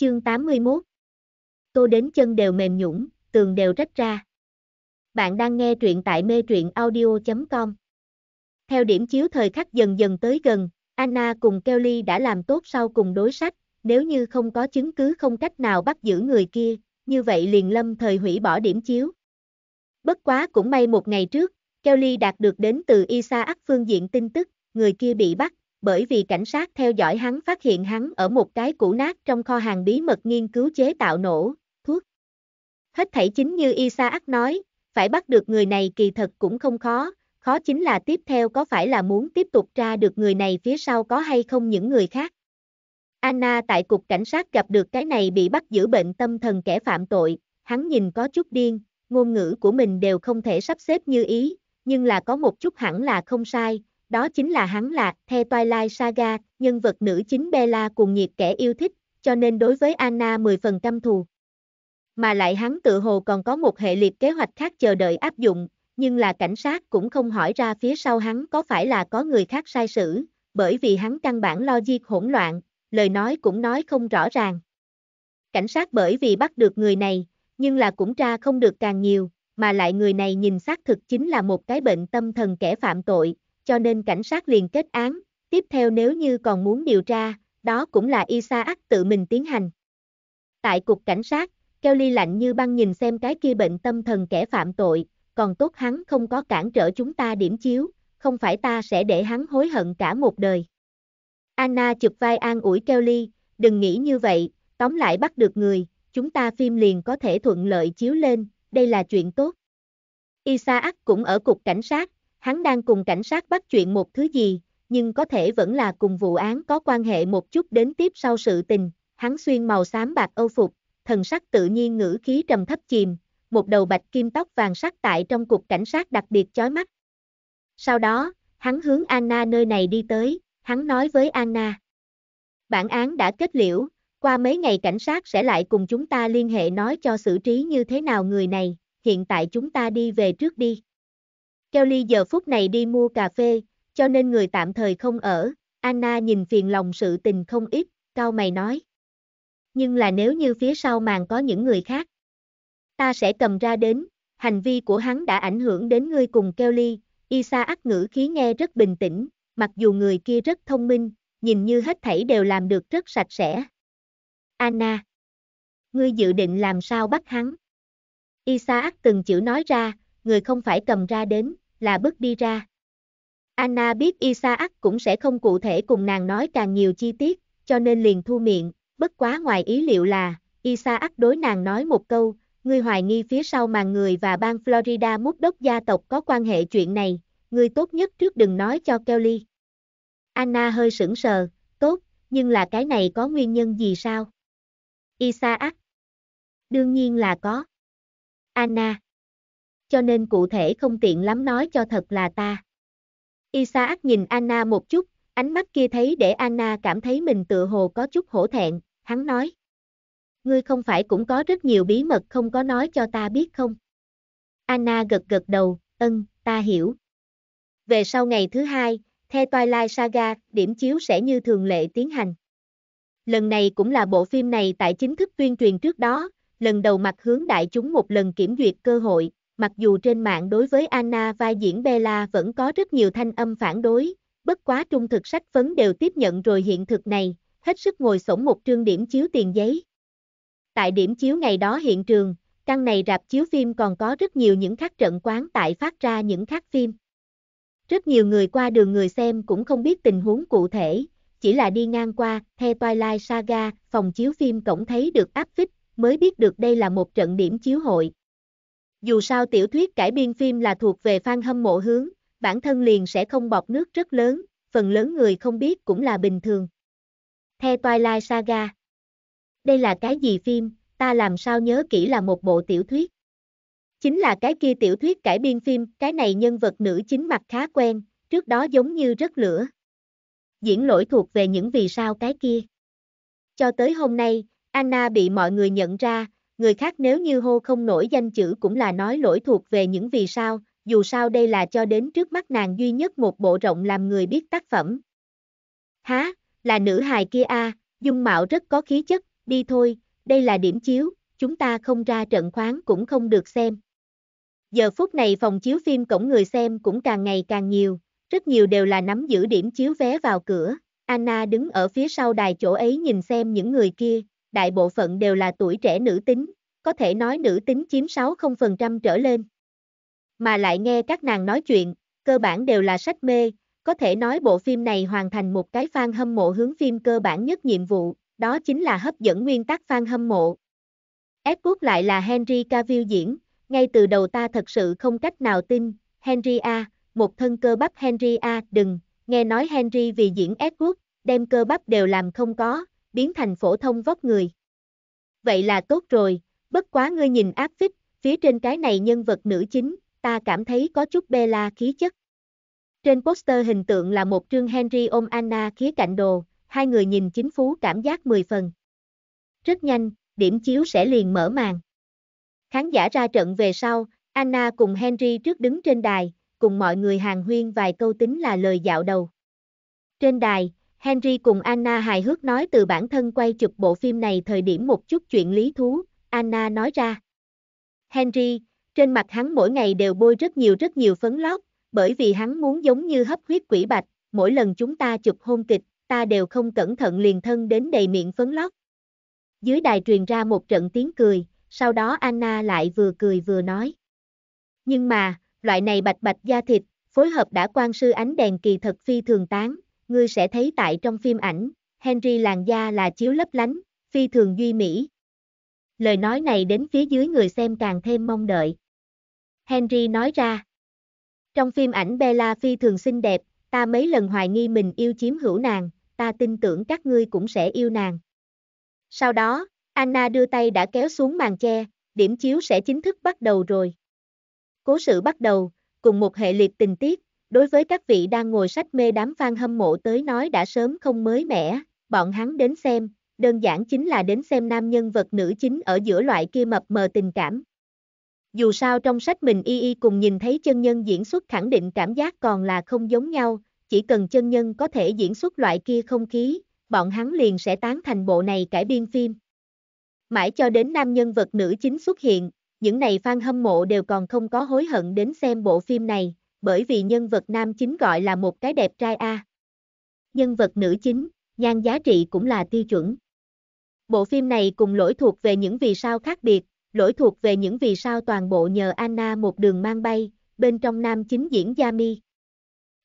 Chương 81 Tô đến chân đều mềm nhũng, tường đều rách ra. Bạn đang nghe truyện tại mê truyện audio.com Theo điểm chiếu thời khắc dần dần tới gần, Anna cùng Kelly đã làm tốt sau cùng đối sách, nếu như không có chứng cứ không cách nào bắt giữ người kia, như vậy liền lâm thời hủy bỏ điểm chiếu. Bất quá cũng may một ngày trước, Kelly đạt được đến từ Isaac phương diện tin tức, người kia bị bắt, bởi vì cảnh sát theo dõi hắn phát hiện hắn ở một cái củ nát trong kho hàng bí mật nghiên cứu chế tạo nổ, thuốc. Hết thảy chính như Isaac nói, phải bắt được người này kỳ thật cũng không khó, khó chính là tiếp theo có phải là muốn tiếp tục tra được người này phía sau có hay không những người khác. Anna tại cục cảnh sát gặp được cái này bị bắt giữ bệnh tâm thần kẻ phạm tội, hắn nhìn có chút điên, ngôn ngữ của mình đều không thể sắp xếp như ý, nhưng là có một chút hẳn là không sai, đó chính là hắn là, theo Twilight Saga, nhân vật nữ chính Bella cùng nhiệt kẻ yêu thích, cho nên đối với Anna 10 phần căm thù. Mà lại hắn tự hồ còn có một hệ liệt kế hoạch khác chờ đợi áp dụng, nhưng là cảnh sát cũng không hỏi ra phía sau hắn có phải là có người khác sai sử, bởi vì hắn căn bản logic hỗn loạn, lời nói cũng nói không rõ ràng. Cảnh sát bởi vì bắt được người này, nhưng là cũng tra không được càng nhiều, mà lại người này nhìn xác thực chính là một cái bệnh tâm thần kẻ phạm tội, cho nên cảnh sát liền kết án, tiếp theo nếu như còn muốn điều tra, đó cũng là Isaac tự mình tiến hành. Tại cục cảnh sát, Kelly lạnh như băng nhìn xem cái kia bệnh tâm thần kẻ phạm tội, còn tốt hắn không có cản trở chúng ta điểm chiếu, không phải ta sẽ để hắn hối hận cả một đời. Anna chụp vai an ủi Kelly, đừng nghĩ như vậy, tóm lại bắt được người, chúng ta phim liền có thể thuận lợi chiếu lên, đây là chuyện tốt. Isaac cũng ở cục cảnh sát, hắn đang cùng cảnh sát bắt chuyện một thứ gì, nhưng có thể vẫn là cùng vụ án có quan hệ một chút đến tiếp sau sự tình, hắn xuyên màu xám bạc âu phục, thần sắc tự nhiên ngữ khí trầm thấp chìm, một đầu bạch kim tóc vàng sắc tại trong cục cảnh sát đặc biệt chói mắt. Sau đó, hắn hướng Anna nơi này đi tới, hắn nói với Anna. Bản án đã kết liễu, qua mấy ngày cảnh sát sẽ lại cùng chúng ta liên hệ nói cho xử trí như thế nào người này, hiện tại chúng ta đi về trước đi. Kelly giờ phút này đi mua cà phê, cho nên người tạm thời không ở, Anna nhìn phiền lòng sự tình không ít, cao mày nói. Nhưng là nếu như phía sau màn có những người khác, ta sẽ cầm ra đến, hành vi của hắn đã ảnh hưởng đến ngươi cùng Kelly, Isa ác ngữ khí nghe rất bình tĩnh, mặc dù người kia rất thông minh, nhìn như hết thảy đều làm được rất sạch sẽ. Anna, ngươi dự định làm sao bắt hắn? Isa ác từng chữ nói ra, người không phải cầm ra đến, là bước đi ra. Anna biết Isaac cũng sẽ không cụ thể cùng nàng nói càng nhiều chi tiết, cho nên liền thu miệng, bất quá ngoài ý liệu là, Isaac đối nàng nói một câu, người hoài nghi phía sau mà người và bang Florida mút đốc gia tộc có quan hệ chuyện này, người tốt nhất trước đừng nói cho Kelly. Anna hơi sững sờ, tốt, nhưng là cái này có nguyên nhân gì sao? Isaac. Đương nhiên là có. Anna cho nên cụ thể không tiện lắm nói cho thật là ta. Isaac nhìn Anna một chút, ánh mắt kia thấy để Anna cảm thấy mình tự hồ có chút hổ thẹn, hắn nói. Ngươi không phải cũng có rất nhiều bí mật không có nói cho ta biết không? Anna gật gật đầu, ân, ta hiểu. Về sau ngày thứ hai, The Twilight Saga, điểm chiếu sẽ như thường lệ tiến hành. Lần này cũng là bộ phim này tại chính thức tuyên truyền trước đó, lần đầu mặt hướng đại chúng một lần kiểm duyệt cơ hội, mặc dù trên mạng đối với Anna vai diễn Bella vẫn có rất nhiều thanh âm phản đối, bất quá trung thực sách phấn đều tiếp nhận rồi hiện thực này, hết sức ngồi sổng một trương điểm chiếu tiền giấy. Tại điểm chiếu ngày đó hiện trường, căn này rạp chiếu phim còn có rất nhiều những khắc trận quán tại phát ra những khắc phim. Rất nhiều người qua đường người xem cũng không biết tình huống cụ thể, chỉ là đi ngang qua, theo Twilight Saga, phòng chiếu phim cổng thấy được áp phích, mới biết được đây là một trận điểm chiếu hội. Dù sao tiểu thuyết cải biên phim là thuộc về fan hâm mộ hướng, bản thân liền sẽ không bọc nước rất lớn, phần lớn người không biết cũng là bình thường. The Twilight Saga Đây là cái gì phim, ta làm sao nhớ kỹ là một bộ tiểu thuyết. Chính là cái kia tiểu thuyết cải biên phim, cái này nhân vật nữ chính mặt khá quen, trước đó giống như rất lửa. Diễn lỗi thuộc về những vì sao cái kia. Cho tới hôm nay, Anna bị mọi người nhận ra, người khác nếu như hô không nổi danh chữ cũng là nói lỗi thuộc về những vì sao, dù sao đây là cho đến trước mắt nàng duy nhất một bộ rộng làm người biết tác phẩm. Há, là nữ hài kia a, dung mạo rất có khí chất, đi thôi, đây là điểm chiếu, chúng ta không ra trận khoáng cũng không được xem. Giờ phút này phòng chiếu phim cổng người xem cũng càng ngày càng nhiều, rất nhiều đều là nắm giữ điểm chiếu vé vào cửa, Anna đứng ở phía sau đài chỗ ấy nhìn xem những người kia, đại bộ phận đều là tuổi trẻ nữ tính, có thể nói nữ tính chiếm 60% trở lên. Mà lại nghe các nàng nói chuyện, cơ bản đều là sách mê, có thể nói bộ phim này hoàn thành một cái fan hâm mộ hướng phim cơ bản nhất nhiệm vụ, đó chính là hấp dẫn nguyên tắc fan hâm mộ. Edward lại là Henry Cavill diễn, ngay từ đầu ta thật sự không cách nào tin, Henry A, một thân cơ bắp Henry A, đừng, nghe nói Henry vì diễn Edward, đem cơ bắp đều làm không có, biến thành phổ thông vóc người. Vậy là tốt rồi, bất quá ngươi nhìn áp phích, phía trên cái này nhân vật nữ chính, ta cảm thấy có chút bella khí chất. Trên poster hình tượng là một trương Henry ôm Anna khía cạnh đồ, hai người nhìn chính phú cảm giác 10 phần. Rất nhanh, điểm chiếu sẽ liền mở màn. Khán giả ra trận về sau, Anna cùng Henry trước đứng trên đài, cùng mọi người hàng huyên vài câu tính là lời dạo đầu. Trên đài, Henry cùng Anna hài hước nói từ bản thân quay chụp bộ phim này thời điểm một chút chuyện lý thú, Anna nói ra. Henry, trên mặt hắn mỗi ngày đều bôi rất nhiều rất nhiều phấn lót, bởi vì hắn muốn giống như hấp huyết quỷ bạch, mỗi lần chúng ta chụp hôn kịch, ta đều không cẩn thận liền thân đến đầy miệng phấn lót. Dưới đài truyền ra một trận tiếng cười, sau đó Anna lại vừa cười vừa nói. Nhưng mà, loại này bạch bạch da thịt, phối hợp đã quan sư ánh đèn kỳ thật phi thường tán, ngươi sẽ thấy tại trong phim ảnh, Henry làn da là chiếu lấp lánh, phi thường duy mỹ. Lời nói này đến phía dưới người xem càng thêm mong đợi. Henry nói ra. Trong phim ảnh Bella phi thường xinh đẹp, ta mấy lần hoài nghi mình yêu chiếm hữu nàng, ta tin tưởng các ngươi cũng sẽ yêu nàng. Sau đó, Anna đưa tay đã kéo xuống màn che, điểm chiếu sẽ chính thức bắt đầu rồi. Cố sự bắt đầu, cùng một hệ liệt tình tiết, đối với các vị đang ngồi sách mê đám fan hâm mộ tới nói đã sớm không mới mẻ, bọn hắn đến xem, đơn giản chính là đến xem nam nhân vật nữ chính ở giữa loại kia mập mờ tình cảm. Dù sao trong sách mình y y cùng nhìn thấy chân nhân diễn xuất khẳng định cảm giác còn là không giống nhau, chỉ cần chân nhân có thể diễn xuất loại kia không khí, bọn hắn liền sẽ tán thành bộ này cải biên phim. Mãi cho đến nam nhân vật nữ chính xuất hiện, những này fan hâm mộ đều còn không có hối hận đến xem bộ phim này, bởi vì nhân vật nam chính gọi là một cái đẹp trai A. Nhân vật nữ chính, nhan giá trị cũng là tiêu chuẩn. Bộ phim này cùng lỗi thuộc về những vì sao khác biệt, lỗi thuộc về những vì sao toàn bộ nhờ Anna một đường mang bay, bên trong nam chính diễn Yami.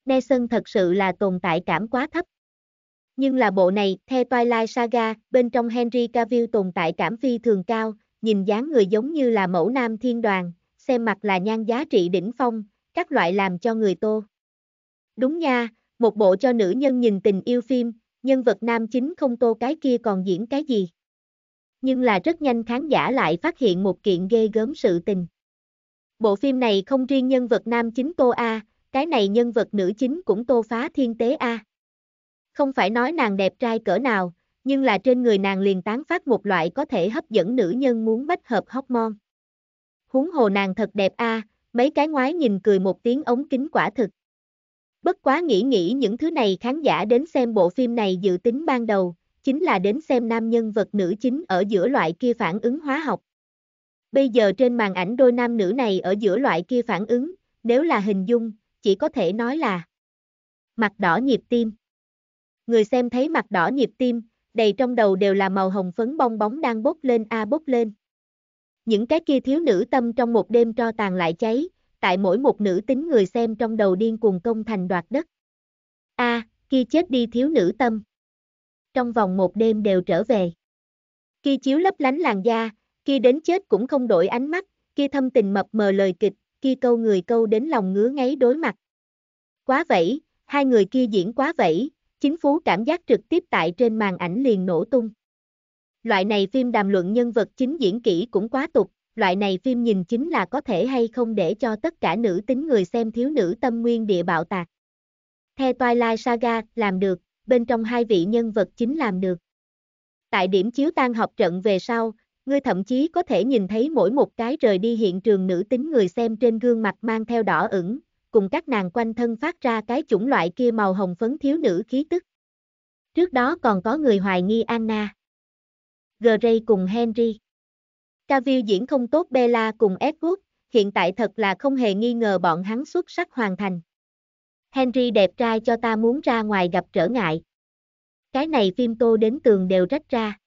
Nelson thật sự là tồn tại cảm quá thấp. Nhưng là bộ này, theo Twilight Saga, bên trong Henry Cavill tồn tại cảm phi thường cao, nhìn dáng người giống như là mẫu nam thiên đoàn, xem mặt là nhan giá trị đỉnh phong, các loại làm cho người tô. Đúng nha, một bộ cho nữ nhân nhìn tình yêu phim, nhân vật nam chính không tô cái kia còn diễn cái gì. Nhưng là rất nhanh khán giả lại phát hiện một kiện ghê gớm sự tình. Bộ phim này không riêng nhân vật nam chính tô A, cái này nhân vật nữ chính cũng tô phá thiên tế A. Không phải nói nàng đẹp trai cỡ nào, nhưng là trên người nàng liền tán phát một loại có thể hấp dẫn nữ nhân muốn bách hợp hormone. Huống hồ nàng thật đẹp A, mấy cái ngoái nhìn cười một tiếng ống kính quả thực. Bất quá nghĩ nghĩ những thứ này khán giả đến xem bộ phim này dự tính ban đầu, chính là đến xem nam nhân vật nữ chính ở giữa loại kia phản ứng hóa học. Bây giờ trên màn ảnh đôi nam nữ này ở giữa loại kia phản ứng, nếu là hình dung, chỉ có thể nói là mặt đỏ nhịp tim. Người xem thấy mặt đỏ nhịp tim, đầy trong đầu đều là màu hồng phấn bong bóng đang bốc lên a bốc lên. Những cái kia thiếu nữ tâm trong một đêm cho tàn lại cháy, tại mỗi một nữ tính người xem trong đầu điên cuồng công thành đoạt đất. A, à, kia chết đi thiếu nữ tâm. Trong vòng một đêm đều trở về. Kia chiếu lấp lánh làn da, kia đến chết cũng không đổi ánh mắt, kia thâm tình mập mờ lời kịch, kia câu người câu đến lòng ngứa ngáy đối mặt. Quá vẫy, hai người kia diễn quá vẫy, chính phú cảm giác trực tiếp tại trên màn ảnh liền nổ tung loại này phim đàm luận nhân vật chính diễn kỹ cũng quá tục, loại này phim nhìn chính là có thể hay không để cho tất cả nữ tính người xem thiếu nữ tâm nguyên địa bạo tạc. Theo Twilight Saga, làm được, bên trong hai vị nhân vật chính làm được. Tại điểm chiếu tan học trận về sau, ngươi thậm chí có thể nhìn thấy mỗi một cái rời đi hiện trường nữ tính người xem trên gương mặt mang theo đỏ ửng, cùng các nàng quanh thân phát ra cái chủng loại kia màu hồng phấn thiếu nữ khí tức. Trước đó còn có người hoài nghi Anna. Gray cùng Henry. Cavill diễn không tốt Bella cùng Edward, hiện tại thật là không hề nghi ngờ bọn hắn xuất sắc hoàn thành. Henry đẹp trai cho ta muốn ra ngoài gặp trở ngại. Cái này phim tô đến tường đều rách ra.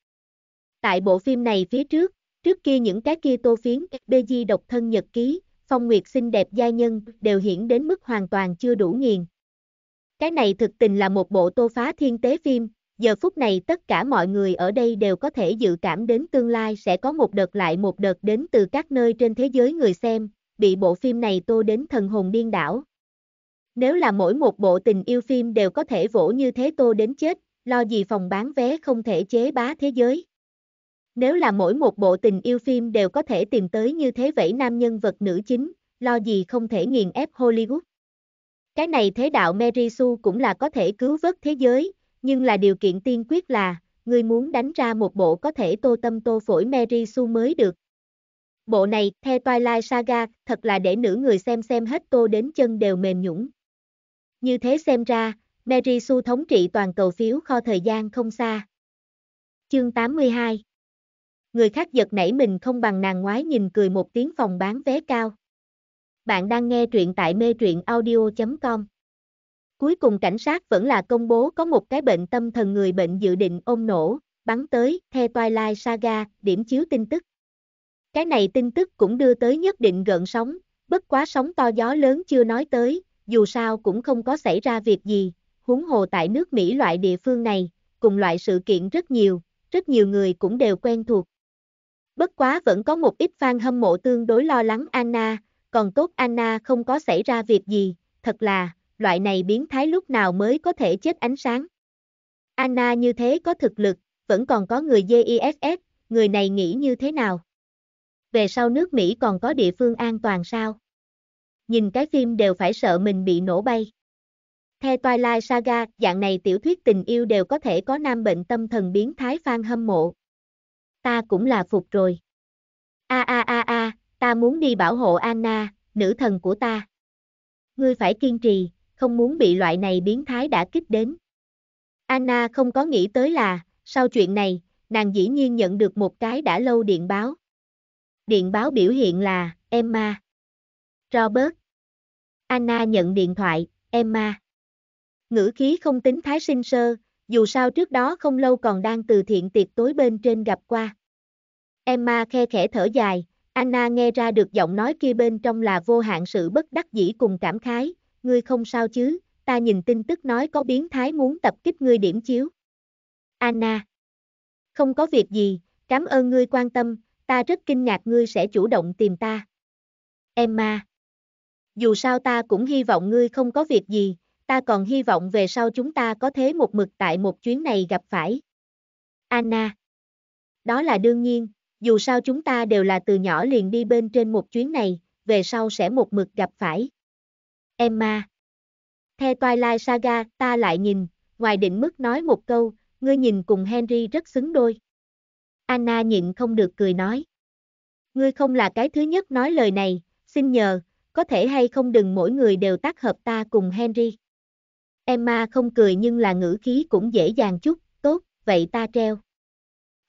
Tại bộ phim này phía trước, trước kia những cái kia tô phiến FBG độc thân nhật ký, phong nguyệt xinh đẹp gia nhân đều hiển đến mức hoàn toàn chưa đủ nghiền. Cái này thực tình là một bộ tô phá thiên tế phim, giờ phút này tất cả mọi người ở đây đều có thể dự cảm đến tương lai sẽ có một đợt lại một đợt đến từ các nơi trên thế giới người xem, bị bộ phim này tô đến thần hồn điên đảo. Nếu là mỗi một bộ tình yêu phim đều có thể vỗ như thế tô đến chết, lo gì phòng bán vé không thể chế bá thế giới. Nếu là mỗi một bộ tình yêu phim đều có thể tìm tới như thế vậy nam nhân vật nữ chính, lo gì không thể nghiền ép Hollywood. Cái này thế đạo Mary Sue cũng là có thể cứu vớt thế giới, nhưng là điều kiện tiên quyết là, ngươi muốn đánh ra một bộ có thể tô tâm tô phổi Mary Sue mới được. Bộ này, The Twilight Saga, thật là để nữ người xem xem hết tô đến chân đều mềm nhũng. Như thế xem ra, Mary Sue thống trị toàn cầu phiếu kho thời gian không xa. Chương 82 Người khác giật nảy mình không bằng nàng ngoái nhìn cười một tiếng phòng bán vé cao. Bạn đang nghe truyện tại mê truyện audio.com Cuối cùng cảnh sát vẫn là công bố có một cái bệnh tâm thần người bệnh dự định ôm nổ, bắn tới, The Twilight Saga, điểm chiếu tin tức. Cái này tin tức cũng đưa tới nhất định gợn sóng, bất quá sóng to gió lớn chưa nói tới, dù sao cũng không có xảy ra việc gì, huống hồ tại nước Mỹ loại địa phương này, cùng loại sự kiện rất nhiều, rất nhiều người cũng đều quen thuộc. Bất quá vẫn có một ít fan hâm mộ tương đối lo lắng Anna, còn tốt Anna không có xảy ra việc gì, thật là, loại này biến thái lúc nào mới có thể chết ánh sáng. Anna như thế có thực lực, vẫn còn có người JISS, người này nghĩ như thế nào? Về sau nước Mỹ còn có địa phương an toàn sao? Nhìn cái phim đều phải sợ mình bị nổ bay. Theo Twilight Saga, dạng này tiểu thuyết tình yêu đều có thể có nam bệnh tâm thần biến thái fan hâm mộ. Ta cũng là phục rồi. A a a a, ta muốn đi bảo hộ Anna, nữ thần của ta. Ngươi phải kiên trì, không muốn bị loại này biến thái đã kích đến. Anna không có nghĩ tới là, sau chuyện này, nàng dĩ nhiên nhận được một cái đã lâu điện báo. Điện báo biểu hiện là, Emma. Robert. Anna nhận điện thoại, Emma. Ngữ khí không tính thái sinh sơ, dù sao trước đó không lâu còn đang từ thiện tiệc tối bên trên gặp qua. Emma khe khẽ thở dài, Anna nghe ra được giọng nói kia bên trong là vô hạn sự bất đắc dĩ cùng cảm khái, ngươi không sao chứ, ta nhìn tin tức nói có biến thái muốn tập kích ngươi điểm chiếu. Anna. Không có việc gì, cảm ơn ngươi quan tâm, ta rất kinh ngạc ngươi sẽ chủ động tìm ta. Emma. Dù sao ta cũng hy vọng ngươi không có việc gì, ta còn hy vọng về sau chúng ta có thế một mực tại một chuyến này gặp phải. Anna. Đó là đương nhiên, dù sao chúng ta đều là từ nhỏ liền đi bên trên một chuyến này, về sau sẽ một mực gặp phải. Emma. The Twilight Saga, ta lại nhìn, ngoài định mức nói một câu, ngươi nhìn cùng Henry rất xứng đôi. Anna nhịn không được cười nói. Ngươi không là cái thứ nhất nói lời này, xin nhờ, có thể hay không đừng mỗi người đều tác hợp ta cùng Henry. Emma không cười nhưng là ngữ khí cũng dễ dàng chút, tốt, vậy ta treo.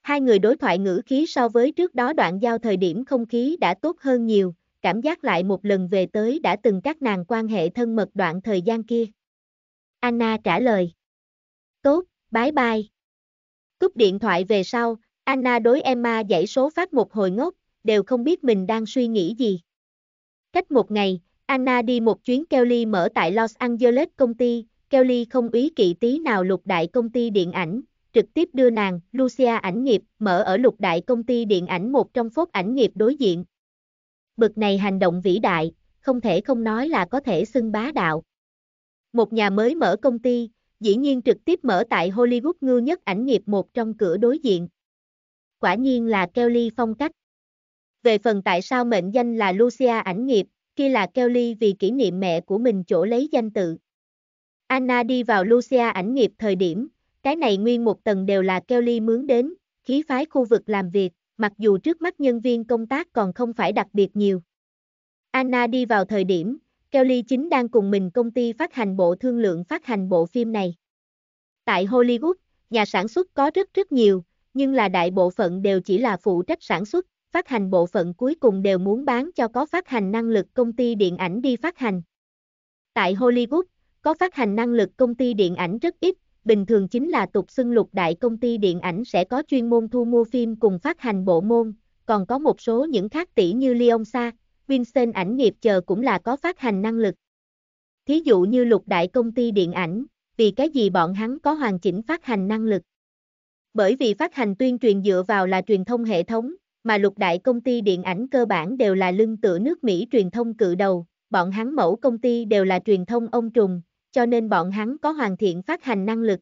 Hai người đối thoại ngữ khí so với trước đó đoạn giao thời điểm không khí đã tốt hơn nhiều, cảm giác lại một lần về tới đã từng các nàng quan hệ thân mật đoạn thời gian kia. Anna trả lời. Tốt, bái bai. Cúp điện thoại về sau, Anna đối Emma dãy số phát một hồi ngốc, đều không biết mình đang suy nghĩ gì. Cách một ngày, Anna đi một chuyến Kelly mở tại Los Angeles công ty, Kelly không ý kỵ tí nào lục đại công ty điện ảnh, trực tiếp đưa nàng, Lucia ảnh nghiệp, mở ở lục đại công ty điện ảnh một trong phốt ảnh nghiệp đối diện bực này hành động vĩ đại, không thể không nói là có thể xưng bá đạo. Một nhà mới mở công ty, dĩ nhiên trực tiếp mở tại Hollywood ngư nhất ảnh nghiệp một trong cửa đối diện. Quả nhiên là Kelly phong cách. Về phần tại sao mệnh danh là Lucia ảnh nghiệp, kia là Kelly vì kỷ niệm mẹ của mình chỗ lấy danh tự. Anna đi vào Lucia ảnh nghiệp thời điểm, cái này nguyên một tầng đều là Kelly mướn đến, khí phái khu vực làm việc mặc dù trước mắt nhân viên công tác còn không phải đặc biệt nhiều. Anna đi vào thời điểm, Kelly chính đang cùng mình công ty phát hành bộ thương lượng phát hành bộ phim này. Tại Hollywood, nhà sản xuất có rất rất nhiều, nhưng là đại bộ phận đều chỉ là phụ trách sản xuất, phát hành bộ phận cuối cùng đều muốn bán cho có phát hành năng lực công ty điện ảnh đi phát hành. Tại Hollywood, có phát hành năng lực công ty điện ảnh rất ít, bình thường chính là tục xưng lục đại công ty điện ảnh sẽ có chuyên môn thu mua phim cùng phát hành bộ môn, còn có một số những khác tỷ như Leon Sa, Vincent ảnh nghiệp chờ cũng là có phát hành năng lực. Thí dụ như lục đại công ty điện ảnh, vì cái gì bọn hắn có hoàn chỉnh phát hành năng lực? Bởi vì phát hành tuyên truyền dựa vào là truyền thông hệ thống, mà lục đại công ty điện ảnh cơ bản đều là lưng tựa nước Mỹ truyền thông cự đầu, bọn hắn mẫu công ty đều là truyền thông ông trùng, cho nên bọn hắn có hoàn thiện phát hành năng lực.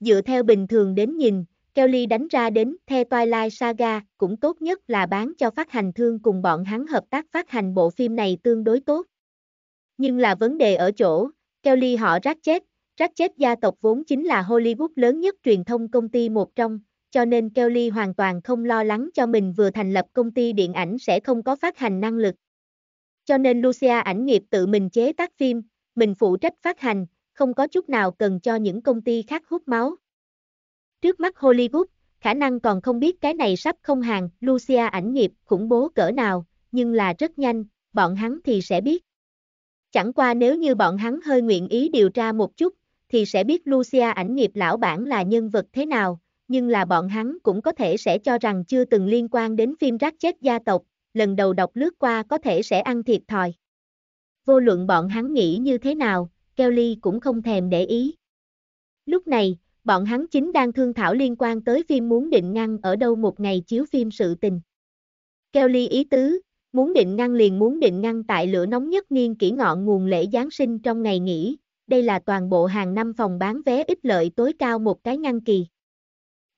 Dựa theo bình thường đến nhìn, Kelly đánh ra đến The Twilight Saga cũng tốt nhất là bán cho phát hành thương cùng bọn hắn hợp tác phát hành bộ phim này tương đối tốt. Nhưng là vấn đề ở chỗ, Kelly họ Ratchet, Ratchet gia tộc vốn chính là Hollywood lớn nhất truyền thông công ty một trong, cho nên Kelly hoàn toàn không lo lắng cho mình vừa thành lập công ty điện ảnh sẽ không có phát hành năng lực. Cho nên Lucia ảnh nghiệp tự mình chế tác phim, mình phụ trách phát hành, không có chút nào cần cho những công ty khác hút máu. Trước mắt Hollywood, khả năng còn không biết cái này sắp không hàng, Lucia ảnh nghiệp khủng bố cỡ nào, nhưng là rất nhanh, bọn hắn thì sẽ biết. Chẳng qua nếu như bọn hắn hơi nguyện ý điều tra một chút, thì sẽ biết Lucia ảnh nghiệp lão bản là nhân vật thế nào, nhưng là bọn hắn cũng có thể sẽ cho rằng chưa từng liên quan đến phim rác chết gia tộc, lần đầu đọc lướt qua có thể sẽ ăn thiệt thòi vô luận bọn hắn nghĩ như thế nào, Kelly cũng không thèm để ý. Lúc này, bọn hắn chính đang thương thảo liên quan tới phim muốn định ngăn ở đâu một ngày chiếu phim sự tình. Kelly ý tứ, muốn định ngăn liền muốn định ngăn tại lửa nóng nhất niên kỷ ngọn nguồn lễ Giáng sinh trong ngày nghỉ, đây là toàn bộ hàng năm phòng bán vé ít lợi tối cao một cái ngăn kỳ.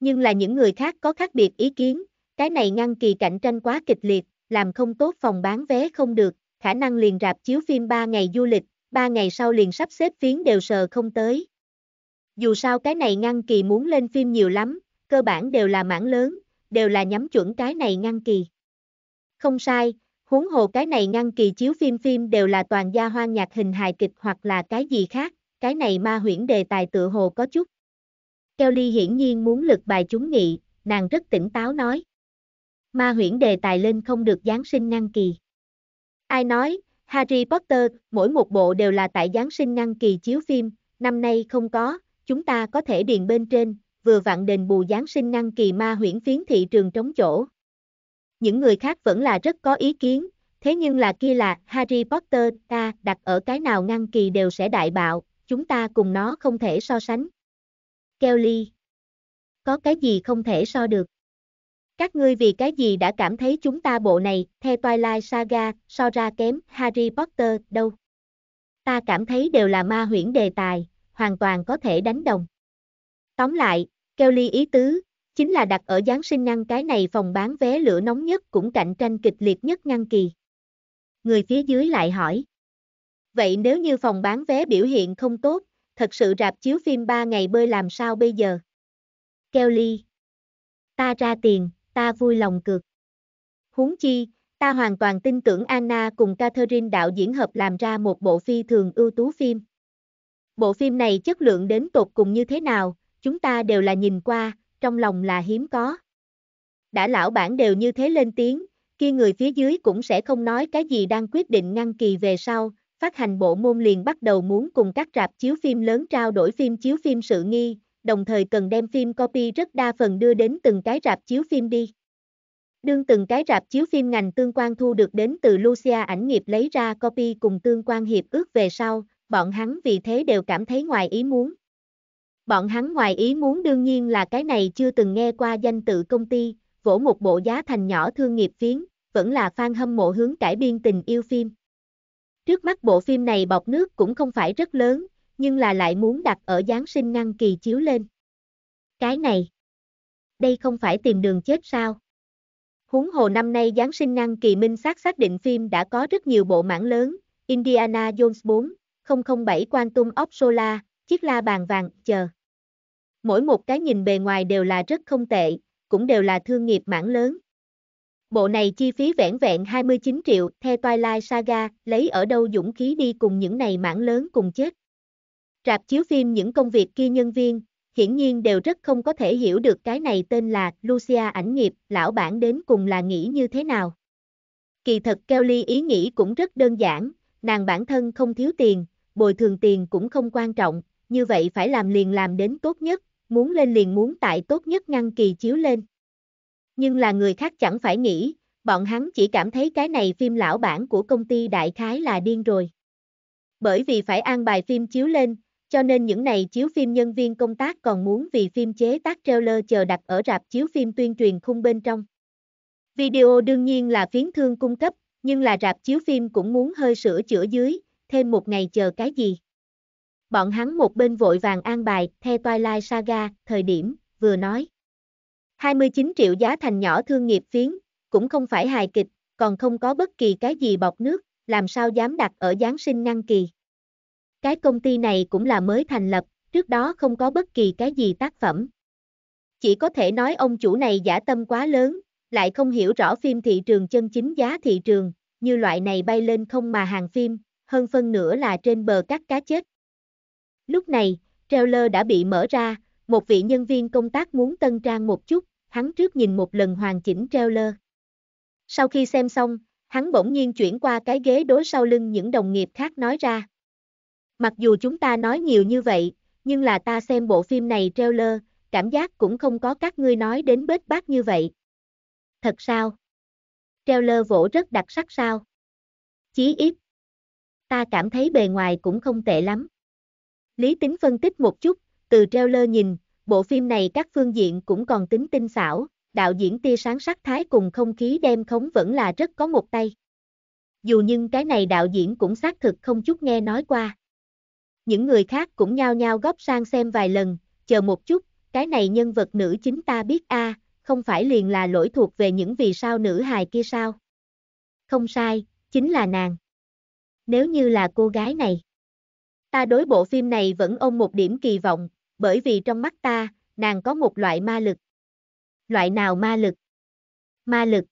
Nhưng là những người khác có khác biệt ý kiến, cái này ngăn kỳ cạnh tranh quá kịch liệt, làm không tốt phòng bán vé không được, khả năng liền rạp chiếu phim 3 ngày du lịch, 3 ngày sau liền sắp xếp phiến đều sờ không tới. Dù sao cái này ngăn kỳ muốn lên phim nhiều lắm, cơ bản đều là mảng lớn, đều là nhắm chuẩn cái này ngăn kỳ. Không sai, huống hồ cái này ngăn kỳ chiếu phim phim đều là toàn gia hoang nhạc hình hài kịch hoặc là cái gì khác, cái này ma huyễn đề tài tựa hồ có chút. Kelly hiển nhiên muốn lực bài chúng nghị, nàng rất tỉnh táo nói. Ma huyễn đề tài lên không được Giáng sinh ngăn kỳ. Ai nói, Harry Potter, mỗi một bộ đều là tại Giáng sinh ngăn kỳ chiếu phim, năm nay không có, chúng ta có thể điền bên trên, vừa vặn đền bù Giáng sinh ngăn kỳ ma huyễn phiến thị trường trống chỗ. Những người khác vẫn là rất có ý kiến, thế nhưng là kia là Harry Potter ta đặt ở cái nào ngăn kỳ đều sẽ đại bạo, chúng ta cùng nó không thể so sánh. Kelly Có cái gì không thể so được? Các ngươi vì cái gì đã cảm thấy chúng ta bộ này, The Twilight Saga, so ra kém Harry Potter đâu? Ta cảm thấy đều là ma huyễn đề tài, hoàn toàn có thể đánh đồng. Tóm lại, Kelly ý tứ, chính là đặt ở Giáng sinh ngăn cái này phòng bán vé lửa nóng nhất cũng cạnh tranh kịch liệt nhất ngăn kỳ. Người phía dưới lại hỏi. Vậy nếu như phòng bán vé biểu hiện không tốt, thật sự rạp chiếu phim 3 ngày bơi làm sao bây giờ? Kelly. Ta ra tiền, ta vui lòng cực. Huống chi, ta hoàn toàn tin tưởng Anna cùng Catherine đạo diễn hợp làm ra một bộ phi thường ưu tú phim. Bộ phim này chất lượng đến tột cùng như thế nào, chúng ta đều là nhìn qua, trong lòng là hiếm có. Đã lão bản đều như thế lên tiếng, kia người phía dưới cũng sẽ không nói cái gì đang quyết định ngăn kỳ về sau, phát hành bộ môn liền bắt đầu muốn cùng các rạp chiếu phim lớn trao đổi phim chiếu phim sự nghi, đồng thời cần đem phim copy rất đa phần đưa đến từng cái rạp chiếu phim đi. Đương từng cái rạp chiếu phim ngành tương quan thu được đến từ Lucia ảnh nghiệp lấy ra copy cùng tương quan hiệp ước về sau, bọn hắn vì thế đều cảm thấy ngoài ý muốn. Bọn hắn ngoài ý muốn đương nhiên là cái này chưa từng nghe qua danh tự công ty, vỗ một bộ giá thành nhỏ thương nghiệp phiến, vẫn là fan hâm mộ hướng cải biên tình yêu phim. Trước mắt bộ phim này bọc nước cũng không phải rất lớn, nhưng là lại muốn đặt ở Giáng sinh ngăn kỳ chiếu lên. Cái này, đây không phải tìm đường chết sao? Huống hồ năm nay Giáng sinh ngăn kỳ minh xác xác định phim đã có rất nhiều bộ mảng lớn, Indiana Jones 4, 007 Quantum of Sola chiếc la bàn vàng, chờ. Mỗi một cái nhìn bề ngoài đều là rất không tệ, cũng đều là thương nghiệp mảng lớn. Bộ này chi phí vẻn vẹn 29 triệu, theo Twilight Saga, lấy ở đâu dũng khí đi cùng những này mảng lớn cùng chết. Rạp chiếu phim những công việc kia nhân viên, hiển nhiên đều rất không có thể hiểu được cái này tên là Lucia ảnh nghiệp, lão bản đến cùng là nghĩ như thế nào. Kỳ thật Kelly ý nghĩ cũng rất đơn giản, nàng bản thân không thiếu tiền, bồi thường tiền cũng không quan trọng, như vậy phải làm liền làm đến tốt nhất, muốn lên liền muốn tại tốt nhất ngăn kỳ chiếu lên. Nhưng là người khác chẳng phải nghĩ, bọn hắn chỉ cảm thấy cái này phim lão bản của công ty đại khái là điên rồi. Bởi vì phải an bài phim chiếu lên, cho nên những này chiếu phim nhân viên công tác còn muốn vì phim chế tác trailer chờ đặt ở rạp chiếu phim tuyên truyền khung bên trong. Video đương nhiên là phiến thương cung cấp, nhưng là rạp chiếu phim cũng muốn hơi sửa chữa dưới, thêm một ngày chờ cái gì. Bọn hắn một bên vội vàng an bài, theo Twilight Saga, thời điểm, vừa nói. 29 triệu giá thành nhỏ thương nghiệp phiến, cũng không phải hài kịch, còn không có bất kỳ cái gì bọc nước, làm sao dám đặt ở Giáng sinh ngăn kỳ. Cái công ty này cũng là mới thành lập, trước đó không có bất kỳ cái gì tác phẩm. Chỉ có thể nói ông chủ này giả tâm quá lớn, lại không hiểu rõ phim thị trường chân chính giá thị trường, như loại này bay lên không mà hàng phim, hơn phân nửa là trên bờ cắt cá chết. Lúc này, trailer đã bị mở ra, một vị nhân viên công tác muốn tân trang một chút, hắn trước nhìn một lần hoàn chỉnh trailer. Sau khi xem xong, hắn bỗng nhiên chuyển qua cái ghế đối sau lưng những đồng nghiệp khác nói ra. Mặc dù chúng ta nói nhiều như vậy, nhưng là ta xem bộ phim này trailer, cảm giác cũng không có các ngươi nói đến bết bát như vậy. Thật sao? Trailer vỗ rất đặc sắc sao? Chí ít. Ta cảm thấy bề ngoài cũng không tệ lắm. Lý tính phân tích một chút, từ trailer nhìn, bộ phim này các phương diện cũng còn tính tinh xảo, đạo diễn tia sáng sắc thái cùng không khí đem khống vẫn là rất có một tay. Dù nhưng cái này đạo diễn cũng xác thực không chút nghe nói qua. Những người khác cũng nhao nhao góp sang xem vài lần, chờ một chút, cái này nhân vật nữ chính ta biết a, không phải liền là lỗi thuộc về những vì sao nữ hài kia sao? Không sai, chính là nàng. Nếu như là cô gái này, ta đối bộ phim này vẫn ôm một điểm kỳ vọng, bởi vì trong mắt ta, nàng có một loại ma lực. Loại nào ma lực? Ma lực.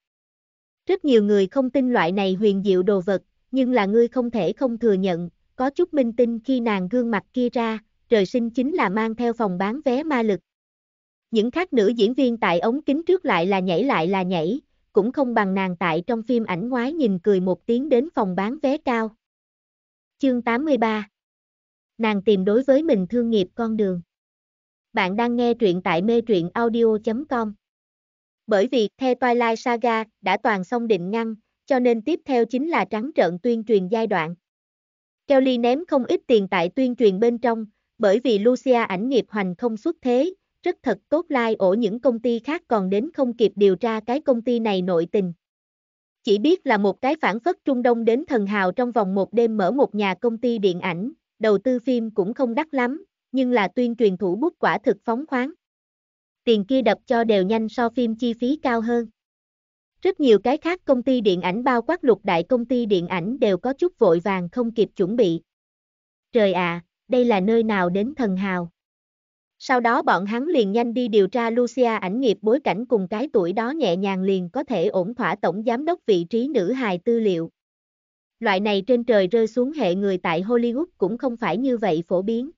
Rất nhiều người không tin loại này huyền diệu đồ vật, nhưng là ngươi không thể không thừa nhận, có chút minh tinh khi nàng gương mặt kia ra, trời sinh chính là mang theo phòng bán vé ma lực. Những khác nữ diễn viên tại ống kính trước lại là nhảy lại là nhảy, cũng không bằng nàng tại trong phim ảnh ngoái nhìn cười một tiếng đến phòng bán vé cao. Chương 83 Nàng tìm đối với mình thương nghiệp con đường. Bạn đang nghe truyện tại mê truyện audio.com Bởi vì The Twilight Saga đã toàn xong định ngăn, cho nên tiếp theo chính là trắng trợn tuyên truyền giai đoạn. Kelly ném không ít tiền tại tuyên truyền bên trong, bởi vì Lucia ảnh nghiệp hoành không xuất thế, rất thật tốt lai like ổ những công ty khác còn đến không kịp điều tra cái công ty này nội tình. Chỉ biết là một cái phản phất Trung Đông đến thần hào trong vòng một đêm mở một nhà công ty điện ảnh, đầu tư phim cũng không đắt lắm, nhưng là tuyên truyền thủ bút quả thực phóng khoáng. Tiền kia đập cho đều nhanh so phim chi phí cao hơn. Rất nhiều cái khác công ty điện ảnh bao quát lục đại công ty điện ảnh đều có chút vội vàng không kịp chuẩn bị. Trời ạ, à, đây là nơi nào đến thần hào. Sau đó bọn hắn liền nhanh đi điều tra Lucia ảnh nghiệp bối cảnh cùng cái tuổi đó nhẹ nhàng liền có thể ổn thỏa tổng giám đốc vị trí nữ hài tư liệu. Loại này trên trời rơi xuống hệ người tại Hollywood cũng không phải như vậy phổ biến.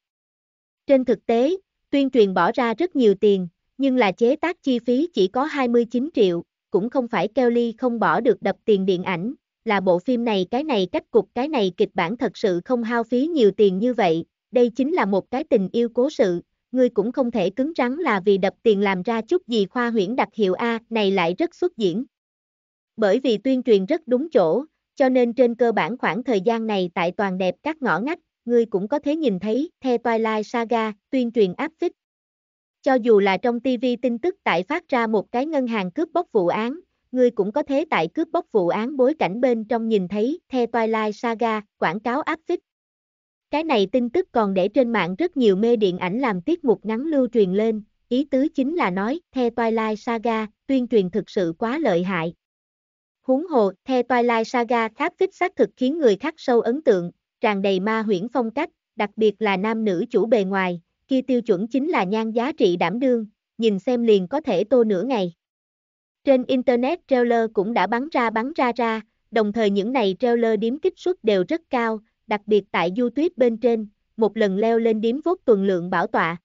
Trên thực tế, tuyên truyền bỏ ra rất nhiều tiền, nhưng là chế tác chi phí chỉ có 29 triệu, cũng không phải Keo Kelly không bỏ được đập tiền điện ảnh, là bộ phim này cái này cách cục cái này kịch bản thật sự không hao phí nhiều tiền như vậy, đây chính là một cái tình yêu cố sự, ngươi cũng không thể cứng rắn là vì đập tiền làm ra chút gì khoa huyễn đặc hiệu A này lại rất xuất diễn. Bởi vì tuyên truyền rất đúng chỗ, cho nên trên cơ bản khoảng thời gian này tại toàn đẹp các ngõ ngách, ngươi cũng có thể nhìn thấy, theo Twilight Saga, tuyên truyền áp phích, cho dù là trong TV tin tức tại phát ra một cái ngân hàng cướp bóc vụ án, ngươi cũng có thế tại cướp bóc vụ án bối cảnh bên trong nhìn thấy The Twilight Saga, quảng cáo áp phích. Cái này tin tức còn để trên mạng rất nhiều mê điện ảnh làm tiết mục ngắn lưu truyền lên, ý tứ chính là nói The Twilight Saga tuyên truyền thực sự quá lợi hại. Huống hồ, The Twilight Saga áp phích xác thực khiến người khác sâu ấn tượng, tràn đầy ma huyễn phong cách, đặc biệt là nam nữ chủ bề ngoài, kia tiêu chuẩn chính là nhan giá trị đảm đương, nhìn xem liền có thể tô nửa ngày. Trên Internet trailer cũng đã bắn ra bắn ra ra, đồng thời những này trailer điếm kích suất đều rất cao, đặc biệt tại du bên trên, một lần leo lên điếm vốt tuần lượng bảo tọa.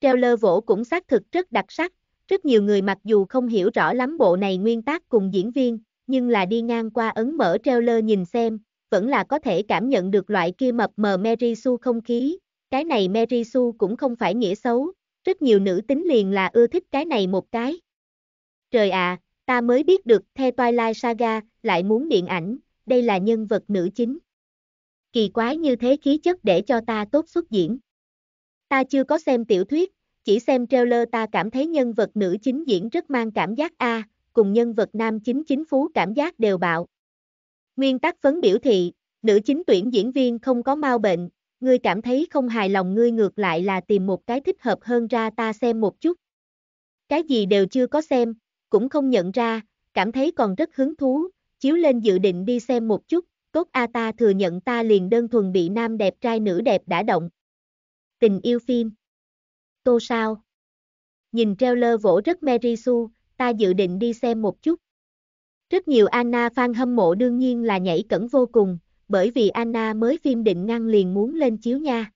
Trailer vỗ cũng xác thực rất đặc sắc, rất nhiều người mặc dù không hiểu rõ lắm bộ này nguyên tác cùng diễn viên, nhưng là đi ngang qua ấn mở trailer nhìn xem, vẫn là có thể cảm nhận được loại kia mập mờ Mary Sue không khí, cái này Mary Sue cũng không phải nghĩa xấu, rất nhiều nữ tính liền là ưa thích cái này một cái. Trời ạ, à, ta mới biết được The Twilight Saga lại muốn điện ảnh, đây là nhân vật nữ chính. Kỳ quái như thế khí chất để cho ta tốt xuất diễn. Ta chưa có xem tiểu thuyết, chỉ xem trailer ta cảm thấy nhân vật nữ chính diễn rất mang cảm giác A, cùng nhân vật nam chính chính phú cảm giác đều bạo. Nguyên tắc phấn biểu thị, nữ chính tuyển diễn viên không có mau bệnh, ngươi cảm thấy không hài lòng ngươi ngược lại là tìm một cái thích hợp hơn ra ta xem một chút. Cái gì đều chưa có xem, cũng không nhận ra, cảm thấy còn rất hứng thú, chiếu lên dự định đi xem một chút, cốt A ta thừa nhận ta liền đơn thuần bị nam đẹp trai nữ đẹp đã động. Tình yêu phim Tô sao? Nhìn trailer vỗ rất Mary Sue, ta dự định đi xem một chút. Rất nhiều Anna fan hâm mộ đương nhiên là nhảy cẩn vô cùng, bởi vì Anna mới phim định ngăn liền muốn lên chiếu nha.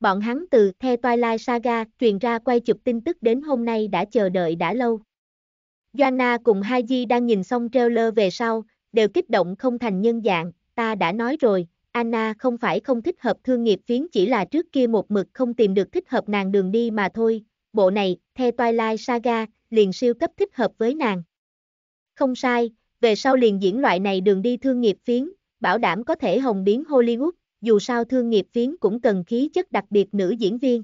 Bọn hắn từ The Twilight Saga truyền ra quay chụp tin tức đến hôm nay đã chờ đợi đã lâu. Joanna cùng Haji đang nhìn xong trailer về sau, đều kích động không thành nhân dạng, ta đã nói rồi, Anna không phải không thích hợp thương nghiệp phiến chỉ là trước kia một mực không tìm được thích hợp nàng đường đi mà thôi, bộ này, The Twilight Saga, liền siêu cấp thích hợp với nàng. Không sai, về sau liền diễn loại này đường đi thương nghiệp phiến, bảo đảm có thể hồng biến Hollywood, dù sao thương nghiệp phiến cũng cần khí chất đặc biệt nữ diễn viên.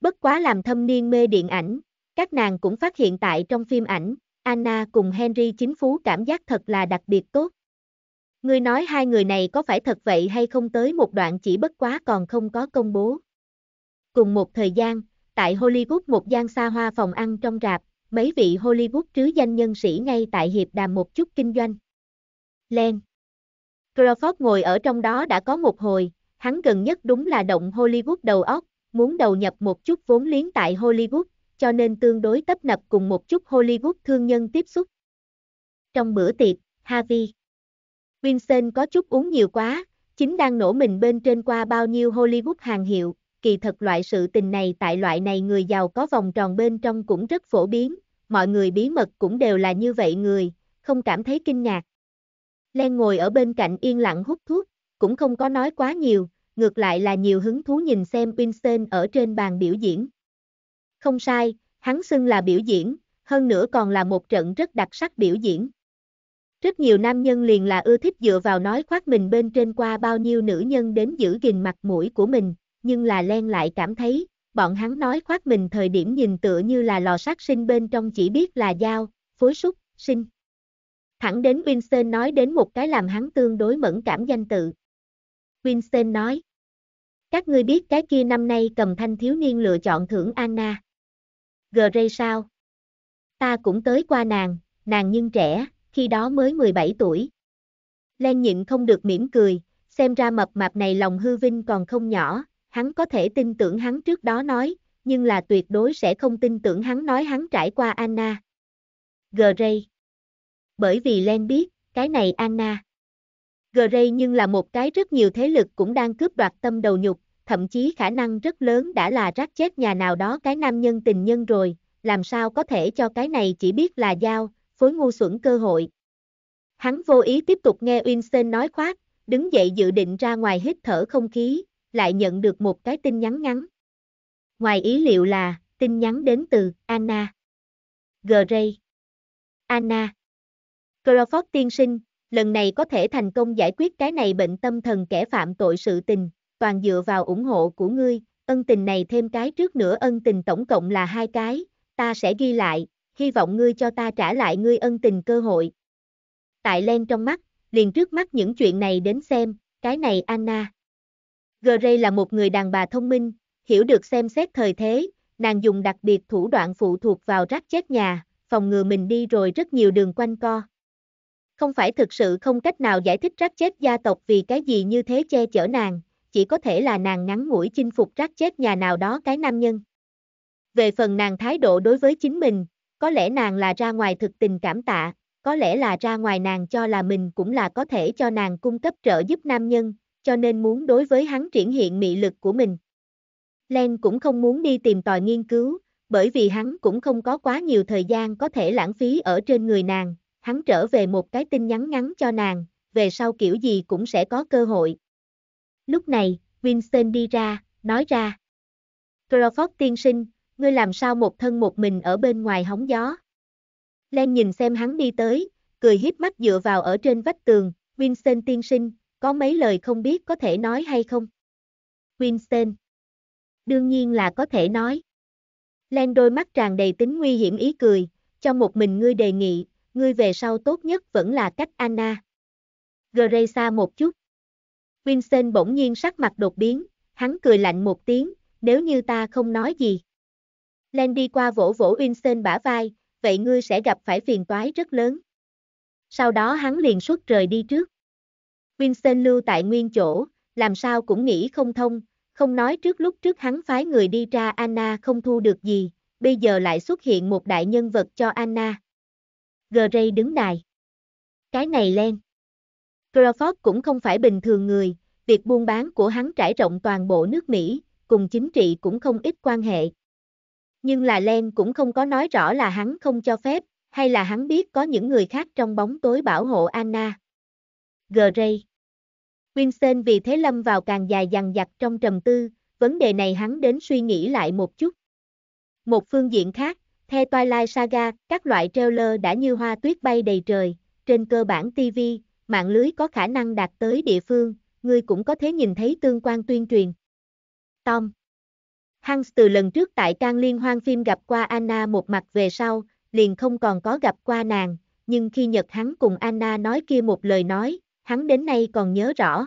Bất quá làm thâm niên mê điện ảnh, các nàng cũng phát hiện tại trong phim ảnh, Anna cùng Henry chính phú cảm giác thật là đặc biệt tốt. Người nói hai người này có phải thật vậy hay không tới một đoạn chỉ bất quá còn không có công bố. Cùng một thời gian, tại Hollywood một gian xa hoa phòng ăn trong rạp, mấy vị Hollywood trứ danh nhân sĩ ngay tại hiệp đàm một chút kinh doanh. Len Crawford ngồi ở trong đó đã có một hồi, hắn gần nhất đúng là động Hollywood đầu óc, muốn đầu nhập một chút vốn liếng tại Hollywood, cho nên tương đối tấp nập cùng một chút Hollywood thương nhân tiếp xúc. Trong bữa tiệc, Harvey Vincent có chút uống nhiều quá, chính đang nổ mình bên trên qua bao nhiêu Hollywood hàng hiệu, kỳ thật loại sự tình này tại loại này người giàu có vòng tròn bên trong cũng rất phổ biến, mọi người bí mật cũng đều là như vậy người, không cảm thấy kinh ngạc. Len ngồi ở bên cạnh yên lặng hút thuốc, cũng không có nói quá nhiều, ngược lại là nhiều hứng thú nhìn xem Winston ở trên bàn biểu diễn. Không sai, hắn xưng là biểu diễn, hơn nữa còn là một trận rất đặc sắc biểu diễn. Rất nhiều nam nhân liền là ưa thích dựa vào nói khoác mình bên trên qua bao nhiêu nữ nhân đến giữ gìn mặt mũi của mình, nhưng là Len lại cảm thấy, bọn hắn nói khoác mình thời điểm nhìn tựa như là lò sát sinh bên trong chỉ biết là dao, phối súc, sinh. Thẳng đến Vincent nói đến một cái làm hắn tương đối mẫn cảm danh tự. Vincent nói. Các ngươi biết cái kia năm nay cầm thanh thiếu niên lựa chọn thưởng Anna. Gray sao? Ta cũng tới qua nàng, nàng nhưng trẻ, khi đó mới 17 tuổi. Len nhịn không được mỉm cười, xem ra mập mạp này lòng hư vinh còn không nhỏ, hắn có thể tin tưởng hắn trước đó nói, nhưng là tuyệt đối sẽ không tin tưởng hắn nói hắn trải qua Anna. Gray bởi vì Len biết, cái này Anna. Gray nhưng là một cái rất nhiều thế lực cũng đang cướp đoạt tâm đầu nhục, thậm chí khả năng rất lớn đã là rác chết nhà nào đó cái nam nhân tình nhân rồi, làm sao có thể cho cái này chỉ biết là dao, phối ngu xuẩn cơ hội. Hắn vô ý tiếp tục nghe Winston nói khoác, đứng dậy dự định ra ngoài hít thở không khí, lại nhận được một cái tin nhắn ngắn. Ngoài ý liệu là, tin nhắn đến từ Anna. Gray. Anna. Crawford tiên sinh, lần này có thể thành công giải quyết cái này bệnh tâm thần kẻ phạm tội sự tình, toàn dựa vào ủng hộ của ngươi, ân tình này thêm cái trước nữa ân tình tổng cộng là hai cái, ta sẽ ghi lại, hy vọng ngươi cho ta trả lại ngươi ân tình cơ hội. Tại len trong mắt, liền trước mắt những chuyện này đến xem, cái này Anna. Gray là một người đàn bà thông minh, hiểu được xem xét thời thế, nàng dùng đặc biệt thủ đoạn phụ thuộc vào rác chết nhà, phòng ngừa mình đi rồi rất nhiều đường quanh co không phải thực sự không cách nào giải thích rác chết gia tộc vì cái gì như thế che chở nàng, chỉ có thể là nàng ngắn ngủi chinh phục rác chết nhà nào đó cái nam nhân. Về phần nàng thái độ đối với chính mình, có lẽ nàng là ra ngoài thực tình cảm tạ, có lẽ là ra ngoài nàng cho là mình cũng là có thể cho nàng cung cấp trợ giúp nam nhân, cho nên muốn đối với hắn triển hiện mị lực của mình. Len cũng không muốn đi tìm tòi nghiên cứu, bởi vì hắn cũng không có quá nhiều thời gian có thể lãng phí ở trên người nàng, hắn trở về một cái tin nhắn ngắn cho nàng, về sau kiểu gì cũng sẽ có cơ hội. Lúc này, Winston đi ra, nói ra. Crawford tiên sinh, ngươi làm sao một thân một mình ở bên ngoài hóng gió. Len nhìn xem hắn đi tới, cười hiếp mắt dựa vào ở trên vách tường, Winston tiên sinh, có mấy lời không biết có thể nói hay không? Winston. Đương nhiên là có thể nói. Len đôi mắt tràn đầy tính nguy hiểm ý cười, cho một mình ngươi đề nghị, ngươi về sau tốt nhất vẫn là cách Anna. Gray xa một chút. Vincent bỗng nhiên sắc mặt đột biến, hắn cười lạnh một tiếng, nếu như ta không nói gì. Len đi qua vỗ vỗ Vincent bả vai, vậy ngươi sẽ gặp phải phiền toái rất lớn. Sau đó hắn liền xuất rời đi trước. Vincent lưu tại nguyên chỗ, làm sao cũng nghĩ không thông, không nói trước lúc trước hắn phái người đi ra Anna không thu được gì, bây giờ lại xuất hiện một đại nhân vật cho Anna. Gray đứng đài. Cái này len. Crawford cũng không phải bình thường người, việc buôn bán của hắn trải rộng toàn bộ nước Mỹ, cùng chính trị cũng không ít quan hệ. Nhưng là Len cũng không có nói rõ là hắn không cho phép, hay là hắn biết có những người khác trong bóng tối bảo hộ Anna. Gray. Winston vì thế lâm vào càng dài dằn dặt trong trầm tư, vấn đề này hắn đến suy nghĩ lại một chút. Một phương diện khác, The Twilight Saga, các loại trailer đã như hoa tuyết bay đầy trời, trên cơ bản TV, mạng lưới có khả năng đạt tới địa phương, người cũng có thể nhìn thấy tương quan tuyên truyền. Tom Hans từ lần trước tại trang liên hoan phim gặp qua Anna một mặt về sau, liền không còn có gặp qua nàng, nhưng khi Nhật hắn cùng Anna nói kia một lời nói, hắn đến nay còn nhớ rõ.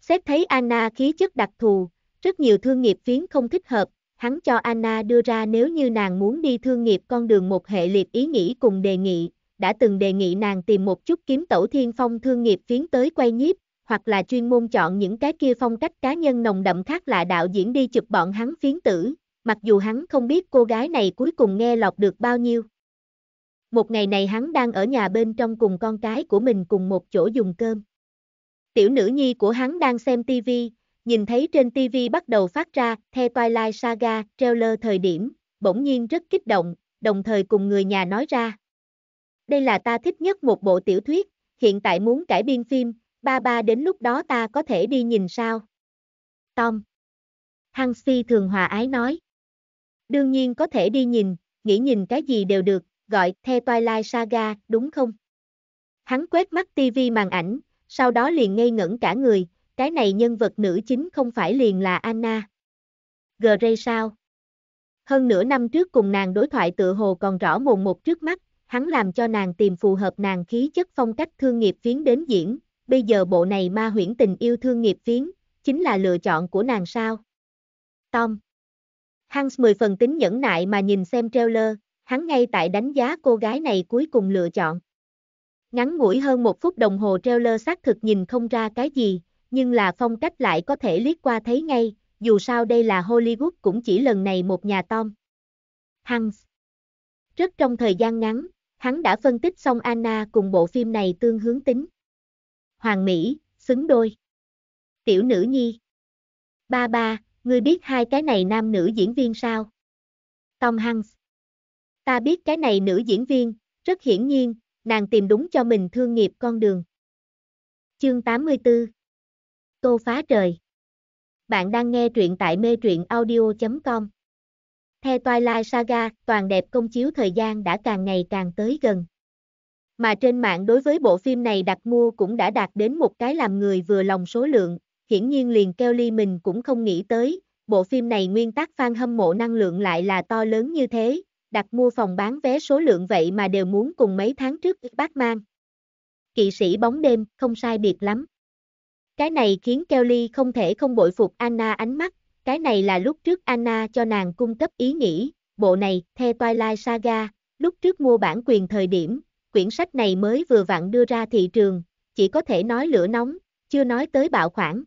Xét thấy Anna khí chất đặc thù, rất nhiều thương nghiệp phiến không thích hợp, hắn cho Anna đưa ra nếu như nàng muốn đi thương nghiệp con đường một hệ liệt ý nghĩ cùng đề nghị, đã từng đề nghị nàng tìm một chút kiếm tẩu thiên phong thương nghiệp phiến tới quay nhiếp, hoặc là chuyên môn chọn những cái kia phong cách cá nhân nồng đậm khác lạ đạo diễn đi chụp bọn hắn phiến tử, mặc dù hắn không biết cô gái này cuối cùng nghe lọt được bao nhiêu. Một ngày này hắn đang ở nhà bên trong cùng con cái của mình cùng một chỗ dùng cơm. Tiểu nữ nhi của hắn đang xem tivi, Nhìn thấy trên TV bắt đầu phát ra, The Twilight Saga, trailer thời điểm, bỗng nhiên rất kích động, đồng thời cùng người nhà nói ra. Đây là ta thích nhất một bộ tiểu thuyết, hiện tại muốn cải biên phim, ba ba đến lúc đó ta có thể đi nhìn sao. Tom. Hansi thường hòa ái nói. Đương nhiên có thể đi nhìn, nghĩ nhìn cái gì đều được, gọi The Twilight Saga, đúng không? Hắn quét mắt TV màn ảnh, sau đó liền ngây ngẩn cả người, cái này nhân vật nữ chính không phải liền là Anna. Gray sao? Hơn nửa năm trước cùng nàng đối thoại tự hồ còn rõ mồn một trước mắt, hắn làm cho nàng tìm phù hợp nàng khí chất phong cách thương nghiệp phiến đến diễn, bây giờ bộ này ma huyễn tình yêu thương nghiệp phiến, chính là lựa chọn của nàng sao? Tom Hans mười phần tính nhẫn nại mà nhìn xem trailer, hắn ngay tại đánh giá cô gái này cuối cùng lựa chọn. Ngắn ngủi hơn một phút đồng hồ trailer xác thực nhìn không ra cái gì, nhưng là phong cách lại có thể liếc qua thấy ngay, dù sao đây là Hollywood cũng chỉ lần này một nhà Tom. Hans Rất trong thời gian ngắn, hắn đã phân tích xong Anna cùng bộ phim này tương hướng tính. Hoàng Mỹ, xứng đôi. Tiểu nữ nhi. Ba ba, ngươi biết hai cái này nam nữ diễn viên sao? Tom Hanks. Ta biết cái này nữ diễn viên, rất hiển nhiên, nàng tìm đúng cho mình thương nghiệp con đường. Chương 84 tô phá trời. Bạn đang nghe truyện tại mê truyện audio.com. Theo Twilight Saga, toàn đẹp công chiếu thời gian đã càng ngày càng tới gần. Mà trên mạng đối với bộ phim này đặt mua cũng đã đạt đến một cái làm người vừa lòng số lượng, hiển nhiên liền Kelly mình cũng không nghĩ tới, bộ phim này nguyên tắc fan hâm mộ năng lượng lại là to lớn như thế, đặt mua phòng bán vé số lượng vậy mà đều muốn cùng mấy tháng trước Batman. Kỵ sĩ bóng đêm, không sai biệt lắm. Cái này khiến Kelly không thể không bội phục Anna ánh mắt, cái này là lúc trước Anna cho nàng cung cấp ý nghĩ, bộ này, The Twilight Saga, lúc trước mua bản quyền thời điểm, quyển sách này mới vừa vặn đưa ra thị trường, chỉ có thể nói lửa nóng, chưa nói tới bạo khoản.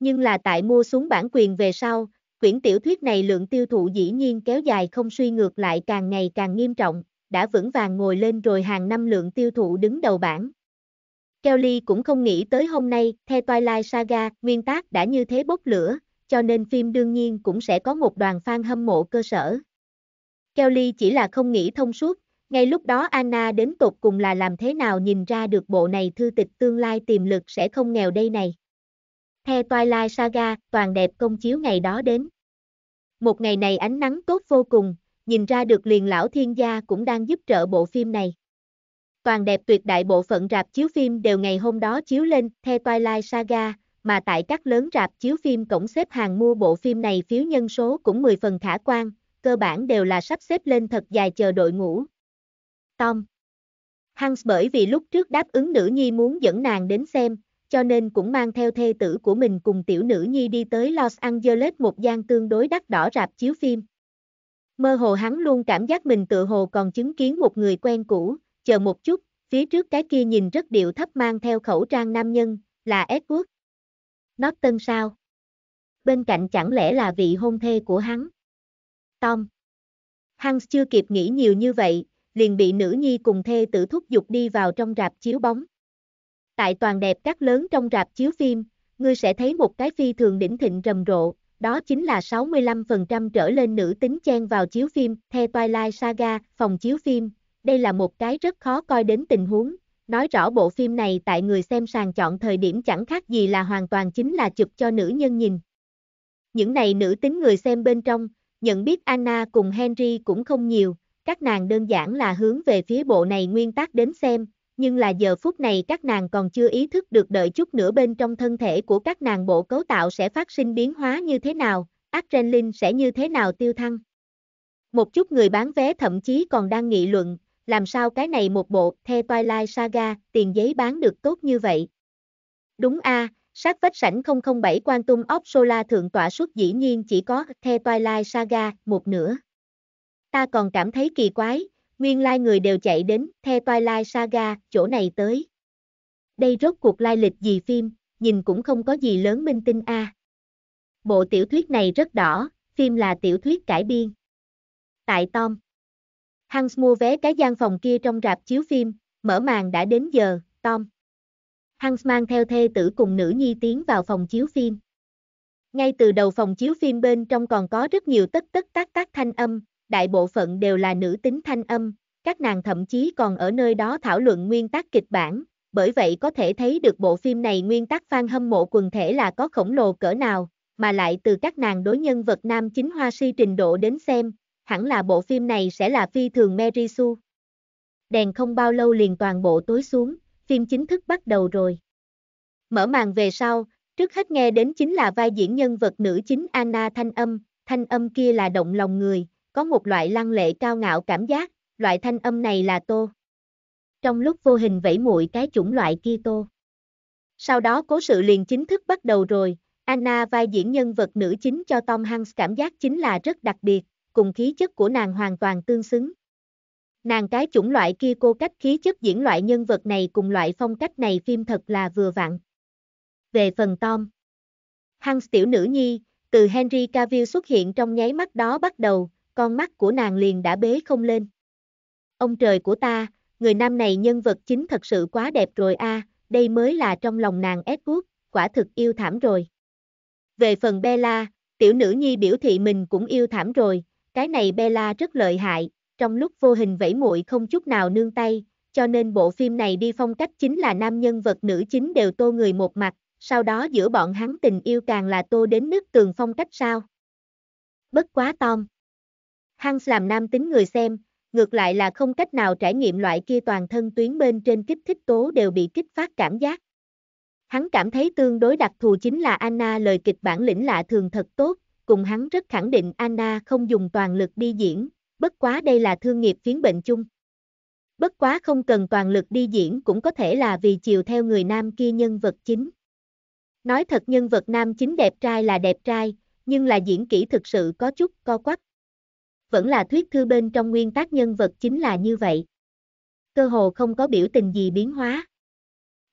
Nhưng là tại mua xuống bản quyền về sau, quyển tiểu thuyết này lượng tiêu thụ dĩ nhiên kéo dài không suy ngược lại càng ngày càng nghiêm trọng, đã vững vàng ngồi lên rồi hàng năm lượng tiêu thụ đứng đầu bảng, Kelly cũng không nghĩ tới hôm nay, theo Twilight Saga, nguyên tác đã như thế bốc lửa, cho nên phim đương nhiên cũng sẽ có một đoàn fan hâm mộ cơ sở. Kelly chỉ là không nghĩ thông suốt, ngay lúc đó Anna đến tột cùng là làm thế nào nhìn ra được bộ này thư tịch tương lai tiềm lực sẽ không nghèo đây này. Theo Twilight Saga, toàn đẹp công chiếu ngày đó đến. Một ngày này ánh nắng tốt vô cùng, nhìn ra được liền lão thiên gia cũng đang giúp trợ bộ phim này toàn đẹp tuyệt đại bộ phận rạp chiếu phim đều ngày hôm đó chiếu lên The Twilight Saga, mà tại các lớn rạp chiếu phim cổng xếp hàng mua bộ phim này phiếu nhân số cũng 10 phần khả quan, cơ bản đều là sắp xếp lên thật dài chờ đội ngũ. Tom Hans bởi vì lúc trước đáp ứng nữ nhi muốn dẫn nàng đến xem, cho nên cũng mang theo thê tử của mình cùng tiểu nữ nhi đi tới Los Angeles một gian tương đối đắt đỏ rạp chiếu phim. Mơ hồ hắn luôn cảm giác mình tự hồ còn chứng kiến một người quen cũ, chờ một chút, phía trước cái kia nhìn rất điệu thấp mang theo khẩu trang nam nhân, là Edward. tân sao? Bên cạnh chẳng lẽ là vị hôn thê của hắn? Tom. Hans chưa kịp nghĩ nhiều như vậy, liền bị nữ nhi cùng thê tử thúc giục đi vào trong rạp chiếu bóng. Tại toàn đẹp các lớn trong rạp chiếu phim, ngươi sẽ thấy một cái phi thường đỉnh thịnh rầm rộ, đó chính là 65% trở lên nữ tính chen vào chiếu phim, The Twilight Saga, phòng chiếu phim, đây là một cái rất khó coi đến tình huống, nói rõ bộ phim này tại người xem sàng chọn thời điểm chẳng khác gì là hoàn toàn chính là chụp cho nữ nhân nhìn. Những này nữ tính người xem bên trong, nhận biết Anna cùng Henry cũng không nhiều, các nàng đơn giản là hướng về phía bộ này nguyên tắc đến xem, nhưng là giờ phút này các nàng còn chưa ý thức được đợi chút nữa bên trong thân thể của các nàng bộ cấu tạo sẽ phát sinh biến hóa như thế nào, adrenaline sẽ như thế nào tiêu thăng. Một chút người bán vé thậm chí còn đang nghị luận, làm sao cái này một bộ The Twilight Saga tiền giấy bán được tốt như vậy. Đúng a, à, sát vách sảnh 007 Quantum of Sola thượng tọa suất dĩ nhiên chỉ có The Twilight Saga một nửa. Ta còn cảm thấy kỳ quái, nguyên lai like người đều chạy đến The Twilight Saga chỗ này tới. Đây rốt cuộc lai lịch gì phim, nhìn cũng không có gì lớn minh tinh a. À. Bộ tiểu thuyết này rất đỏ, phim là tiểu thuyết cải biên. Tại Tom Hans mua vé cái gian phòng kia trong rạp chiếu phim, mở màn đã đến giờ, Tom. Hans mang theo thê tử cùng nữ nhi tiến vào phòng chiếu phim. Ngay từ đầu phòng chiếu phim bên trong còn có rất nhiều tất tất tác tác thanh âm, đại bộ phận đều là nữ tính thanh âm, các nàng thậm chí còn ở nơi đó thảo luận nguyên tắc kịch bản, bởi vậy có thể thấy được bộ phim này nguyên tắc fan hâm mộ quần thể là có khổng lồ cỡ nào, mà lại từ các nàng đối nhân vật nam chính hoa si trình độ đến xem, hẳn là bộ phim này sẽ là phi thường Mary Sue. Đèn không bao lâu liền toàn bộ tối xuống, phim chính thức bắt đầu rồi. Mở màn về sau, trước hết nghe đến chính là vai diễn nhân vật nữ chính Anna Thanh Âm, thanh âm kia là động lòng người, có một loại lăng lệ cao ngạo cảm giác, loại thanh âm này là tô. Trong lúc vô hình vẫy muội cái chủng loại kia tô. Sau đó cố sự liền chính thức bắt đầu rồi, Anna vai diễn nhân vật nữ chính cho Tom Hanks cảm giác chính là rất đặc biệt, cùng khí chất của nàng hoàn toàn tương xứng. Nàng cái chủng loại kia cô cách khí chất diễn loại nhân vật này cùng loại phong cách này phim thật là vừa vặn. Về phần Tom, Hans tiểu nữ nhi, từ Henry Cavill xuất hiện trong nháy mắt đó bắt đầu, con mắt của nàng liền đã bế không lên. Ông trời của ta, người nam này nhân vật chính thật sự quá đẹp rồi a, à, đây mới là trong lòng nàng Edward, quả thực yêu thảm rồi. Về phần Bella, tiểu nữ nhi biểu thị mình cũng yêu thảm rồi, cái này Bella rất lợi hại, trong lúc vô hình vẫy muội không chút nào nương tay, cho nên bộ phim này đi phong cách chính là nam nhân vật nữ chính đều tô người một mặt, sau đó giữa bọn hắn tình yêu càng là tô đến nước tường phong cách sao. Bất quá Tom. Hans làm nam tính người xem, ngược lại là không cách nào trải nghiệm loại kia toàn thân tuyến bên trên kích thích tố đều bị kích phát cảm giác. Hắn cảm thấy tương đối đặc thù chính là Anna lời kịch bản lĩnh lạ thường thật tốt, cùng hắn rất khẳng định Anna không dùng toàn lực đi diễn, bất quá đây là thương nghiệp phiến bệnh chung. Bất quá không cần toàn lực đi diễn cũng có thể là vì chiều theo người nam kia nhân vật chính. Nói thật nhân vật nam chính đẹp trai là đẹp trai, nhưng là diễn kỹ thực sự có chút co quắp. Vẫn là thuyết thư bên trong nguyên tác nhân vật chính là như vậy. Cơ hồ không có biểu tình gì biến hóa.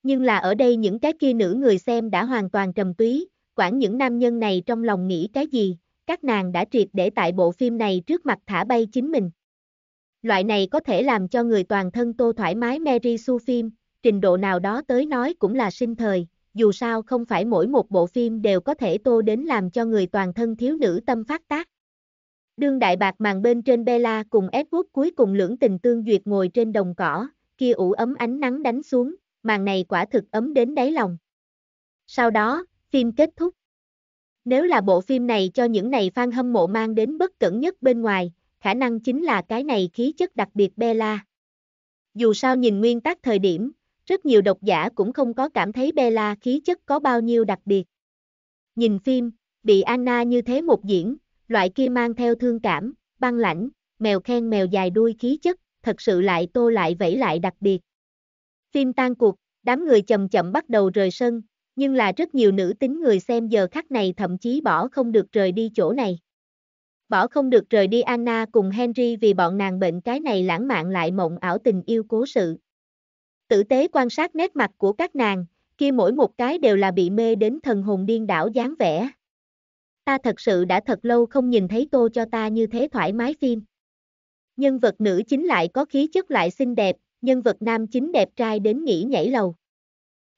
Nhưng là ở đây những cái kia nữ người xem đã hoàn toàn trầm túy, quản những nam nhân này trong lòng nghĩ cái gì, các nàng đã triệt để tại bộ phim này trước mặt thả bay chính mình. Loại này có thể làm cho người toàn thân tô thoải mái Mary Sue phim, trình độ nào đó tới nói cũng là sinh thời, dù sao không phải mỗi một bộ phim đều có thể tô đến làm cho người toàn thân thiếu nữ tâm phát tác. Đương đại bạc màn bên trên Bella cùng Edward cuối cùng lưỡng tình tương duyệt ngồi trên đồng cỏ, kia ủ ấm ánh nắng đánh xuống, màn này quả thực ấm đến đáy lòng. Sau đó, phim kết thúc. Nếu là bộ phim này cho những này fan hâm mộ mang đến bất cẩn nhất bên ngoài, khả năng chính là cái này khí chất đặc biệt Bella. Dù sao nhìn nguyên tác thời điểm, rất nhiều độc giả cũng không có cảm thấy Bella khí chất có bao nhiêu đặc biệt. Nhìn phim, bị Anna như thế một diễn, loại kia mang theo thương cảm, băng lãnh, mèo khen mèo dài đuôi khí chất, thật sự lại tô lại vẫy lại đặc biệt. Phim tan cuộc, đám người chậm chậm bắt đầu rời sân, nhưng là rất nhiều nữ tính người xem giờ khắc này thậm chí bỏ không được rời đi chỗ này. Bỏ không được rời đi Anna cùng Henry vì bọn nàng bệnh cái này lãng mạn lại mộng ảo tình yêu cố sự. Tử tế quan sát nét mặt của các nàng, kia mỗi một cái đều là bị mê đến thần hồn điên đảo dáng vẻ. Ta thật sự đã thật lâu không nhìn thấy tô cho ta như thế thoải mái phim. Nhân vật nữ chính lại có khí chất lại xinh đẹp, nhân vật nam chính đẹp trai đến nghĩ nhảy lầu.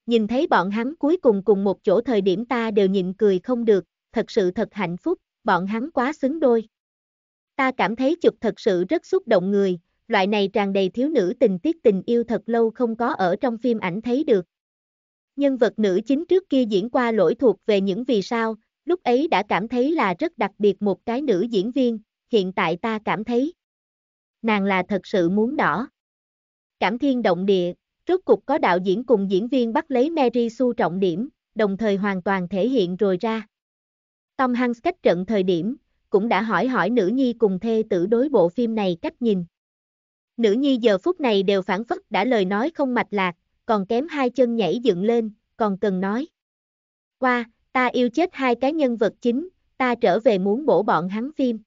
Nhìn thấy bọn hắn cuối cùng cùng một chỗ thời điểm ta đều nhịn cười không được, thật sự thật hạnh phúc, bọn hắn quá xứng đôi. Ta cảm thấy chụp thật sự rất xúc động người, loại này tràn đầy thiếu nữ tình tiết tình yêu thật lâu không có ở trong phim ảnh thấy được. Nhân vật nữ chính trước kia diễn qua lỗi thuộc về những vì sao, lúc ấy đã cảm thấy là rất đặc biệt một cái nữ diễn viên, hiện tại ta cảm thấy nàng là thật sự muốn đỏ. Cảm thiên động địa, Rốt cục có đạo diễn cùng diễn viên bắt lấy Mary Sue trọng điểm, đồng thời hoàn toàn thể hiện rồi ra. Tom Hanks cách trận thời điểm, cũng đã hỏi hỏi nữ nhi cùng thê tử đối bộ phim này cách nhìn. Nữ nhi giờ phút này đều phản phất đã lời nói không mạch lạc, còn kém hai chân nhảy dựng lên, còn cần nói. Qua, ta yêu chết hai cái nhân vật chính, ta trở về muốn bổ bọn hắn phim.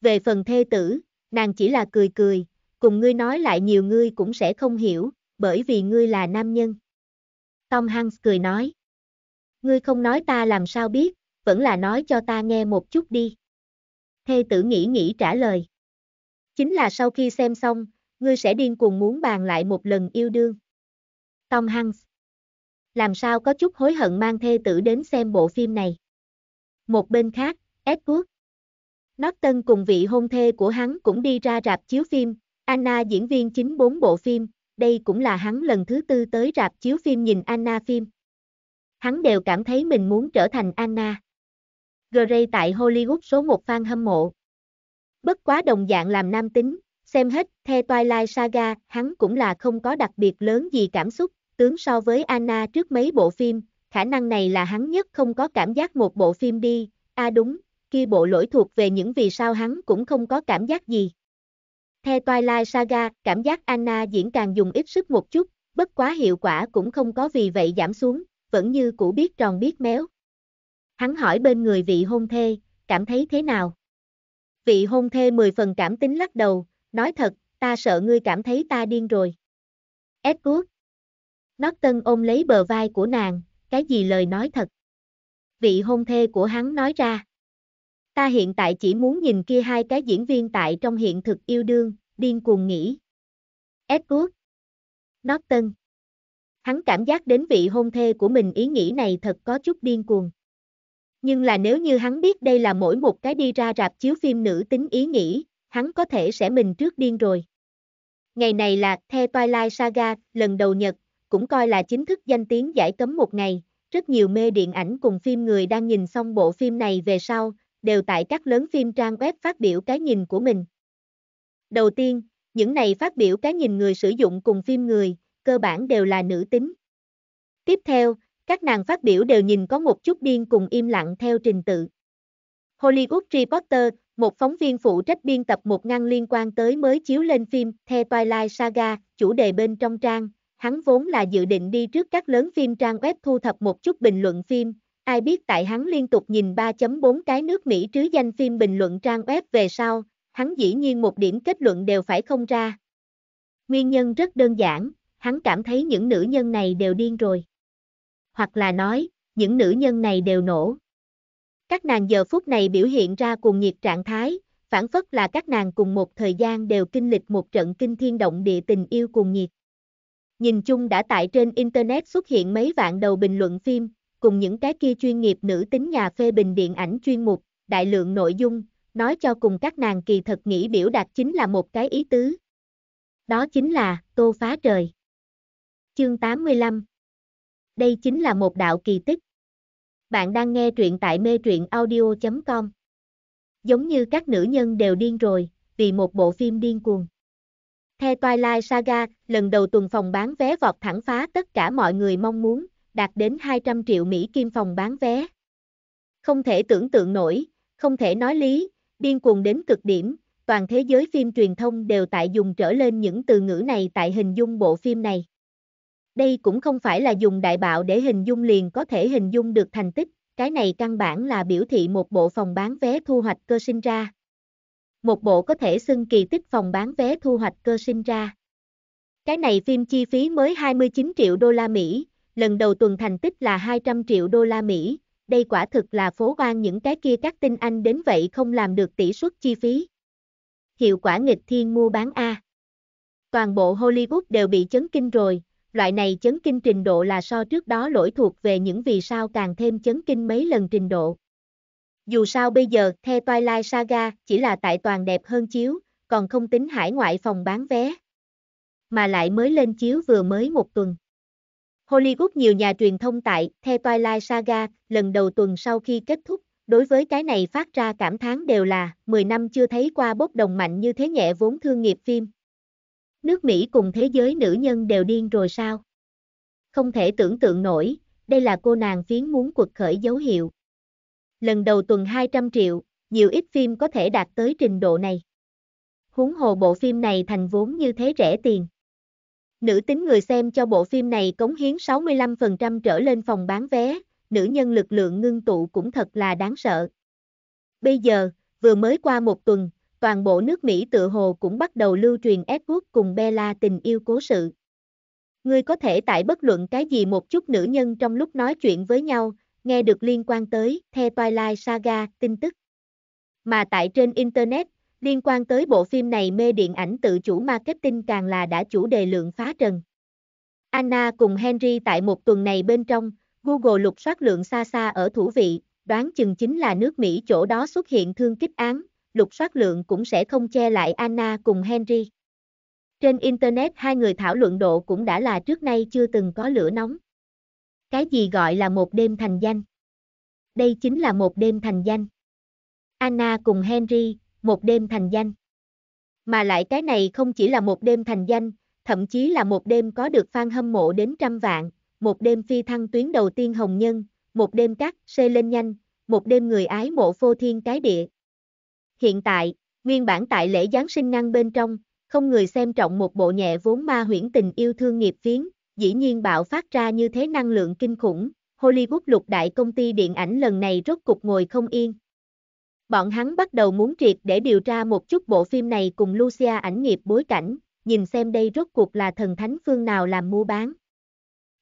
Về phần thê tử, nàng chỉ là cười cười, cùng ngươi nói lại nhiều ngươi cũng sẽ không hiểu, bởi vì ngươi là nam nhân. Tom Hanks cười nói. Ngươi không nói ta làm sao biết, vẫn là nói cho ta nghe một chút đi. Thê tử nghĩ nghĩ trả lời. Chính là sau khi xem xong, ngươi sẽ điên cuồng muốn bàn lại một lần yêu đương. Tom Hanks. Làm sao có chút hối hận mang thê tử đến xem bộ phim này. Một bên khác, Edward. Norton cùng vị hôn thê của hắn cũng đi ra rạp chiếu phim, Anna diễn viên chính bốn bộ phim, đây cũng là hắn lần thứ tư tới rạp chiếu phim nhìn Anna phim. Hắn đều cảm thấy mình muốn trở thành Anna. Gray tại Hollywood số 1 fan hâm mộ. Bất quá đồng dạng làm nam tính, xem hết The Twilight Saga, hắn cũng là không có đặc biệt lớn gì cảm xúc, tướng so với Anna trước mấy bộ phim, khả năng này là hắn nhất không có cảm giác một bộ phim đi, à đúng, kia bộ lỗi thuộc về những vì sao hắn cũng không có cảm giác gì. The Twilight Saga, cảm giác Anna diễn càng dùng ít sức một chút, bất quá hiệu quả cũng không có vì vậy giảm xuống, vẫn như cũ biết tròn biết méo. Hắn hỏi bên người vị hôn thê, cảm thấy thế nào? Vị hôn thê mười phần cảm tính lắc đầu, nói thật, ta sợ ngươi cảm thấy ta điên rồi. Edward. Norton ôm lấy bờ vai của nàng, cái gì lời nói thật. Vị hôn thê của hắn nói ra. Ta hiện tại chỉ muốn nhìn kia hai cái diễn viên tại trong hiện thực yêu đương, điên cuồng nghĩ. Edward. Norton. Hắn cảm giác đến vị hôn thê của mình ý nghĩ này thật có chút điên cuồng. Nhưng là nếu như hắn biết đây là mỗi một cái đi ra rạp chiếu phim nữ tính ý nghĩ, hắn có thể sẽ mình trước điên rồi. Ngày này là The Twilight Saga, lần đầu Nhật, cũng coi là chính thức danh tiếng giải cấm một ngày, rất nhiều mê điện ảnh cùng phim người đang nhìn xong bộ phim này về sau, đều tại các lớn phim trang web phát biểu cái nhìn của mình. Đầu tiên, những này phát biểu cái nhìn người sử dụng cùng phim người, cơ bản đều là nữ tính. Tiếp theo, các nàng phát biểu đều nhìn có một chút điên cùng im lặng theo trình tự. Hollywood Reporter, một phóng viên phụ trách biên tập một ngăn liên quan tới mới chiếu lên phim The Twilight Saga, chủ đề bên trong trang. Hắn vốn là dự định đi trước các lớn phim trang web thu thập một chút bình luận phim, Ai biết tại hắn liên tục nhìn 3.4 cái nước Mỹ trứ danh phim bình luận trang web về sau, hắn dĩ nhiên một điểm kết luận đều phải không ra. Nguyên nhân rất đơn giản, hắn cảm thấy những nữ nhân này đều điên rồi. Hoặc là nói, những nữ nhân này đều nổ. Các nàng giờ phút này biểu hiện ra cùng nhiệt trạng thái, phản phất là các nàng cùng một thời gian đều kinh lịch một trận kinh thiên động địa tình yêu cùng nhiệt. Nhìn chung đã tại trên Internet xuất hiện mấy vạn đầu bình luận phim, cùng những cái kia chuyên nghiệp nữ tính nhà phê bình điện ảnh chuyên mục, đại lượng nội dung, nói cho cùng các nàng kỳ thật nghĩ biểu đạt chính là một cái ý tứ. Đó chính là tô phá trời. Chương 85 Đây chính là một đạo kỳ tích. Bạn đang nghe truyện tại mê truyện audio.com Giống như các nữ nhân đều điên rồi, vì một bộ phim điên cuồng. Theo Twilight Saga, lần đầu tuần phòng bán vé vọt thẳng phá tất cả mọi người mong muốn, đạt đến 200 triệu Mỹ kim phòng bán vé. Không thể tưởng tượng nổi, không thể nói lý, điên cuồng đến cực điểm, toàn thế giới phim truyền thông đều tại dùng trở lên những từ ngữ này tại hình dung bộ phim này. Đây cũng không phải là dùng đại bạo để hình dung liền có thể hình dung được thành tích, cái này căn bản là biểu thị một bộ phòng bán vé thu hoạch cơ sinh ra. Một bộ có thể xưng kỳ tích phòng bán vé thu hoạch cơ sinh ra. Cái này phim chi phí mới 29 triệu đô la Mỹ, lần đầu tuần thành tích là 200 triệu đô la Mỹ, đây quả thực là phố oan những cái kia các tinh anh đến vậy không làm được tỷ suất chi phí. Hiệu quả nghịch thiên mua bán A. Toàn bộ Hollywood đều bị chấn kinh rồi, loại này chấn kinh trình độ là so trước đó lỗi thuộc về những vì sao càng thêm chấn kinh mấy lần trình độ. Dù sao bây giờ, The Twilight Saga chỉ là tại toàn đẹp hơn chiếu, còn không tính hải ngoại phòng bán vé. Mà lại mới lên chiếu vừa mới một tuần. Hollywood nhiều nhà truyền thông tại The Twilight Saga lần đầu tuần sau khi kết thúc, đối với cái này phát ra cảm thán đều là 10 năm chưa thấy qua bốc đồng mạnh như thế nhẹ vốn thương nghiệp phim. Nước Mỹ cùng thế giới nữ nhân đều điên rồi sao? Không thể tưởng tượng nổi, đây là cô nàng phiến muốn cuộc khởi dấu hiệu. Lần đầu tuần 200 triệu, nhiều ít phim có thể đạt tới trình độ này. Huống hồ bộ phim này thành vốn như thế rẻ tiền. Nữ tính người xem cho bộ phim này cống hiến 65% trở lên phòng bán vé, nữ nhân lực lượng ngưng tụ cũng thật là đáng sợ. Bây giờ, vừa mới qua một tuần, toàn bộ nước Mỹ tự hồ cũng bắt đầu lưu truyền Edward cùng Bella tình yêu cố sự. Ngươi có thể tải bất luận cái gì một chút nữ nhân trong lúc nói chuyện với nhau, nghe được liên quan tới The Twilight Saga tin tức. Mà tại trên Internet Liên quan tới bộ phim này mê điện ảnh tự chủ marketing càng là đã chủ đề lượng phá trần. Anna cùng Henry tại một tuần này bên trong, Google lục soát lượng xa xa ở thủ vị, đoán chừng chính là nước Mỹ chỗ đó xuất hiện thương kích án, lục soát lượng cũng sẽ không che lại Anna cùng Henry. Trên Internet hai người thảo luận độ cũng đã là trước nay chưa từng có lửa nóng. Cái gì gọi là một đêm thành danh? Đây chính là một đêm thành danh. Anna cùng Henry, một đêm thành danh. Mà lại cái này không chỉ là một đêm thành danh, thậm chí là một đêm có được fan hâm mộ đến trăm vạn, một đêm phi thăng tuyến đầu tiên hồng nhân, một đêm cắt, xê lên nhanh, một đêm người ái mộ phô thiên cái địa. Hiện tại, nguyên bản tại lễ Giáng sinh ngăn bên trong, không người xem trọng một bộ nhẹ vốn ma huyễn tình yêu thương nghiệp phiến, dĩ nhiên bạo phát ra như thế năng lượng kinh khủng, Hollywood lục đại công ty điện ảnh lần này rốt cục ngồi không yên bọn hắn bắt đầu muốn triệt để điều tra một chút bộ phim này cùng Lucia ảnh nghiệp bối cảnh, nhìn xem đây rốt cuộc là thần thánh phương nào làm mua bán.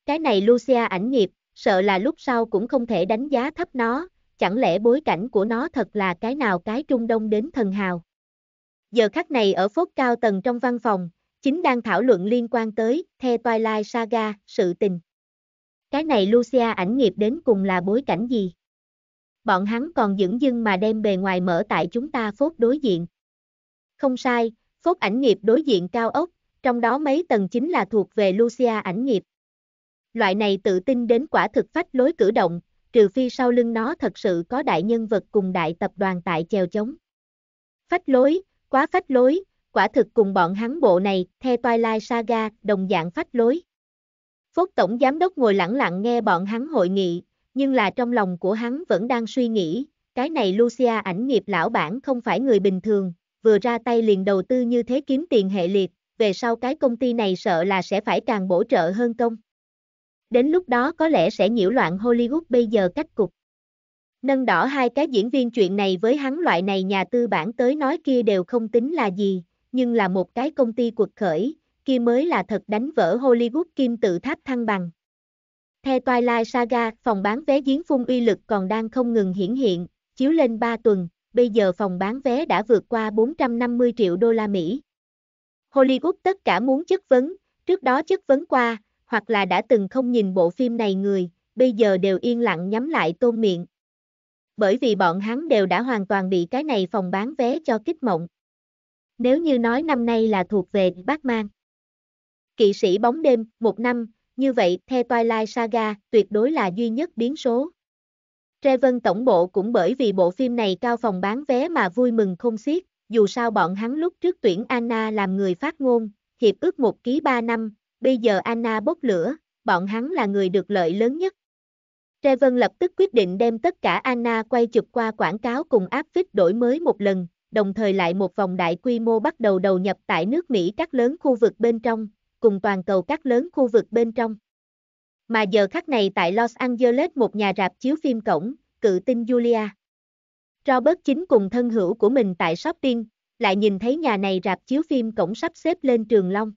Cái này Lucia ảnh nghiệp, sợ là lúc sau cũng không thể đánh giá thấp nó, chẳng lẽ bối cảnh của nó thật là cái nào cái Trung Đông đến thần hào. Giờ khắc này ở phốt cao tầng trong văn phòng, chính đang thảo luận liên quan tới The Twilight Saga, sự tình. Cái này Lucia ảnh nghiệp đến cùng là bối cảnh gì? bọn hắn còn dững dưng mà đem bề ngoài mở tại chúng ta phốt đối diện. Không sai, phốt ảnh nghiệp đối diện cao ốc, trong đó mấy tầng chính là thuộc về Lucia ảnh nghiệp. Loại này tự tin đến quả thực phách lối cử động, trừ phi sau lưng nó thật sự có đại nhân vật cùng đại tập đoàn tại chèo chống. Phách lối, quá phách lối, quả thực cùng bọn hắn bộ này, theo Twilight Saga, đồng dạng phách lối. Phốt tổng giám đốc ngồi lặng lặng nghe bọn hắn hội nghị, nhưng là trong lòng của hắn vẫn đang suy nghĩ, cái này Lucia ảnh nghiệp lão bản không phải người bình thường, vừa ra tay liền đầu tư như thế kiếm tiền hệ liệt, về sau cái công ty này sợ là sẽ phải càng bổ trợ hơn công. Đến lúc đó có lẽ sẽ nhiễu loạn Hollywood bây giờ cách cục. Nâng đỏ hai cái diễn viên chuyện này với hắn loại này nhà tư bản tới nói kia đều không tính là gì, nhưng là một cái công ty cuộc khởi, kia mới là thật đánh vỡ Hollywood kim tự tháp thăng bằng. The Twilight Saga, phòng bán vé giếng phun uy lực còn đang không ngừng hiển hiện, chiếu lên 3 tuần, bây giờ phòng bán vé đã vượt qua 450 triệu đô la Mỹ. Hollywood tất cả muốn chất vấn, trước đó chất vấn qua, hoặc là đã từng không nhìn bộ phim này người, bây giờ đều yên lặng nhắm lại tôn miệng. Bởi vì bọn hắn đều đã hoàn toàn bị cái này phòng bán vé cho kích mộng. Nếu như nói năm nay là thuộc về Batman. Kỵ sĩ bóng đêm, một năm, như vậy The Twilight Saga tuyệt đối là duy nhất biến số. Raven tổng bộ cũng bởi vì bộ phim này cao phòng bán vé mà vui mừng không xiết, dù sao bọn hắn lúc trước tuyển Anna làm người phát ngôn, hiệp ước một ký 3 năm, bây giờ Anna bốc lửa, bọn hắn là người được lợi lớn nhất. Raven lập tức quyết định đem tất cả Anna quay chụp qua quảng cáo cùng áp phích đổi mới một lần, đồng thời lại một vòng đại quy mô bắt đầu đầu nhập tại nước Mỹ các lớn khu vực bên trong, cùng toàn cầu các lớn khu vực bên trong. Mà giờ khắc này tại Los Angeles một nhà rạp chiếu phim cổng, cự tinh Julia. Robert chính cùng thân hữu của mình tại shopping, lại nhìn thấy nhà này rạp chiếu phim cổng sắp xếp lên trường long.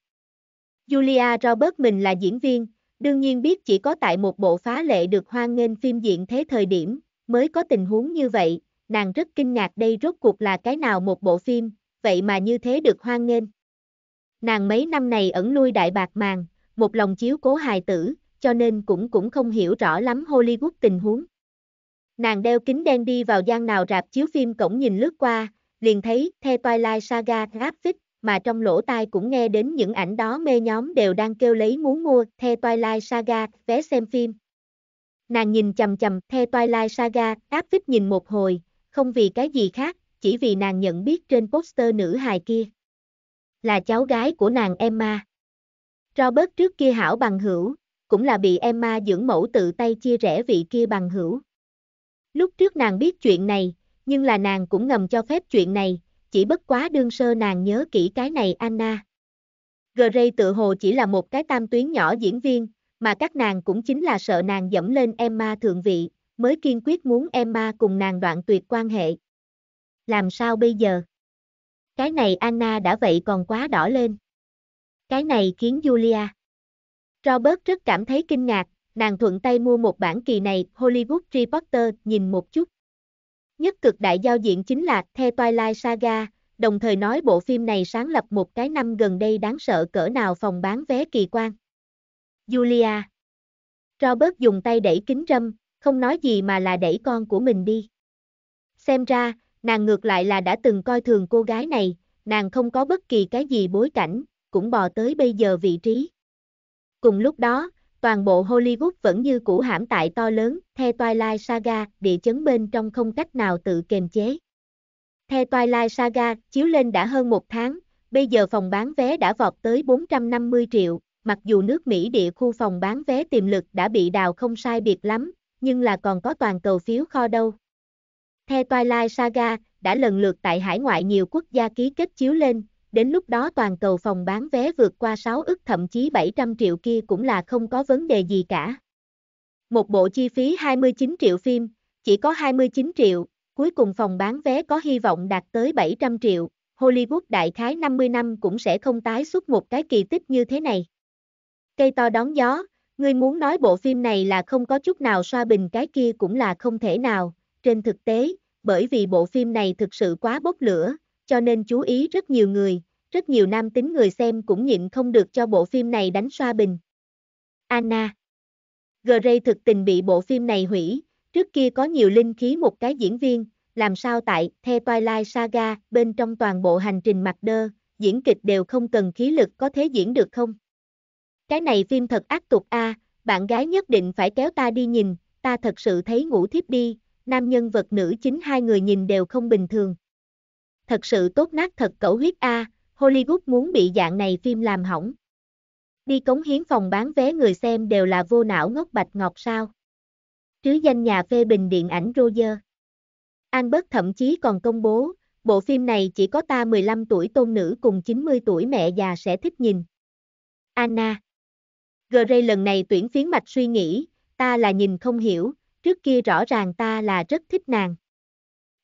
Julia Robert mình là diễn viên, đương nhiên biết chỉ có tại một bộ phá lệ được hoan nghênh phim diện thế thời điểm, mới có tình huống như vậy, nàng rất kinh ngạc đây rốt cuộc là cái nào một bộ phim, vậy mà như thế được hoan nghênh. Nàng mấy năm này ẩn lui đại bạc màng, một lòng chiếu cố hài tử, cho nên cũng cũng không hiểu rõ lắm Hollywood tình huống. Nàng đeo kính đen đi vào gian nào rạp chiếu phim cổng nhìn lướt qua, liền thấy The Twilight Saga graphic mà trong lỗ tai cũng nghe đến những ảnh đó mê nhóm đều đang kêu lấy muốn mua The Twilight Saga vé xem phim. Nàng nhìn chầm chầm The Twilight Saga graphic nhìn một hồi, không vì cái gì khác, chỉ vì nàng nhận biết trên poster nữ hài kia là cháu gái của nàng Emma. Robert trước kia hảo bằng hữu, cũng là bị Emma dưỡng mẫu tự tay chia rẽ vị kia bằng hữu. Lúc trước nàng biết chuyện này, nhưng là nàng cũng ngầm cho phép chuyện này, chỉ bất quá đương sơ nàng nhớ kỹ cái này Anna. Gray tự hồ chỉ là một cái tam tuyến nhỏ diễn viên, mà các nàng cũng chính là sợ nàng dẫm lên Emma thượng vị, mới kiên quyết muốn Emma cùng nàng đoạn tuyệt quan hệ. Làm sao bây giờ? Cái này Anna đã vậy còn quá đỏ lên. Cái này khiến Julia. Robert rất cảm thấy kinh ngạc, nàng thuận tay mua một bản kỳ này Hollywood Reporter nhìn một chút. Nhất cực đại giao diện chính là The Twilight Saga, đồng thời nói bộ phim này sáng lập một cái năm gần đây đáng sợ cỡ nào phòng bán vé kỳ quan. Julia Robert dùng tay đẩy kính râm, không nói gì mà là đẩy con của mình đi. Xem ra, Nàng ngược lại là đã từng coi thường cô gái này, nàng không có bất kỳ cái gì bối cảnh, cũng bò tới bây giờ vị trí. Cùng lúc đó, toàn bộ Hollywood vẫn như cũ hãm tại to lớn, The Twilight Saga, địa chấn bên trong không cách nào tự kềm chế. The Twilight Saga chiếu lên đã hơn một tháng, bây giờ phòng bán vé đã vọt tới 450 triệu, mặc dù nước Mỹ địa khu phòng bán vé tiềm lực đã bị đào không sai biệt lắm, nhưng là còn có toàn cầu phiếu kho đâu. The Twilight Saga đã lần lượt tại hải ngoại nhiều quốc gia ký kết chiếu lên, đến lúc đó toàn cầu phòng bán vé vượt qua 6 ức thậm chí 700 triệu kia cũng là không có vấn đề gì cả. Một bộ chi phí 29 triệu phim, chỉ có 29 triệu, cuối cùng phòng bán vé có hy vọng đạt tới 700 triệu, Hollywood đại khái 50 năm cũng sẽ không tái xuất một cái kỳ tích như thế này. Cây to đón gió, người muốn nói bộ phim này là không có chút nào xoa bình cái kia cũng là không thể nào, trên thực tế, bởi vì bộ phim này thực sự quá bốc lửa, cho nên chú ý rất nhiều người, rất nhiều nam tính người xem cũng nhịn không được cho bộ phim này đánh xoa bình. Anna Gray thực tình bị bộ phim này hủy, trước kia có nhiều linh khí một cái diễn viên, làm sao tại The Twilight Saga bên trong toàn bộ hành trình mặt đơ, diễn kịch đều không cần khí lực có thể diễn được không? Cái này phim thật ác tục a, à, bạn gái nhất định phải kéo ta đi nhìn, ta thật sự thấy ngủ thiếp đi, nam nhân vật nữ chính hai người nhìn đều không bình thường. Thật sự tốt nát thật cẩu huyết A, Hollywood muốn bị dạng này phim làm hỏng. Đi cống hiến phòng bán vé người xem đều là vô não ngốc bạch ngọc sao. Trứ danh nhà phê bình điện ảnh Roger. Albert thậm chí còn công bố, bộ phim này chỉ có ta 15 tuổi tôn nữ cùng 90 tuổi mẹ già sẽ thích nhìn. Anna. Gray lần này tuyển phiến mạch suy nghĩ, ta là nhìn không hiểu, trước kia rõ ràng ta là rất thích nàng.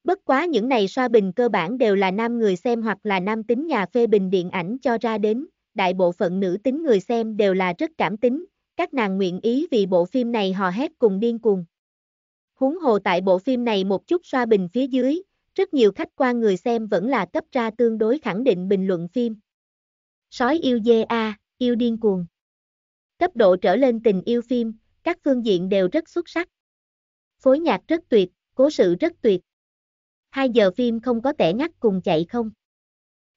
Bất quá những này xoa bình cơ bản đều là nam người xem hoặc là nam tính nhà phê bình điện ảnh cho ra đến, đại bộ phận nữ tính người xem đều là rất cảm tính, các nàng nguyện ý vì bộ phim này hò hét cùng điên cuồng. Huống hồ tại bộ phim này một chút xoa bình phía dưới, rất nhiều khách quan người xem vẫn là cấp ra tương đối khẳng định bình luận phim. Sói yêu dê a, yêu điên cuồng. Cấp độ trở lên tình yêu phim, các phương diện đều rất xuất sắc phối nhạc rất tuyệt, cố sự rất tuyệt. Hai giờ phim không có tẻ ngắt cùng chạy không?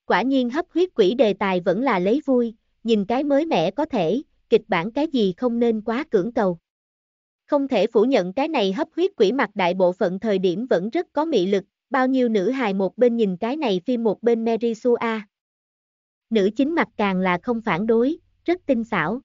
Quả nhiên hấp huyết quỷ đề tài vẫn là lấy vui, nhìn cái mới mẻ có thể, kịch bản cái gì không nên quá cưỡng cầu. Không thể phủ nhận cái này hấp huyết quỷ mặt đại bộ phận thời điểm vẫn rất có mị lực, bao nhiêu nữ hài một bên nhìn cái này phim một bên Mary Sue A. Nữ chính mặt càng là không phản đối, rất tinh xảo.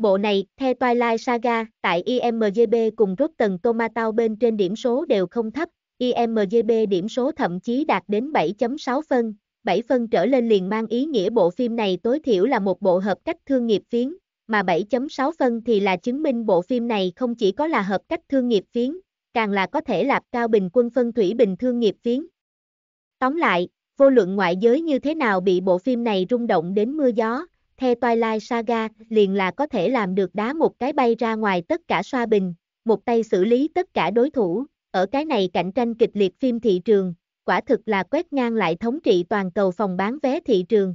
Bộ này, The Twilight Saga, tại IMDB cùng tầng Tomatoes bên trên điểm số đều không thấp, IMDB điểm số thậm chí đạt đến 7.6 phân, 7 phân trở lên liền mang ý nghĩa bộ phim này tối thiểu là một bộ hợp cách thương nghiệp phiến, mà 7.6 phân thì là chứng minh bộ phim này không chỉ có là hợp cách thương nghiệp phiến, càng là có thể lạp cao bình quân phân thủy bình thương nghiệp phiến. Tóm lại, vô luận ngoại giới như thế nào bị bộ phim này rung động đến mưa gió, theo Twilight Saga, liền là có thể làm được đá một cái bay ra ngoài tất cả xoa bình, một tay xử lý tất cả đối thủ, ở cái này cạnh tranh kịch liệt phim thị trường, quả thực là quét ngang lại thống trị toàn cầu phòng bán vé thị trường.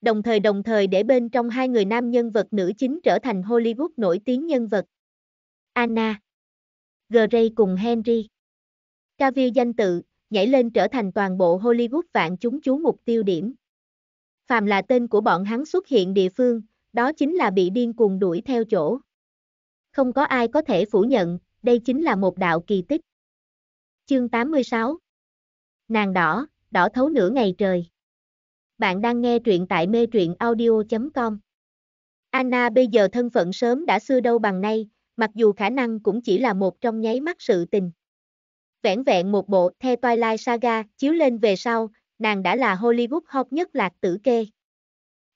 Đồng thời đồng thời để bên trong hai người nam nhân vật nữ chính trở thành Hollywood nổi tiếng nhân vật. Anna Gray cùng Henry Cavill danh tự, nhảy lên trở thành toàn bộ Hollywood vạn chúng chú mục tiêu điểm phàm là tên của bọn hắn xuất hiện địa phương, đó chính là bị điên cuồng đuổi theo chỗ. Không có ai có thể phủ nhận, đây chính là một đạo kỳ tích. Chương 86 Nàng đỏ, đỏ thấu nửa ngày trời. Bạn đang nghe truyện tại mê truyện audio.com Anna bây giờ thân phận sớm đã xưa đâu bằng nay, mặc dù khả năng cũng chỉ là một trong nháy mắt sự tình. Vẹn vẹn một bộ The Twilight Saga chiếu lên về sau, nàng đã là Hollywood hot nhất lạc tử kê.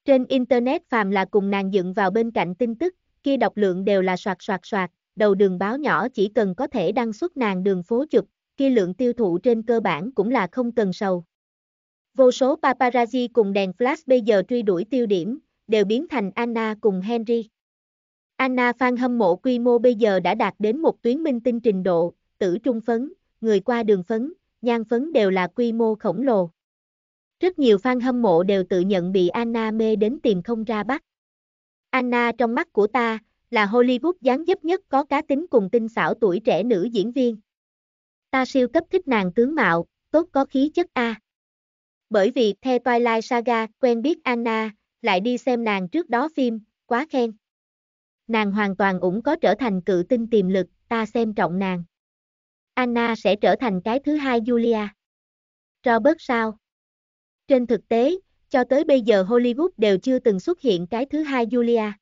Trên Internet phàm là cùng nàng dựng vào bên cạnh tin tức, kia đọc lượng đều là soạt soạt soạt, đầu đường báo nhỏ chỉ cần có thể đăng xuất nàng đường phố chụp, kia lượng tiêu thụ trên cơ bản cũng là không cần sầu. Vô số paparazzi cùng đèn flash bây giờ truy đuổi tiêu điểm, đều biến thành Anna cùng Henry. Anna fan hâm mộ quy mô bây giờ đã đạt đến một tuyến minh tinh trình độ, tử trung phấn, người qua đường phấn, nhan phấn đều là quy mô khổng lồ. Rất nhiều fan hâm mộ đều tự nhận bị Anna mê đến tìm không ra bắt. Anna trong mắt của ta, là Hollywood dáng dấp nhất có cá tính cùng tinh xảo tuổi trẻ nữ diễn viên. Ta siêu cấp thích nàng tướng mạo, tốt có khí chất A. Bởi vì theo Twilight Saga quen biết Anna, lại đi xem nàng trước đó phim, quá khen. Nàng hoàn toàn cũng có trở thành cự tinh tiềm lực, ta xem trọng nàng. Anna sẽ trở thành cái thứ hai Julia. Robert sao? Trên thực tế, cho tới bây giờ Hollywood đều chưa từng xuất hiện cái thứ hai Julia.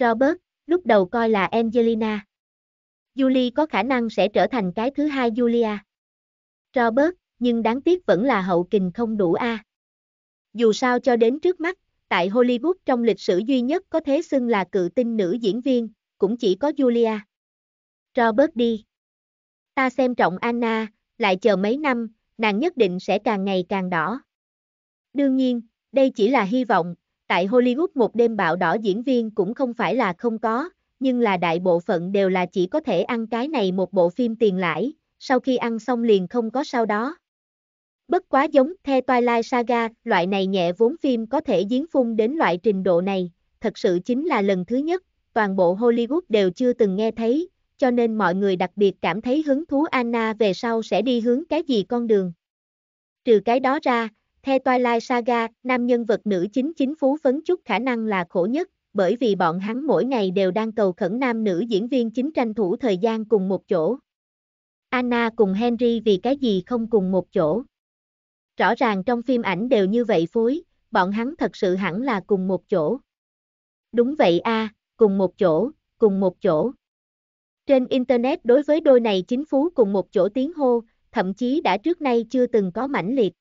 Robert, lúc đầu coi là Angelina. Julie có khả năng sẽ trở thành cái thứ hai Julia. Robert, nhưng đáng tiếc vẫn là hậu kình không đủ a. À. Dù sao cho đến trước mắt, tại Hollywood trong lịch sử duy nhất có thế xưng là cự tinh nữ diễn viên, cũng chỉ có Julia. Robert đi. Ta xem trọng Anna, lại chờ mấy năm, nàng nhất định sẽ càng ngày càng đỏ. Đương nhiên, đây chỉ là hy vọng, tại Hollywood một đêm bạo đỏ diễn viên cũng không phải là không có, nhưng là đại bộ phận đều là chỉ có thể ăn cái này một bộ phim tiền lãi, sau khi ăn xong liền không có sau đó. Bất quá giống The Twilight Saga, loại này nhẹ vốn phim có thể giếng phun đến loại trình độ này, thật sự chính là lần thứ nhất, toàn bộ Hollywood đều chưa từng nghe thấy, cho nên mọi người đặc biệt cảm thấy hứng thú Anna về sau sẽ đi hướng cái gì con đường. Trừ cái đó ra, The Twilight Saga, nam nhân vật nữ chính chính phú phấn chút khả năng là khổ nhất, bởi vì bọn hắn mỗi ngày đều đang cầu khẩn nam nữ diễn viên chính tranh thủ thời gian cùng một chỗ. Anna cùng Henry vì cái gì không cùng một chỗ. Rõ ràng trong phim ảnh đều như vậy phối, bọn hắn thật sự hẳn là cùng một chỗ. Đúng vậy a, cùng một chỗ, cùng một chỗ. Trên Internet đối với đôi này chính phú cùng một chỗ tiếng hô, thậm chí đã trước nay chưa từng có mãnh liệt.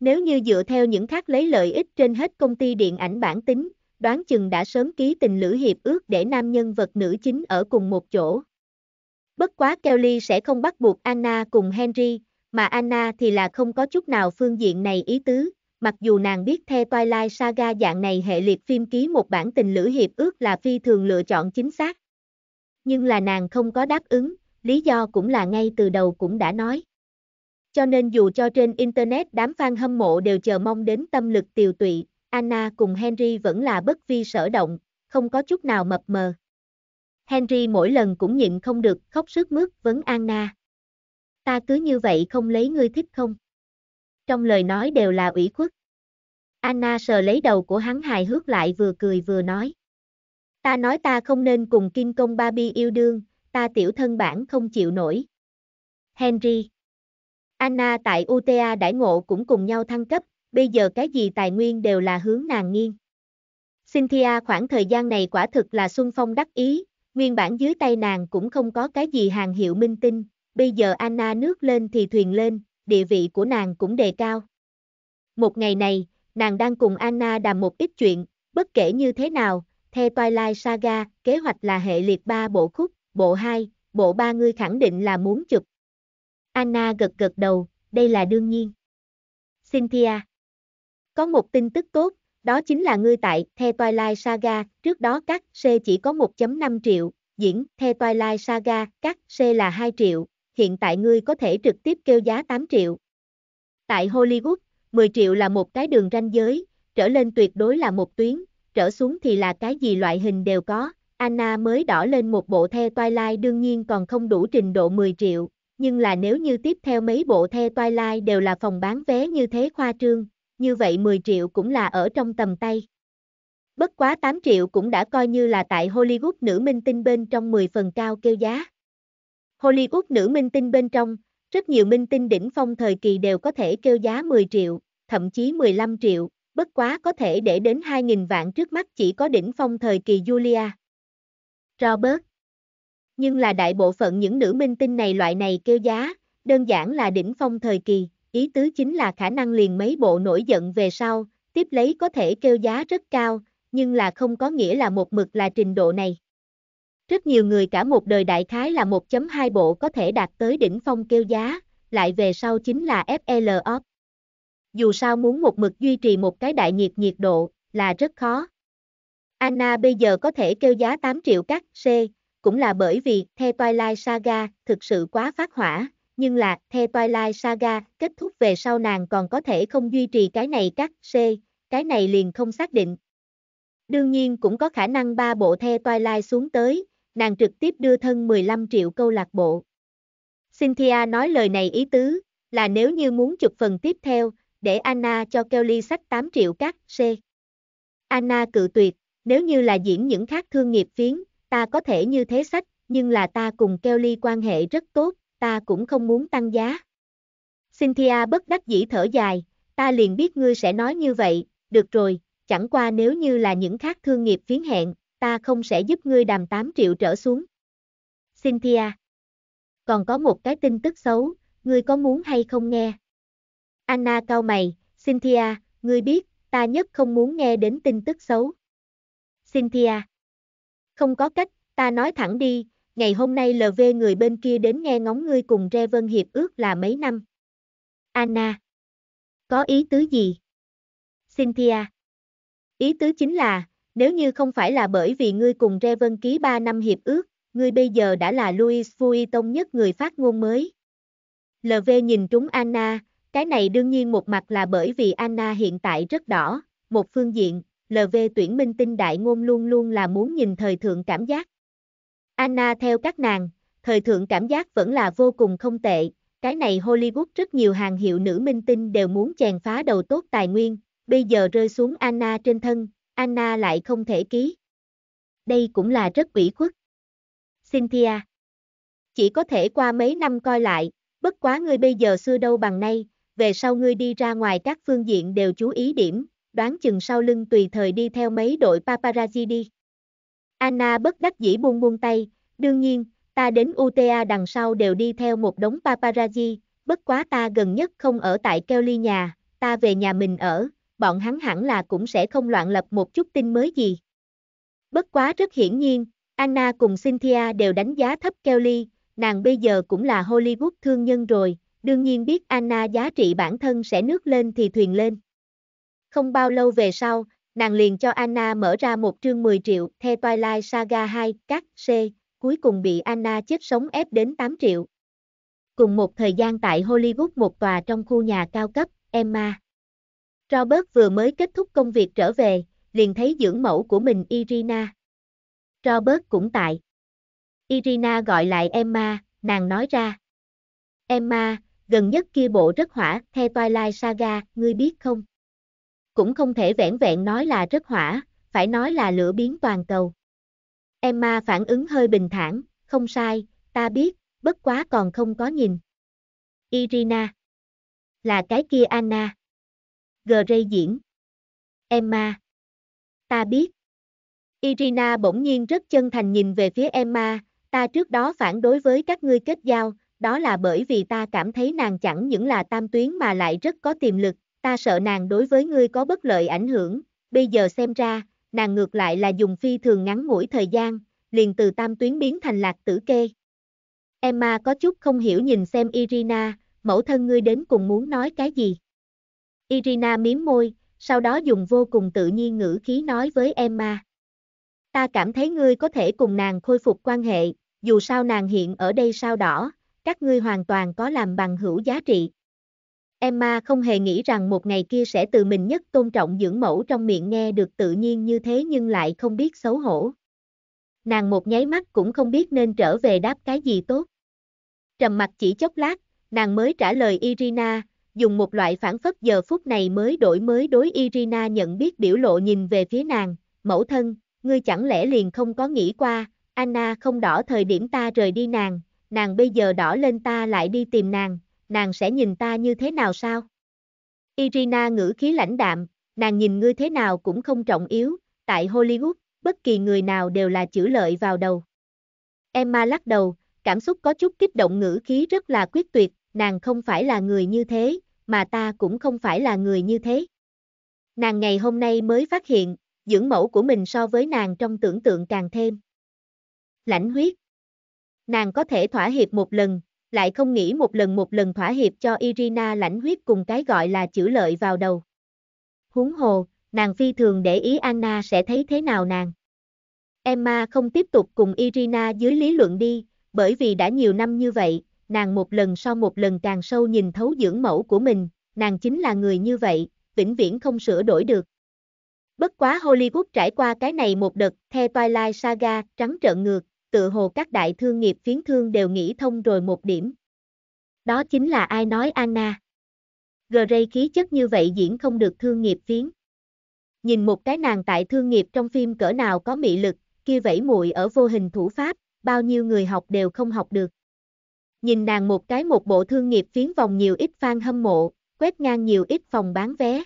Nếu như dựa theo những khác lấy lợi ích trên hết công ty điện ảnh bản tính, đoán chừng đã sớm ký tình lữ hiệp ước để nam nhân vật nữ chính ở cùng một chỗ. Bất quá Kelly sẽ không bắt buộc Anna cùng Henry, mà Anna thì là không có chút nào phương diện này ý tứ, mặc dù nàng biết theo Twilight Saga dạng này hệ liệt phim ký một bản tình lữ hiệp ước là phi thường lựa chọn chính xác. Nhưng là nàng không có đáp ứng, lý do cũng là ngay từ đầu cũng đã nói. Cho nên dù cho trên Internet đám fan hâm mộ đều chờ mong đến tâm lực tiều tụy, Anna cùng Henry vẫn là bất vi sở động, không có chút nào mập mờ. Henry mỗi lần cũng nhịn không được khóc sức mướt vấn Anna. Ta cứ như vậy không lấy ngươi thích không? Trong lời nói đều là ủy khuất. Anna sờ lấy đầu của hắn hài hước lại vừa cười vừa nói. Ta nói ta không nên cùng Kim Công Barbie yêu đương, ta tiểu thân bản không chịu nổi. Henry Anna tại UTA đãi ngộ cũng cùng nhau thăng cấp, bây giờ cái gì tài nguyên đều là hướng nàng nghiêng. Cynthia khoảng thời gian này quả thực là Xuân Phong đắc ý, nguyên bản dưới tay nàng cũng không có cái gì hàng hiệu minh tinh, bây giờ Anna nước lên thì thuyền lên, địa vị của nàng cũng đề cao. Một ngày này, nàng đang cùng Anna đàm một ít chuyện, bất kể như thế nào, theo Twilight Saga, kế hoạch là hệ liệt 3 bộ khúc, bộ 2, bộ 3 ngươi khẳng định là muốn chụp, Anna gật gật đầu, đây là đương nhiên. Cynthia. Có một tin tức tốt, đó chính là ngươi tại The Twilight Saga, trước đó cắt C chỉ có 1.5 triệu, diễn The Twilight Saga, cắt C là 2 triệu, hiện tại ngươi có thể trực tiếp kêu giá 8 triệu. Tại Hollywood, 10 triệu là một cái đường ranh giới, trở lên tuyệt đối là một tuyến, trở xuống thì là cái gì loại hình đều có. Anna mới đỏ lên một bộ The Twilight đương nhiên còn không đủ trình độ 10 triệu, nhưng là nếu như tiếp theo mấy bộ The Twilight đều là phòng bán vé như thế khoa trương, như vậy 10 triệu cũng là ở trong tầm tay. Bất quá 8 triệu cũng đã coi như là tại Hollywood nữ minh tinh bên trong 10 phần cao kêu giá. Hollywood nữ minh tinh bên trong, rất nhiều minh tinh đỉnh phong thời kỳ đều có thể kêu giá 10 triệu, thậm chí 15 triệu, bất quá có thể để đến 2.000 vạn trước mắt chỉ có đỉnh phong thời kỳ Julia. Robert nhưng là đại bộ phận những nữ minh tinh này loại này kêu giá, đơn giản là đỉnh phong thời kỳ, ý tứ chính là khả năng liền mấy bộ nổi giận về sau, tiếp lấy có thể kêu giá rất cao, nhưng là không có nghĩa là một mực là trình độ này. Rất nhiều người cả một đời đại khái là 1.2 bộ có thể đạt tới đỉnh phong kêu giá, lại về sau chính là FLOP. Dù sao muốn một mực duy trì một cái đại nhiệt nhiệt độ, là rất khó. Anna bây giờ có thể kêu giá 8 triệu các C, cũng là bởi vì The Twilight Saga thực sự quá phát hỏa, nhưng là The Twilight Saga kết thúc về sau nàng còn có thể không duy trì cái này các C, cái này liền không xác định. Đương nhiên cũng có khả năng ba bộ The Twilight xuống tới, nàng trực tiếp đưa thân 15 triệu câu lạc bộ. Cynthia nói lời này ý tứ, là nếu như muốn chụp phần tiếp theo, để Anna cho Kelly sách 8 triệu các C. Anna cự tuyệt, nếu như là diễn những khác thương nghiệp phiến, ta có thể như thế sách, nhưng là ta cùng Kelly quan hệ rất tốt, ta cũng không muốn tăng giá. Cynthia bất đắc dĩ thở dài, ta liền biết ngươi sẽ nói như vậy, được rồi, chẳng qua nếu như là những khác thương nghiệp phiến hẹn, ta không sẽ giúp ngươi đàm 8 triệu trở xuống. Cynthia Còn có một cái tin tức xấu, ngươi có muốn hay không nghe? Anna cau mày, Cynthia, ngươi biết, ta nhất không muốn nghe đến tin tức xấu. Cynthia không có cách, ta nói thẳng đi, ngày hôm nay LV người bên kia đến nghe ngóng ngươi cùng Re Vân Hiệp ước là mấy năm. Anna. Có ý tứ gì? Cynthia. Ý tứ chính là, nếu như không phải là bởi vì ngươi cùng Re Vân ký 3 năm hiệp ước, ngươi bây giờ đã là Louis Vuitton nhất người phát ngôn mới. LV nhìn trúng Anna, cái này đương nhiên một mặt là bởi vì Anna hiện tại rất đỏ, một phương diện, LV tuyển minh tinh đại ngôn luôn luôn là muốn nhìn thời thượng cảm giác. Anna theo các nàng, thời thượng cảm giác vẫn là vô cùng không tệ, cái này Hollywood rất nhiều hàng hiệu nữ minh tinh đều muốn chèn phá đầu tốt tài nguyên, bây giờ rơi xuống Anna trên thân, Anna lại không thể ký. Đây cũng là rất ủy khuất. Cynthia Chỉ có thể qua mấy năm coi lại, bất quá ngươi bây giờ xưa đâu bằng nay, về sau ngươi đi ra ngoài các phương diện đều chú ý điểm, đoán chừng sau lưng tùy thời đi theo mấy đội paparazzi đi. Anna bất đắc dĩ buông buông tay, đương nhiên, ta đến UTA đằng sau đều đi theo một đống paparazzi, bất quá ta gần nhất không ở tại Kelly nhà, ta về nhà mình ở, bọn hắn hẳn là cũng sẽ không loạn lập một chút tin mới gì. Bất quá rất hiển nhiên, Anna cùng Cynthia đều đánh giá thấp Kelly, nàng bây giờ cũng là Hollywood thương nhân rồi, đương nhiên biết Anna giá trị bản thân sẽ nước lên thì thuyền lên. Không bao lâu về sau, nàng liền cho Anna mở ra một trương 10 triệu The Twilight Saga 2, cắt, C, cuối cùng bị Anna chết sống ép đến 8 triệu. Cùng một thời gian tại Hollywood một tòa trong khu nhà cao cấp, Emma. Robert vừa mới kết thúc công việc trở về, liền thấy dưỡng mẫu của mình Irina. Robert cũng tại. Irina gọi lại Emma, nàng nói ra. Emma, gần nhất kia bộ rất hỏa, The Twilight Saga, ngươi biết không? Cũng không thể vẻn vẹn nói là rất hỏa, phải nói là lửa biến toàn cầu. Emma phản ứng hơi bình thản, không sai, ta biết, bất quá còn không có nhìn. Irina Là cái kia Anna Gray diễn Emma Ta biết Irina bỗng nhiên rất chân thành nhìn về phía Emma, ta trước đó phản đối với các ngươi kết giao, đó là bởi vì ta cảm thấy nàng chẳng những là tam tuyến mà lại rất có tiềm lực, ta sợ nàng đối với ngươi có bất lợi ảnh hưởng, bây giờ xem ra, nàng ngược lại là dùng phi thường ngắn ngủi thời gian, liền từ tam tuyến biến thành lạc tử kê. Emma có chút không hiểu nhìn xem Irina, mẫu thân ngươi đến cùng muốn nói cái gì. Irina miếm môi, sau đó dùng vô cùng tự nhiên ngữ khí nói với Emma. Ta cảm thấy ngươi có thể cùng nàng khôi phục quan hệ, dù sao nàng hiện ở đây sao đỏ, các ngươi hoàn toàn có làm bằng hữu giá trị. Emma không hề nghĩ rằng một ngày kia sẽ từ mình nhất tôn trọng dưỡng mẫu trong miệng nghe được tự nhiên như thế nhưng lại không biết xấu hổ. Nàng một nháy mắt cũng không biết nên trở về đáp cái gì tốt. Trầm mặt chỉ chốc lát, nàng mới trả lời Irina, dùng một loại phản phất giờ phút này mới đổi mới đối Irina nhận biết biểu lộ nhìn về phía nàng, mẫu thân, ngươi chẳng lẽ liền không có nghĩ qua, Anna không đỏ thời điểm ta rời đi nàng, nàng bây giờ đỏ lên ta lại đi tìm nàng, nàng sẽ nhìn ta như thế nào sao? Irina ngữ khí lãnh đạm, nàng nhìn ngươi thế nào cũng không trọng yếu, tại Hollywood, bất kỳ người nào đều là chữ lợi vào đầu. Emma lắc đầu, cảm xúc có chút kích động ngữ khí rất là quyết tuyệt, nàng không phải là người như thế, mà ta cũng không phải là người như thế. Nàng ngày hôm nay mới phát hiện, dưỡng mẫu của mình so với nàng trong tưởng tượng càng thêm. Lãnh huyết. Nàng có thể thỏa hiệp một lần, lại không nghĩ một lần một lần thỏa hiệp cho Irina lãnh huyết cùng cái gọi là chữ lợi vào đầu. Huống hồ, nàng phi thường để ý Anna sẽ thấy thế nào nàng. Emma không tiếp tục cùng Irina dưới lý luận đi, bởi vì đã nhiều năm như vậy, nàng một lần sau một lần càng sâu nhìn thấu dưỡng mẫu của mình, nàng chính là người như vậy, vĩnh viễn không sửa đổi được. Bất quá Hollywood trải qua cái này một đợt, The Twilight Saga trắng trợn ngược, tựa hồ các đại thương nghiệp phiến thương đều nghĩ thông rồi một điểm. Đó chính là ai nói Anna. Gray khí chất như vậy diễn không được thương nghiệp phiến. Nhìn một cái nàng tại thương nghiệp trong phim cỡ nào có mị lực, kia vẫy muội ở vô hình thủ pháp, bao nhiêu người học đều không học được. Nhìn nàng một cái một bộ thương nghiệp phiến vòng nhiều ít fan hâm mộ, quét ngang nhiều ít phòng bán vé.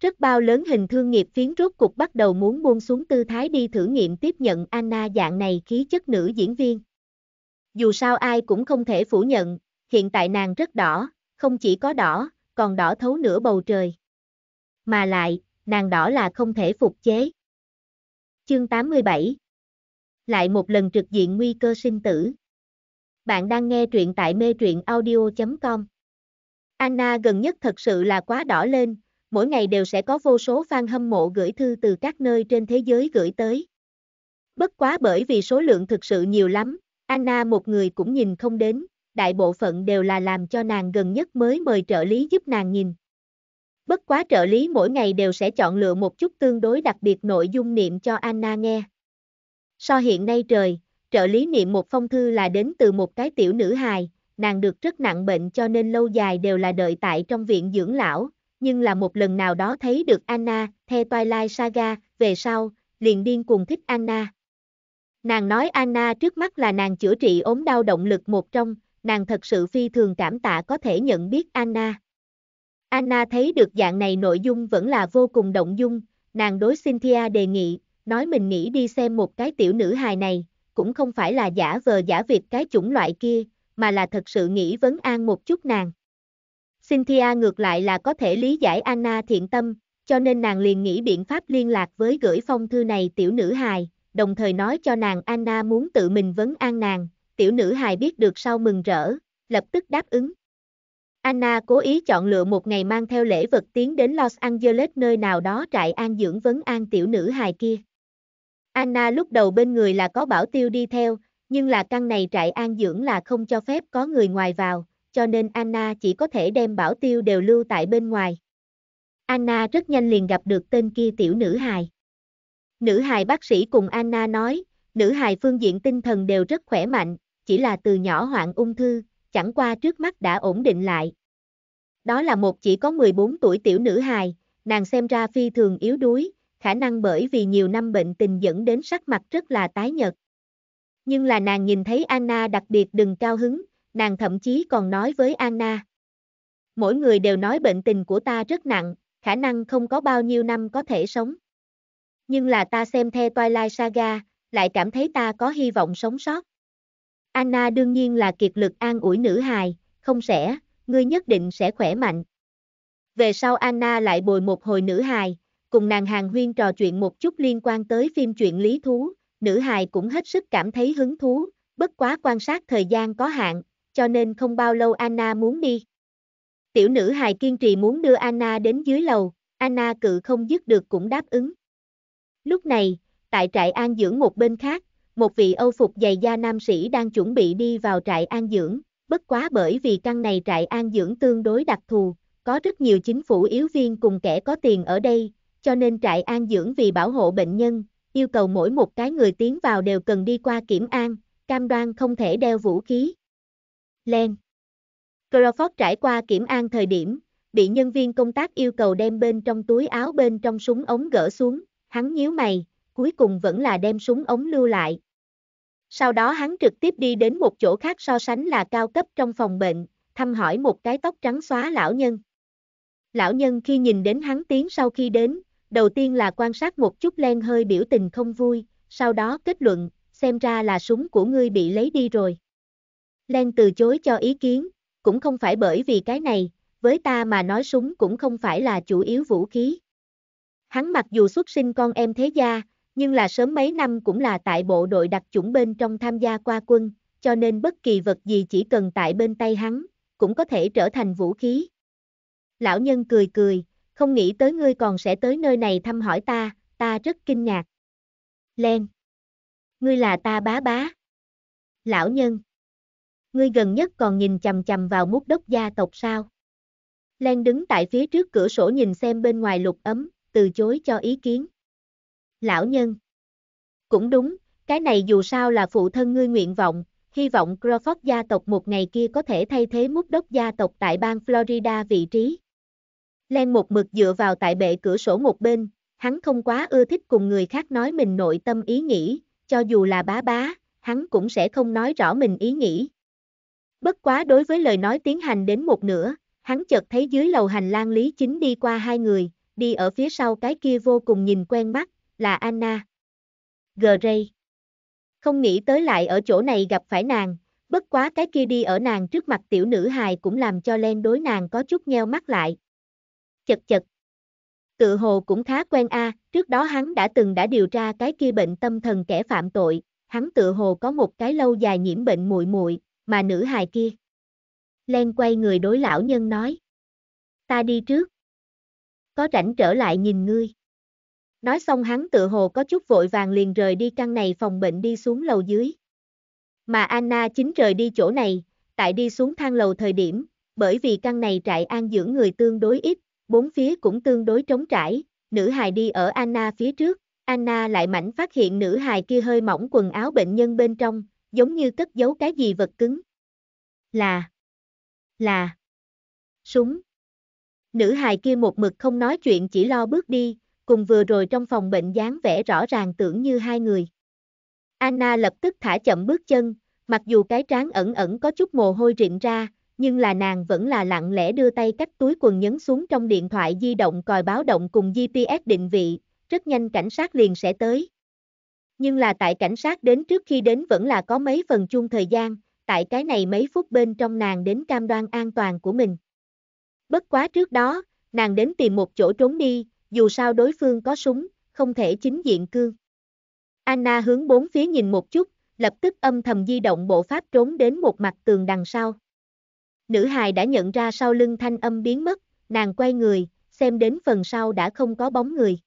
Rất bao lớn hình thương nghiệp phiến rốt cục bắt đầu muốn buông xuống tư thái đi thử nghiệm tiếp nhận Anna dạng này khí chất nữ diễn viên. Dù sao ai cũng không thể phủ nhận, hiện tại nàng rất đỏ, không chỉ có đỏ, còn đỏ thấu nửa bầu trời. Mà lại, nàng đỏ là không thể phục chế. Chương 87 Lại một lần trực diện nguy cơ sinh tử. Bạn đang nghe truyện tại mê truyện audio.com Anna gần nhất thật sự là quá đỏ lên, mỗi ngày đều sẽ có vô số fan hâm mộ gửi thư từ các nơi trên thế giới gửi tới. Bất quá bởi vì số lượng thực sự nhiều lắm, Anna một người cũng nhìn không đến, đại bộ phận đều là làm cho nàng gần nhất mới mời trợ lý giúp nàng nhìn. Bất quá trợ lý mỗi ngày đều sẽ chọn lựa một chút tương đối đặc biệt nội dung niệm cho Anna nghe. So hiện nay trời, trợ lý niệm một phong thư là đến từ một cái tiểu nữ hài, nàng được rất nặng bệnh cho nên lâu dài đều là đợi tại trong viện dưỡng lão, nhưng là một lần nào đó thấy được Anna, theo Twilight Saga, về sau, liền điên cùng thích Anna. Nàng nói Anna trước mắt là nàng chữa trị ốm đau động lực một trong, nàng thật sự phi thường cảm tạ có thể nhận biết Anna. Anna thấy được dạng này nội dung vẫn là vô cùng động dung, nàng đối Cynthia đề nghị, nói mình nghĩ đi xem một cái tiểu nữ hài này, cũng không phải là giả vờ giả việc cái chủng loại kia, mà là thật sự nghĩ vấn an một chút nàng. Cynthia ngược lại là có thể lý giải Anna thiện tâm, cho nên nàng liền nghĩ biện pháp liên lạc với gửi phong thư này tiểu nữ hài, đồng thời nói cho nàng Anna muốn tự mình vấn an nàng, tiểu nữ hài biết được sau mừng rỡ, lập tức đáp ứng. Anna cố ý chọn lựa một ngày mang theo lễ vật tiến đến Los Angeles nơi nào đó trại an dưỡng vấn an tiểu nữ hài kia. Anna lúc đầu bên người là có bảo tiêu đi theo, nhưng là căn này trại an dưỡng là không cho phép có người ngoài vào, cho nên Anna chỉ có thể đem bảo tiêu đều lưu tại bên ngoài. Anna rất nhanh liền gặp được tên kia tiểu nữ hài. Nữ hài bác sĩ cùng Anna nói, nữ hài phương diện tinh thần đều rất khỏe mạnh, chỉ là từ nhỏ hoạn ung thư, chẳng qua trước mắt đã ổn định lại. Đó là một chỉ có 14 tuổi tiểu nữ hài, nàng xem ra phi thường yếu đuối, khả năng bởi vì nhiều năm bệnh tình dẫn đến sắc mặt rất là tái nhợt. Nhưng là nàng nhìn thấy Anna đặc biệt đừng cao hứng, nàng thậm chí còn nói với Anna. Mỗi người đều nói bệnh tình của ta rất nặng, khả năng không có bao nhiêu năm có thể sống. Nhưng là ta xem theo Twilight Saga, lại cảm thấy ta có hy vọng sống sót. Anna đương nhiên là kiệt lực an ủi nữ hài, không sẽ, ngươi nhất định sẽ khỏe mạnh. Về sau Anna lại bồi một hồi nữ hài, cùng nàng hàng huyên trò chuyện một chút liên quan tới phim chuyện lý thú, nữ hài cũng hết sức cảm thấy hứng thú, bất quá quan sát thời gian có hạn, cho nên không bao lâu Anna muốn đi. Tiểu nữ hài kiên trì muốn đưa Anna đến dưới lầu, Anna cự không dứt được cũng đáp ứng. Lúc này, tại trại an dưỡng một bên khác, một vị Âu phục dày da nam sĩ đang chuẩn bị đi vào trại an dưỡng, bất quá bởi vì căn này trại an dưỡng tương đối đặc thù, có rất nhiều chính phủ yếu viên cùng kẻ có tiền ở đây, cho nên trại an dưỡng vì bảo hộ bệnh nhân, yêu cầu mỗi một cái người tiến vào đều cần đi qua kiểm an, cam đoan không thể đeo vũ khí, Len. Crawford trải qua kiểm an thời điểm, bị nhân viên công tác yêu cầu đem bên trong túi áo bên trong súng ống gỡ xuống, hắn nhíu mày, cuối cùng vẫn là đem súng ống lưu lại. Sau đó hắn trực tiếp đi đến một chỗ khác so sánh là cao cấp trong phòng bệnh, thăm hỏi một cái tóc trắng xóa lão nhân. Lão nhân khi nhìn đến hắn tiến sau khi đến, đầu tiên là quan sát một chút len hơi biểu tình không vui, sau đó kết luận, xem ra là súng của ngươi bị lấy đi rồi. Len từ chối cho ý kiến, cũng không phải bởi vì cái này, với ta mà nói súng cũng không phải là chủ yếu vũ khí. Hắn mặc dù xuất sinh con em thế gia, nhưng là sớm mấy năm cũng là tại bộ đội đặc chủng bên trong tham gia qua quân, cho nên bất kỳ vật gì chỉ cần tại bên tay hắn, cũng có thể trở thành vũ khí. Lão nhân cười cười, không nghĩ tới ngươi còn sẽ tới nơi này thăm hỏi ta, ta rất kinh ngạc. Len. Ngươi là ta bá bá. Lão nhân ngươi gần nhất còn nhìn chằm chằm vào mút đốc gia tộc sao. Len đứng tại phía trước cửa sổ nhìn xem bên ngoài lục ấm, từ chối cho ý kiến. Lão nhân. Cũng đúng, cái này dù sao là phụ thân ngươi nguyện vọng, hy vọng Crawford gia tộc một ngày kia có thể thay thế mút đốc gia tộc tại bang Florida vị trí. Len một mực dựa vào tại bệ cửa sổ một bên, hắn không quá ưa thích cùng người khác nói mình nội tâm ý nghĩ, cho dù là bá bá, hắn cũng sẽ không nói rõ mình ý nghĩ. Bất quá đối với lời nói tiến hành đến một nửa, hắn chợt thấy dưới lầu hành lang Lý Chính đi qua hai người, đi ở phía sau cái kia vô cùng nhìn quen mắt, là Anna. Gray. Không nghĩ tới lại ở chỗ này gặp phải nàng, bất quá cái kia đi ở nàng trước mặt tiểu nữ hài cũng làm cho Len đối nàng có chút nheo mắt lại. Chật chật. Tự hồ cũng khá quen a, trước đó hắn đã từng đã điều tra cái kia bệnh tâm thần kẻ phạm tội, hắn tự hồ có một cái lâu dài nhiễm bệnh muội muội, mà nữ hài kia. Len quay người đối lão nhân nói. Ta đi trước. Có rảnh trở lại nhìn ngươi. Nói xong hắn tự hồ có chút vội vàng liền rời đi căn này phòng bệnh đi xuống lầu dưới. Mà Anna chính rời đi chỗ này, tại đi xuống thang lầu thời điểm, bởi vì căn này trại an dưỡng người tương đối ít, bốn phía cũng tương đối trống trải, nữ hài đi ở Anna phía trước, Anna lại mảnh phát hiện nữ hài kia hơi mỏng quần áo bệnh nhân bên trong, giống như cất giấu cái gì vật cứng. Là, là, súng. Nữ hài kia một mực không nói chuyện chỉ lo bước đi, cùng vừa rồi trong phòng bệnh dáng vẻ rõ ràng tưởng như hai người. Anna lập tức thả chậm bước chân, mặc dù cái trán ẩn ẩn có chút mồ hôi rịn ra, nhưng là nàng vẫn là lặng lẽ đưa tay cách túi quần nhấn xuống trong điện thoại di động còi báo động cùng GPS định vị, rất nhanh cảnh sát liền sẽ tới nhưng là tại cảnh sát đến trước khi đến vẫn là có mấy phần chung thời gian, tại cái này mấy phút bên trong nàng đến cam đoan an toàn của mình. Bất quá trước đó, nàng đến tìm một chỗ trốn đi, dù sao đối phương có súng, không thể chính diện cương. Anna hướng bốn phía nhìn một chút, lập tức âm thầm di động bộ pháp trốn đến một mặt tường đằng sau. Nữ hài đã nhận ra sau lưng thanh âm biến mất, nàng quay người, xem đến phần sau đã không có bóng người.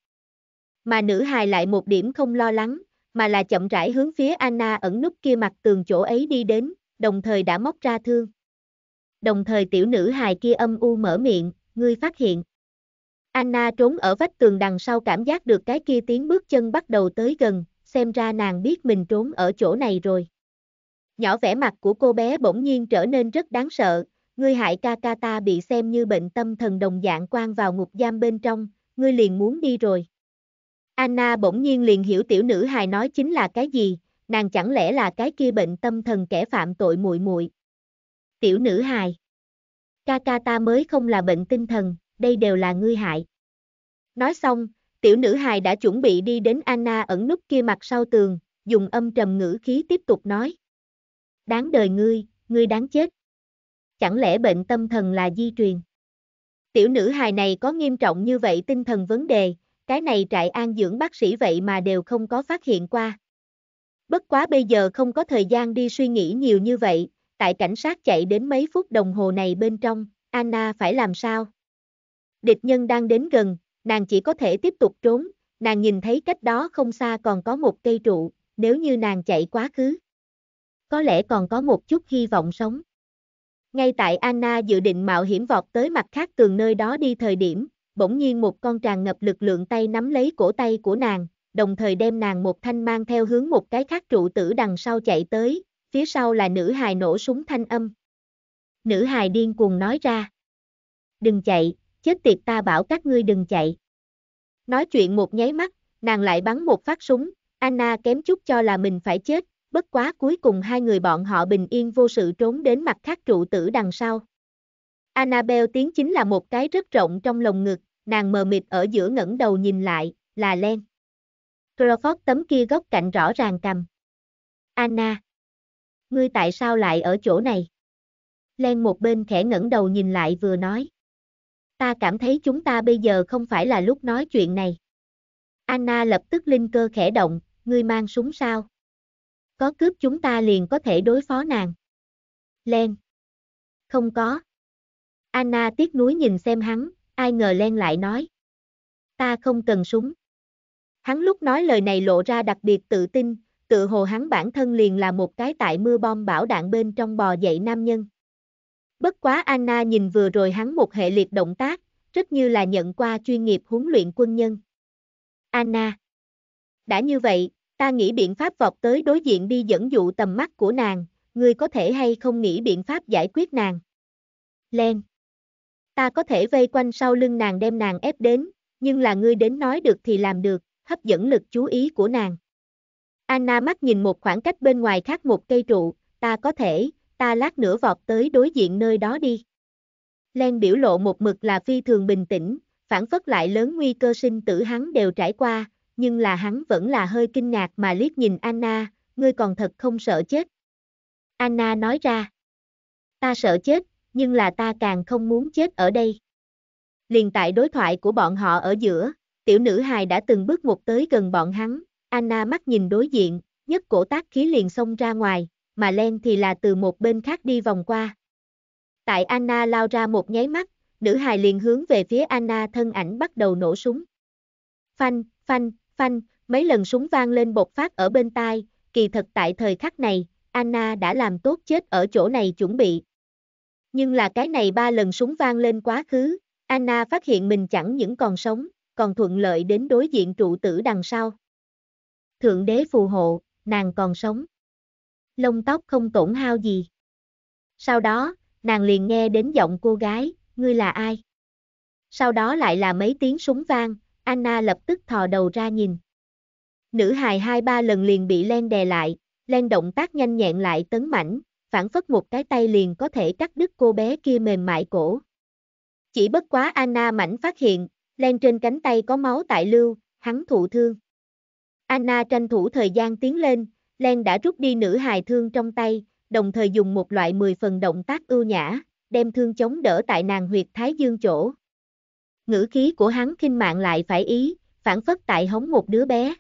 Mà nữ hài lại một điểm không lo lắng, mà là chậm rãi hướng phía Anna ẩn nút kia mặt tường chỗ ấy đi đến, đồng thời đã móc ra thương. Đồng thời tiểu nữ hài kia âm u mở miệng, ngươi phát hiện. Anna trốn ở vách tường đằng sau cảm giác được cái kia tiếng bước chân bắt đầu tới gần, xem ra nàng biết mình trốn ở chỗ này rồi. Nhỏ vẻ mặt của cô bé bỗng nhiên trở nên rất đáng sợ, ngươi hại ca ca ta bị xem như bệnh tâm thần đồng dạng quan vào ngục giam bên trong, ngươi liền muốn đi rồi. Anna bỗng nhiên liền hiểu tiểu nữ hài nói chính là cái gì, nàng chẳng lẽ là cái kia bệnh tâm thần kẻ phạm tội muội muội. Tiểu nữ hài. Ca ca ta mới không là bệnh tinh thần, đây đều là ngươi hại. Nói xong, tiểu nữ hài đã chuẩn bị đi đến Anna ẩn nút kia mặt sau tường, dùng âm trầm ngữ khí tiếp tục nói. Đáng đời ngươi, ngươi đáng chết. Chẳng lẽ bệnh tâm thần là di truyền? Tiểu nữ hài này có nghiêm trọng như vậy tinh thần vấn đề, cái này trại an dưỡng bác sĩ vậy mà đều không có phát hiện qua. Bất quá bây giờ không có thời gian đi suy nghĩ nhiều như vậy, tại cảnh sát chạy đến mấy phút đồng hồ này bên trong, Anna phải làm sao? Địch nhân đang đến gần, nàng chỉ có thể tiếp tục trốn, nàng nhìn thấy cách đó không xa còn có một cây trụ, nếu như nàng chạy quá khứ. Có lẽ còn có một chút hy vọng sống. Ngay tại Anna dự định mạo hiểm vọt tới mặt khác tường nơi đó đi thời điểm, bỗng nhiên một con tràn ngập lực lượng tay nắm lấy cổ tay của nàng, đồng thời đem nàng một thanh mang theo hướng một cái khác trụ tử đằng sau chạy tới, phía sau là nữ hài nổ súng thanh âm. Nữ hài điên cuồng nói ra. Đừng chạy, chết tiệt ta bảo các ngươi đừng chạy. Nói chuyện một nháy mắt, nàng lại bắn một phát súng, Anna kém chút cho là mình phải chết, bất quá cuối cùng hai người bọn họ bình yên vô sự trốn đến mặt khác trụ tử đằng sau. Annabelle tiếng chính là một cái rất rộng trong lồng ngực, nàng mờ mịt ở giữa ngẩng đầu nhìn lại, là Len. Crawford tấm kia góc cạnh rõ ràng cầm. Anna. Ngươi tại sao lại ở chỗ này? Len một bên khẽ ngẩng đầu nhìn lại vừa nói. Ta cảm thấy chúng ta bây giờ không phải là lúc nói chuyện này. Anna lập tức linh cơ khẽ động, ngươi mang súng sao? Có cướp chúng ta liền có thể đối phó nàng. Len. Không có. Anna tiếc nuối nhìn xem hắn, ai ngờ len lại nói. Ta không cần súng. Hắn lúc nói lời này lộ ra đặc biệt tự tin, tự hồ hắn bản thân liền là một cái tại mưa bom bão đạn bên trong bò dậy nam nhân. Bất quá Anna nhìn vừa rồi hắn một hệ liệt động tác, rất như là nhận qua chuyên nghiệp huấn luyện quân nhân. Anna. Đã như vậy, ta nghĩ biện pháp vọt tới đối diện đi dẫn dụ tầm mắt của nàng, ngươi có thể hay không nghĩ biện pháp giải quyết nàng. Len ta có thể vây quanh sau lưng nàng đem nàng ép đến, nhưng là ngươi đến nói được thì làm được, hấp dẫn lực chú ý của nàng. Anna mắt nhìn một khoảng cách bên ngoài khác một cây trụ, ta có thể, ta lát nữa vọt tới đối diện nơi đó đi. Len biểu lộ một mực là phi thường bình tĩnh, phản phất lại lớn nguy cơ sinh tử hắn đều trải qua, nhưng là hắn vẫn là hơi kinh ngạc mà liếc nhìn Anna, ngươi còn thật không sợ chết. Anna nói ra, ta sợ chết, nhưng là ta càng không muốn chết ở đây. Liền tại đối thoại của bọn họ ở giữa, tiểu nữ hài đã từng bước một tới gần bọn hắn, Anna mắt nhìn đối diện, nhất cổ tác khí liền xông ra ngoài, mà Len thì là từ một bên khác đi vòng qua. Tại Anna lao ra một nháy mắt, nữ hài liền hướng về phía Anna thân ảnh bắt đầu nổ súng. Phanh, phanh, phanh, mấy lần súng vang lên bột phát ở bên tai, kỳ thật tại thời khắc này, Anna đã làm tốt chết ở chỗ này chuẩn bị, nhưng là cái này ba lần súng vang lên quá khứ, Anna phát hiện mình chẳng những còn sống, còn thuận lợi đến đối diện trụ tử đằng sau. Thượng đế phù hộ, nàng còn sống. Lông tóc không tổn hao gì. Sau đó, nàng liền nghe đến giọng cô gái, ngươi là ai? Sau đó lại là mấy tiếng súng vang, Anna lập tức thò đầu ra nhìn. Nữ hài hai ba lần liền bị len đè lại, len động tác nhanh nhẹn lại tấn mảnh, phản phất một cái tay liền có thể cắt đứt cô bé kia mềm mại cổ. Chỉ bất quá Anna mảnh phát hiện, len trên cánh tay có máu tại lưu, hắn thụ thương. Anna tranh thủ thời gian tiến lên, len đã rút đi nữ hài thương trong tay, đồng thời dùng một loại 10 phần động tác ưu nhã, đem thương chống đỡ tại nàng huyệt thái dương chỗ. Ngữ khí của hắn khinh mạng lại phải ý, phản phất tại hống một đứa bé.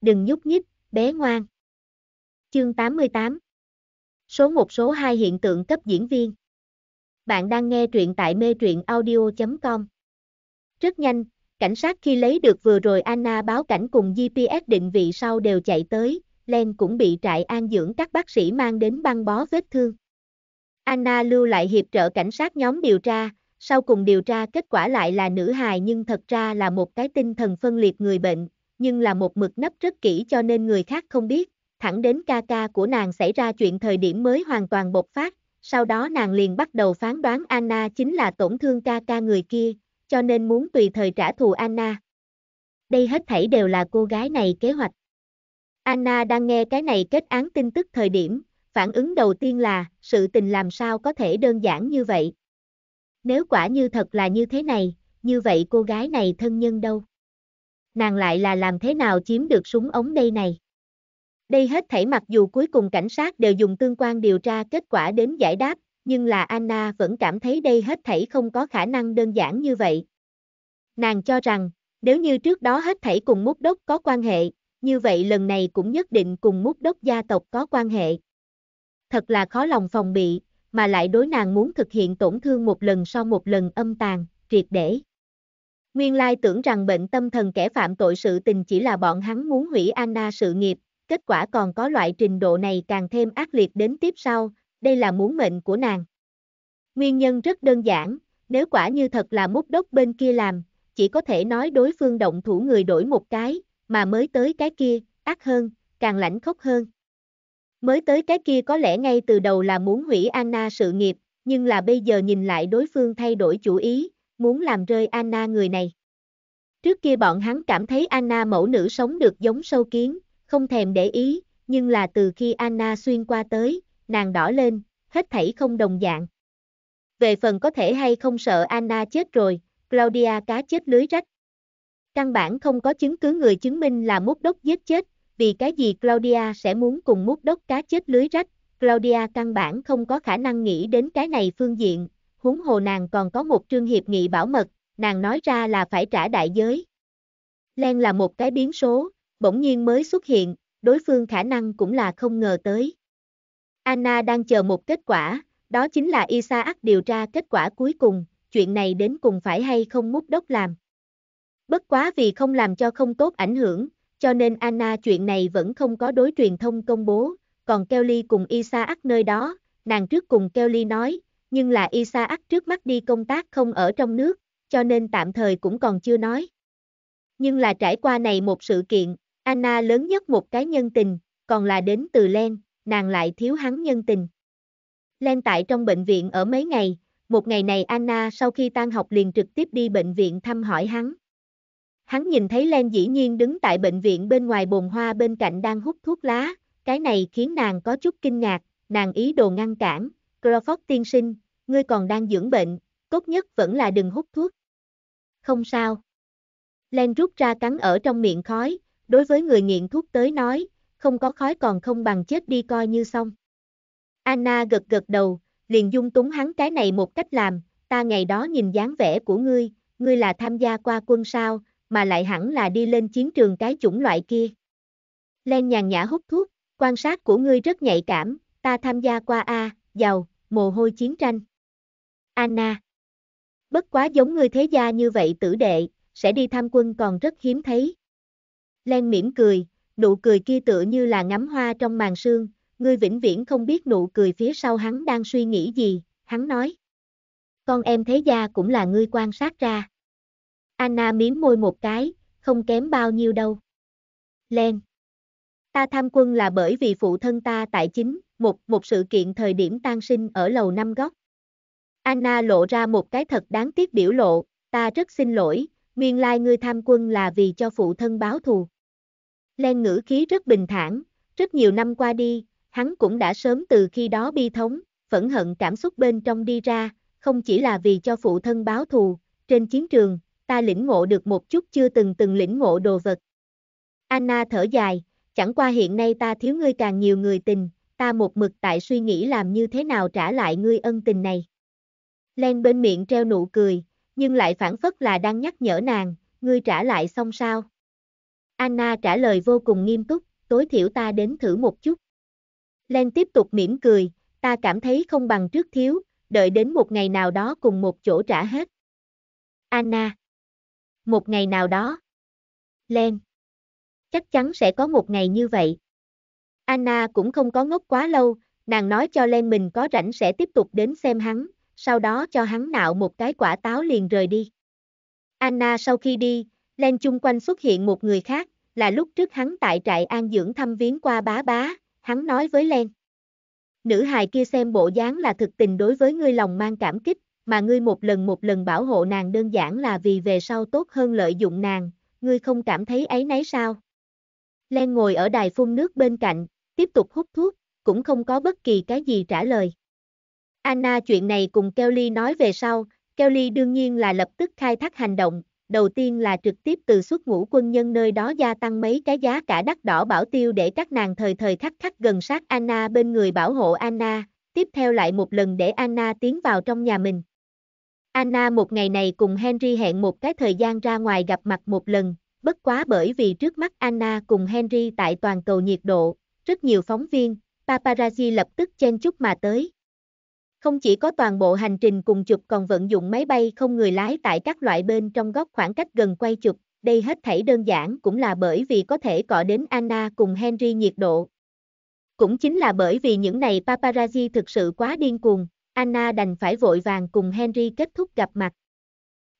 Đừng nhúc nhích, bé ngoan. Chương 88 Số 1 số 2 hiện tượng cấp diễn viên. Bạn đang nghe truyện tại mê truyện audio.com. Rất nhanh, cảnh sát khi lấy được vừa rồi Anna báo cảnh cùng GPS định vị sau đều chạy tới, Len cũng bị trại an dưỡng các bác sĩ mang đến băng bó vết thương. Anna lưu lại hiệp trợ cảnh sát nhóm điều tra, sau cùng điều tra kết quả lại là nữ hài nhưng thật ra là một cái tinh thần phân liệt người bệnh, nhưng là một mực nấp rất kỹ cho nên người khác không biết thẳng đến ca ca của nàng xảy ra chuyện thời điểm mới hoàn toàn bộc phát, sau đó nàng liền bắt đầu phán đoán Anna chính là tổn thương ca ca người kia, cho nên muốn tùy thời trả thù Anna. Đây hết thảy đều là cô gái này kế hoạch. Anna đang nghe cái này kết án tin tức thời điểm, phản ứng đầu tiên là, sự tình làm sao có thể đơn giản như vậy. Nếu quả như thật là như thế này, như vậy cô gái này thân nhân đâu? Nàng lại là làm thế nào chiếm được súng ống đây này? Đây hết thảy mặc dù cuối cùng cảnh sát đều dùng tương quan điều tra kết quả đến giải đáp, nhưng là Anna vẫn cảm thấy đây hết thảy không có khả năng đơn giản như vậy. Nàng cho rằng, nếu như trước đó hết thảy cùng mút đốc có quan hệ, như vậy lần này cũng nhất định cùng mút đốc gia tộc có quan hệ. Thật là khó lòng phòng bị, mà lại đối nàng muốn thực hiện tổn thương một lần sau một lần âm tàn, triệt để. Nguyên lai tưởng rằng bệnh tâm thần kẻ phạm tội sự tình chỉ là bọn hắn muốn hủy Anna sự nghiệp, kết quả còn có loại trình độ này càng thêm ác liệt đến tiếp sau, đây là muốn mệnh của nàng. Nguyên nhân rất đơn giản, nếu quả như thật là mốc đốc bên kia làm, chỉ có thể nói đối phương động thủ người đổi một cái, mà mới tới cái kia, ác hơn, càng lãnh khốc hơn. Mới tới cái kia có lẽ ngay từ đầu là muốn hủy Anna sự nghiệp, nhưng là bây giờ nhìn lại đối phương thay đổi chủ ý, muốn làm rơi Anna người này. Trước kia bọn hắn cảm thấy Anna mẫu nữ sống được giống sâu kiến, không thèm để ý, nhưng là từ khi Anna xuyên qua tới, nàng đỏ lên, hết thảy không đồng dạng. Về phần có thể hay không sợ Anna chết rồi, Claudia cá chết lưới rách. Căn bản không có chứng cứ người chứng minh là mút đốc giết chết, vì cái gì Claudia sẽ muốn cùng mút đốc cá chết lưới rách, Claudia căn bản không có khả năng nghĩ đến cái này phương diện, huống hồ nàng còn có một trương hiệp nghị bảo mật, nàng nói ra là phải trả đại giới. Len là một cái biến số, bỗng nhiên mới xuất hiện, đối phương khả năng cũng là không ngờ tới. Anna đang chờ một kết quả, đó chính là Isaac điều tra kết quả cuối cùng, chuyện này đến cùng phải hay không múc đốc làm. Bất quá vì không làm cho không tốt ảnh hưởng, cho nên Anna chuyện này vẫn không có đối truyền thông công bố, còn Kelly cùng Isaac nơi đó, nàng trước cùng Kelly nói, nhưng là Isaac trước mắt đi công tác không ở trong nước, cho nên tạm thời cũng còn chưa nói. Nhưng là trải qua này một sự kiện, Anna lớn nhất một cái nhân tình, còn là đến từ Len, nàng lại thiếu hắn nhân tình. Len tại trong bệnh viện ở mấy ngày, một ngày này Anna sau khi tan học liền trực tiếp đi bệnh viện thăm hỏi hắn. Hắn nhìn thấy Len dĩ nhiên đứng tại bệnh viện bên ngoài bồn hoa bên cạnh đang hút thuốc lá, cái này khiến nàng có chút kinh ngạc, nàng ý đồ ngăn cản, Crawford tiên sinh, ngươi còn đang dưỡng bệnh, tốt nhất vẫn là đừng hút thuốc. Không sao. Len rút ra cắn ở trong miệng khói, đối với người nghiện thuốc tới nói, không có khói còn không bằng chết đi coi như xong. Anna gật gật đầu, liền dung túng hắn cái này một cách làm, ta ngày đó nhìn dáng vẻ của ngươi, ngươi là tham gia qua quân sao, mà lại hẳn là đi lên chiến trường cái chủng loại kia. Len nhàn nhã hút thuốc, quan sát của ngươi rất nhạy cảm, ta tham gia qua A, giàu, mồ hôi chiến tranh. Anna Bất quá giống ngươi thế gia như vậy tử đệ, sẽ đi tham quân còn rất hiếm thấy. Len mỉm cười, nụ cười kia tựa như là ngắm hoa trong màn sương, ngươi vĩnh viễn không biết nụ cười phía sau hắn đang suy nghĩ gì, hắn nói. Con em thế gia cũng là ngươi quan sát ra. Anna miếm môi một cái, không kém bao nhiêu đâu. Len. Ta tham quân là bởi vì phụ thân ta tại chính, một, một sự kiện thời điểm tan sinh ở lầu năm góc. Anna lộ ra một cái thật đáng tiếc biểu lộ, ta rất xin lỗi, nguyên lai like ngươi tham quân là vì cho phụ thân báo thù. Len ngữ khí rất bình thản, rất nhiều năm qua đi, hắn cũng đã sớm từ khi đó bi thống, phẫn hận cảm xúc bên trong đi ra, không chỉ là vì cho phụ thân báo thù, trên chiến trường, ta lĩnh ngộ được một chút chưa từng từng lĩnh ngộ đồ vật. Anna thở dài, chẳng qua hiện nay ta thiếu ngươi càng nhiều người tình, ta một mực tại suy nghĩ làm như thế nào trả lại ngươi ân tình này. Len bên miệng treo nụ cười, nhưng lại phản phất là đang nhắc nhở nàng, ngươi trả lại xong sao? Anna trả lời vô cùng nghiêm túc, tối thiểu ta đến thử một chút. Len tiếp tục mỉm cười, ta cảm thấy không bằng trước thiếu, đợi đến một ngày nào đó cùng một chỗ trả hết. Anna. Một ngày nào đó. Len. Chắc chắn sẽ có một ngày như vậy. Anna cũng không có ngốc quá lâu, nàng nói cho Len mình có rảnh sẽ tiếp tục đến xem hắn, sau đó cho hắn nạo một cái quả táo liền rời đi. Anna sau khi đi, len chung quanh xuất hiện một người khác, là lúc trước hắn tại trại an dưỡng thăm viếng qua bá bá, hắn nói với len. Nữ hài kia xem bộ dáng là thực tình đối với ngươi lòng mang cảm kích, mà ngươi một lần một lần bảo hộ nàng đơn giản là vì về sau tốt hơn lợi dụng nàng, ngươi không cảm thấy ấy nấy sao. Len ngồi ở đài phun nước bên cạnh, tiếp tục hút thuốc, cũng không có bất kỳ cái gì trả lời. Anna chuyện này cùng Kelly nói về sau, Kelly đương nhiên là lập tức khai thác hành động, đầu tiên là trực tiếp từ xuất ngũ quân nhân nơi đó gia tăng mấy cái giá cả đắt đỏ bảo tiêu để các nàng thời thời khắc khắc gần sát Anna bên người bảo hộ Anna, tiếp theo lại một lần để Anna tiến vào trong nhà mình. Anna một ngày này cùng Henry hẹn một cái thời gian ra ngoài gặp mặt một lần, bất quá bởi vì trước mắt Anna cùng Henry tại toàn cầu nhiệt độ, rất nhiều phóng viên, paparazzi lập tức chen chúc mà tới. Không chỉ có toàn bộ hành trình cùng chụp còn vận dụng máy bay không người lái tại các loại bên trong góc khoảng cách gần quay chụp, đây hết thảy đơn giản cũng là bởi vì có thể cọ đến Anna cùng Henry nhiệt độ. Cũng chính là bởi vì những này paparazzi thực sự quá điên cuồng, Anna đành phải vội vàng cùng Henry kết thúc gặp mặt.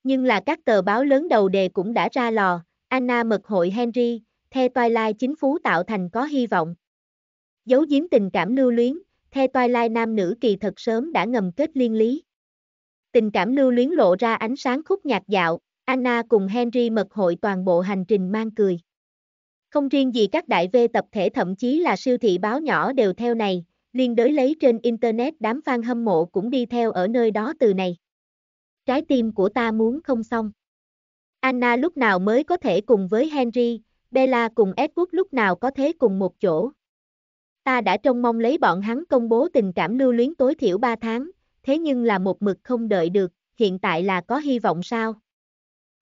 Nhưng là các tờ báo lớn đầu đề cũng đã ra lò, Anna mật hội Henry, the Twilight chính phú tạo thành có hy vọng. Giấu giếm tình cảm lưu luyến, The Twilight nam nữ kỳ thật sớm đã ngầm kết liên lý. Tình cảm lưu luyến lộ ra ánh sáng khúc nhạc dạo, Anna cùng Henry mật hội toàn bộ hành trình mang cười. Không riêng gì các đại vê tập thể thậm chí là siêu thị báo nhỏ đều theo này, liên đới lấy trên Internet đám fan hâm mộ cũng đi theo ở nơi đó từ này. Trái tim của ta muốn không xong. Anna lúc nào mới có thể cùng với Henry, Bella cùng Edward lúc nào có thể cùng một chỗ ta đã trông mong lấy bọn hắn công bố tình cảm lưu luyến tối thiểu 3 tháng, thế nhưng là một mực không đợi được, hiện tại là có hy vọng sao?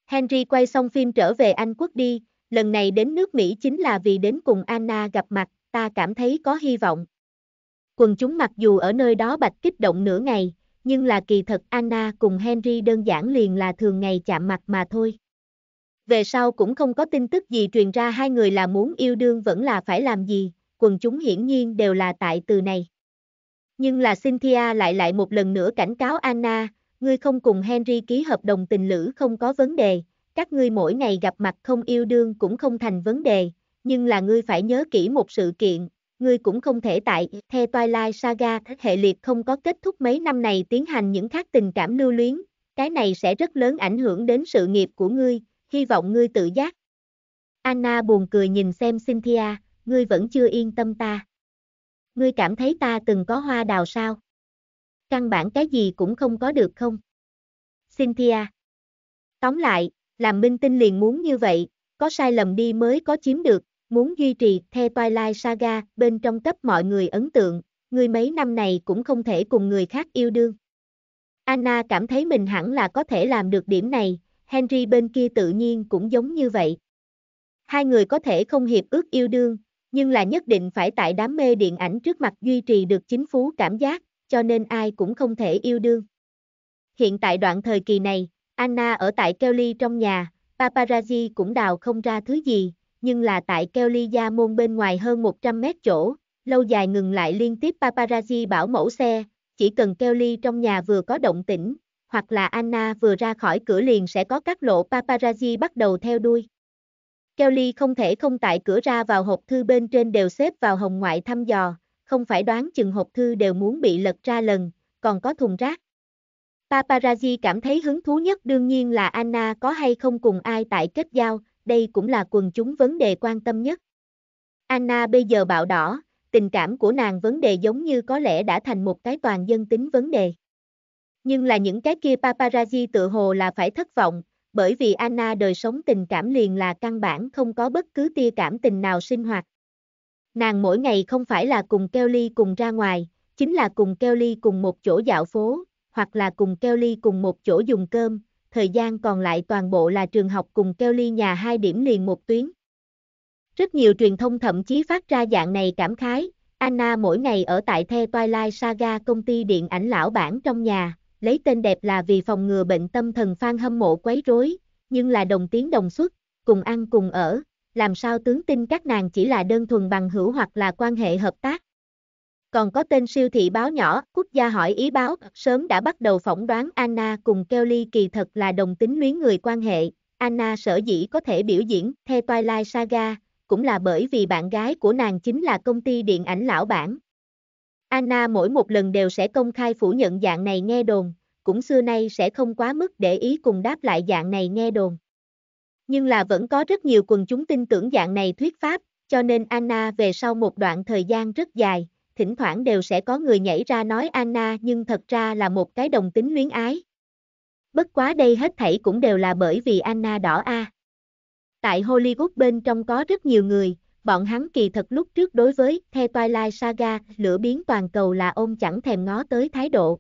Henry quay xong phim trở về Anh quốc đi, lần này đến nước Mỹ chính là vì đến cùng Anna gặp mặt, ta cảm thấy có hy vọng. Quần chúng mặc dù ở nơi đó bạch kích động nửa ngày, nhưng là kỳ thật Anna cùng Henry đơn giản liền là thường ngày chạm mặt mà thôi. Về sau cũng không có tin tức gì truyền ra hai người là muốn yêu đương vẫn là phải làm gì, quần chúng hiển nhiên đều là tại từ này. Nhưng là Cynthia lại lại một lần nữa cảnh cáo Anna, ngươi không cùng Henry ký hợp đồng tình lữ không có vấn đề, các ngươi mỗi ngày gặp mặt không yêu đương cũng không thành vấn đề, nhưng là ngươi phải nhớ kỹ một sự kiện, ngươi cũng không thể tại The Twilight Saga hệ liệt không có kết thúc mấy năm này tiến hành những khác tình cảm lưu luyến, cái này sẽ rất lớn ảnh hưởng đến sự nghiệp của ngươi, hy vọng ngươi tự giác. Anna buồn cười nhìn xem Cynthia, ngươi vẫn chưa yên tâm ta. Ngươi cảm thấy ta từng có hoa đào sao? Căn bản cái gì cũng không có được không? Cynthia. Tóm lại, làm minh tinh liền muốn như vậy, có sai lầm đi mới có chiếm được, muốn duy trì The Twilight Saga bên trong cấp mọi người ấn tượng, người mấy năm này cũng không thể cùng người khác yêu đương. Anna cảm thấy mình hẳn là có thể làm được điểm này, Henry bên kia tự nhiên cũng giống như vậy. Hai người có thể không hiệp ước yêu đương, nhưng là nhất định phải tại đám mê điện ảnh trước mặt duy trì được chính phú cảm giác, cho nên ai cũng không thể yêu đương. Hiện tại đoạn thời kỳ này, Anna ở tại Kelly trong nhà, paparazzi cũng đào không ra thứ gì, nhưng là tại Kelly gia môn bên ngoài hơn 100 mét chỗ, lâu dài ngừng lại liên tiếp paparazzi bảo mẫu xe, chỉ cần Kelly trong nhà vừa có động tĩnh, hoặc là Anna vừa ra khỏi cửa liền sẽ có các lộ paparazzi bắt đầu theo đuôi. Kelly không thể không tại cửa ra vào hộp thư bên trên đều xếp vào hồng ngoại thăm dò, không phải đoán chừng hộp thư đều muốn bị lật ra lần, còn có thùng rác. Paparazzi cảm thấy hứng thú nhất đương nhiên là Anna có hay không cùng ai tại kết giao, đây cũng là quần chúng vấn đề quan tâm nhất. Anna bây giờ bạo đỏ, tình cảm của nàng vấn đề giống như có lẽ đã thành một cái toàn dân tính vấn đề. Nhưng là những cái kia paparazzi tự hồ là phải thất vọng, bởi vì Anna đời sống tình cảm liền là căn bản không có bất cứ tia cảm tình nào sinh hoạt. Nàng mỗi ngày không phải là cùng Kelly cùng ra ngoài, chính là cùng Kelly cùng một chỗ dạo phố, hoặc là cùng Kelly cùng một chỗ dùng cơm, thời gian còn lại toàn bộ là trường học cùng Kelly nhà hai điểm liền một tuyến. Rất nhiều truyền thông thậm chí phát ra dạng này cảm khái, Anna mỗi ngày ở tại The Twilight Saga công ty điện ảnh lão bản trong nhà, lấy tên đẹp là vì phòng ngừa bệnh tâm thần phan hâm mộ quấy rối, nhưng là đồng tiếng đồng xuất, cùng ăn cùng ở, làm sao tướng tin các nàng chỉ là đơn thuần bằng hữu hoặc là quan hệ hợp tác. Còn có tên siêu thị báo nhỏ, quốc gia hỏi ý báo, sớm đã bắt đầu phỏng đoán Anna cùng Kelly kỳ thật là đồng tính luyến người quan hệ, Anna sở dĩ có thể biểu diễn theo Twilight Saga, cũng là bởi vì bạn gái của nàng chính là công ty điện ảnh lão bản, Anna mỗi một lần đều sẽ công khai phủ nhận dạng này nghe đồn, cũng xưa nay sẽ không quá mức để ý cùng đáp lại dạng này nghe đồn. Nhưng là vẫn có rất nhiều quần chúng tin tưởng dạng này thuyết pháp, cho nên Anna về sau một đoạn thời gian rất dài, thỉnh thoảng đều sẽ có người nhảy ra nói Anna nhưng thật ra là một cái đồng tính luyến ái. Bất quá đây hết thảy cũng đều là bởi vì Anna đỏ A. À. Tại Hollywood bên trong có rất nhiều người, bọn hắn kỳ thật lúc trước đối với The Twilight Saga lửa biến toàn cầu là ôm chẳng thèm ngó tới thái độ.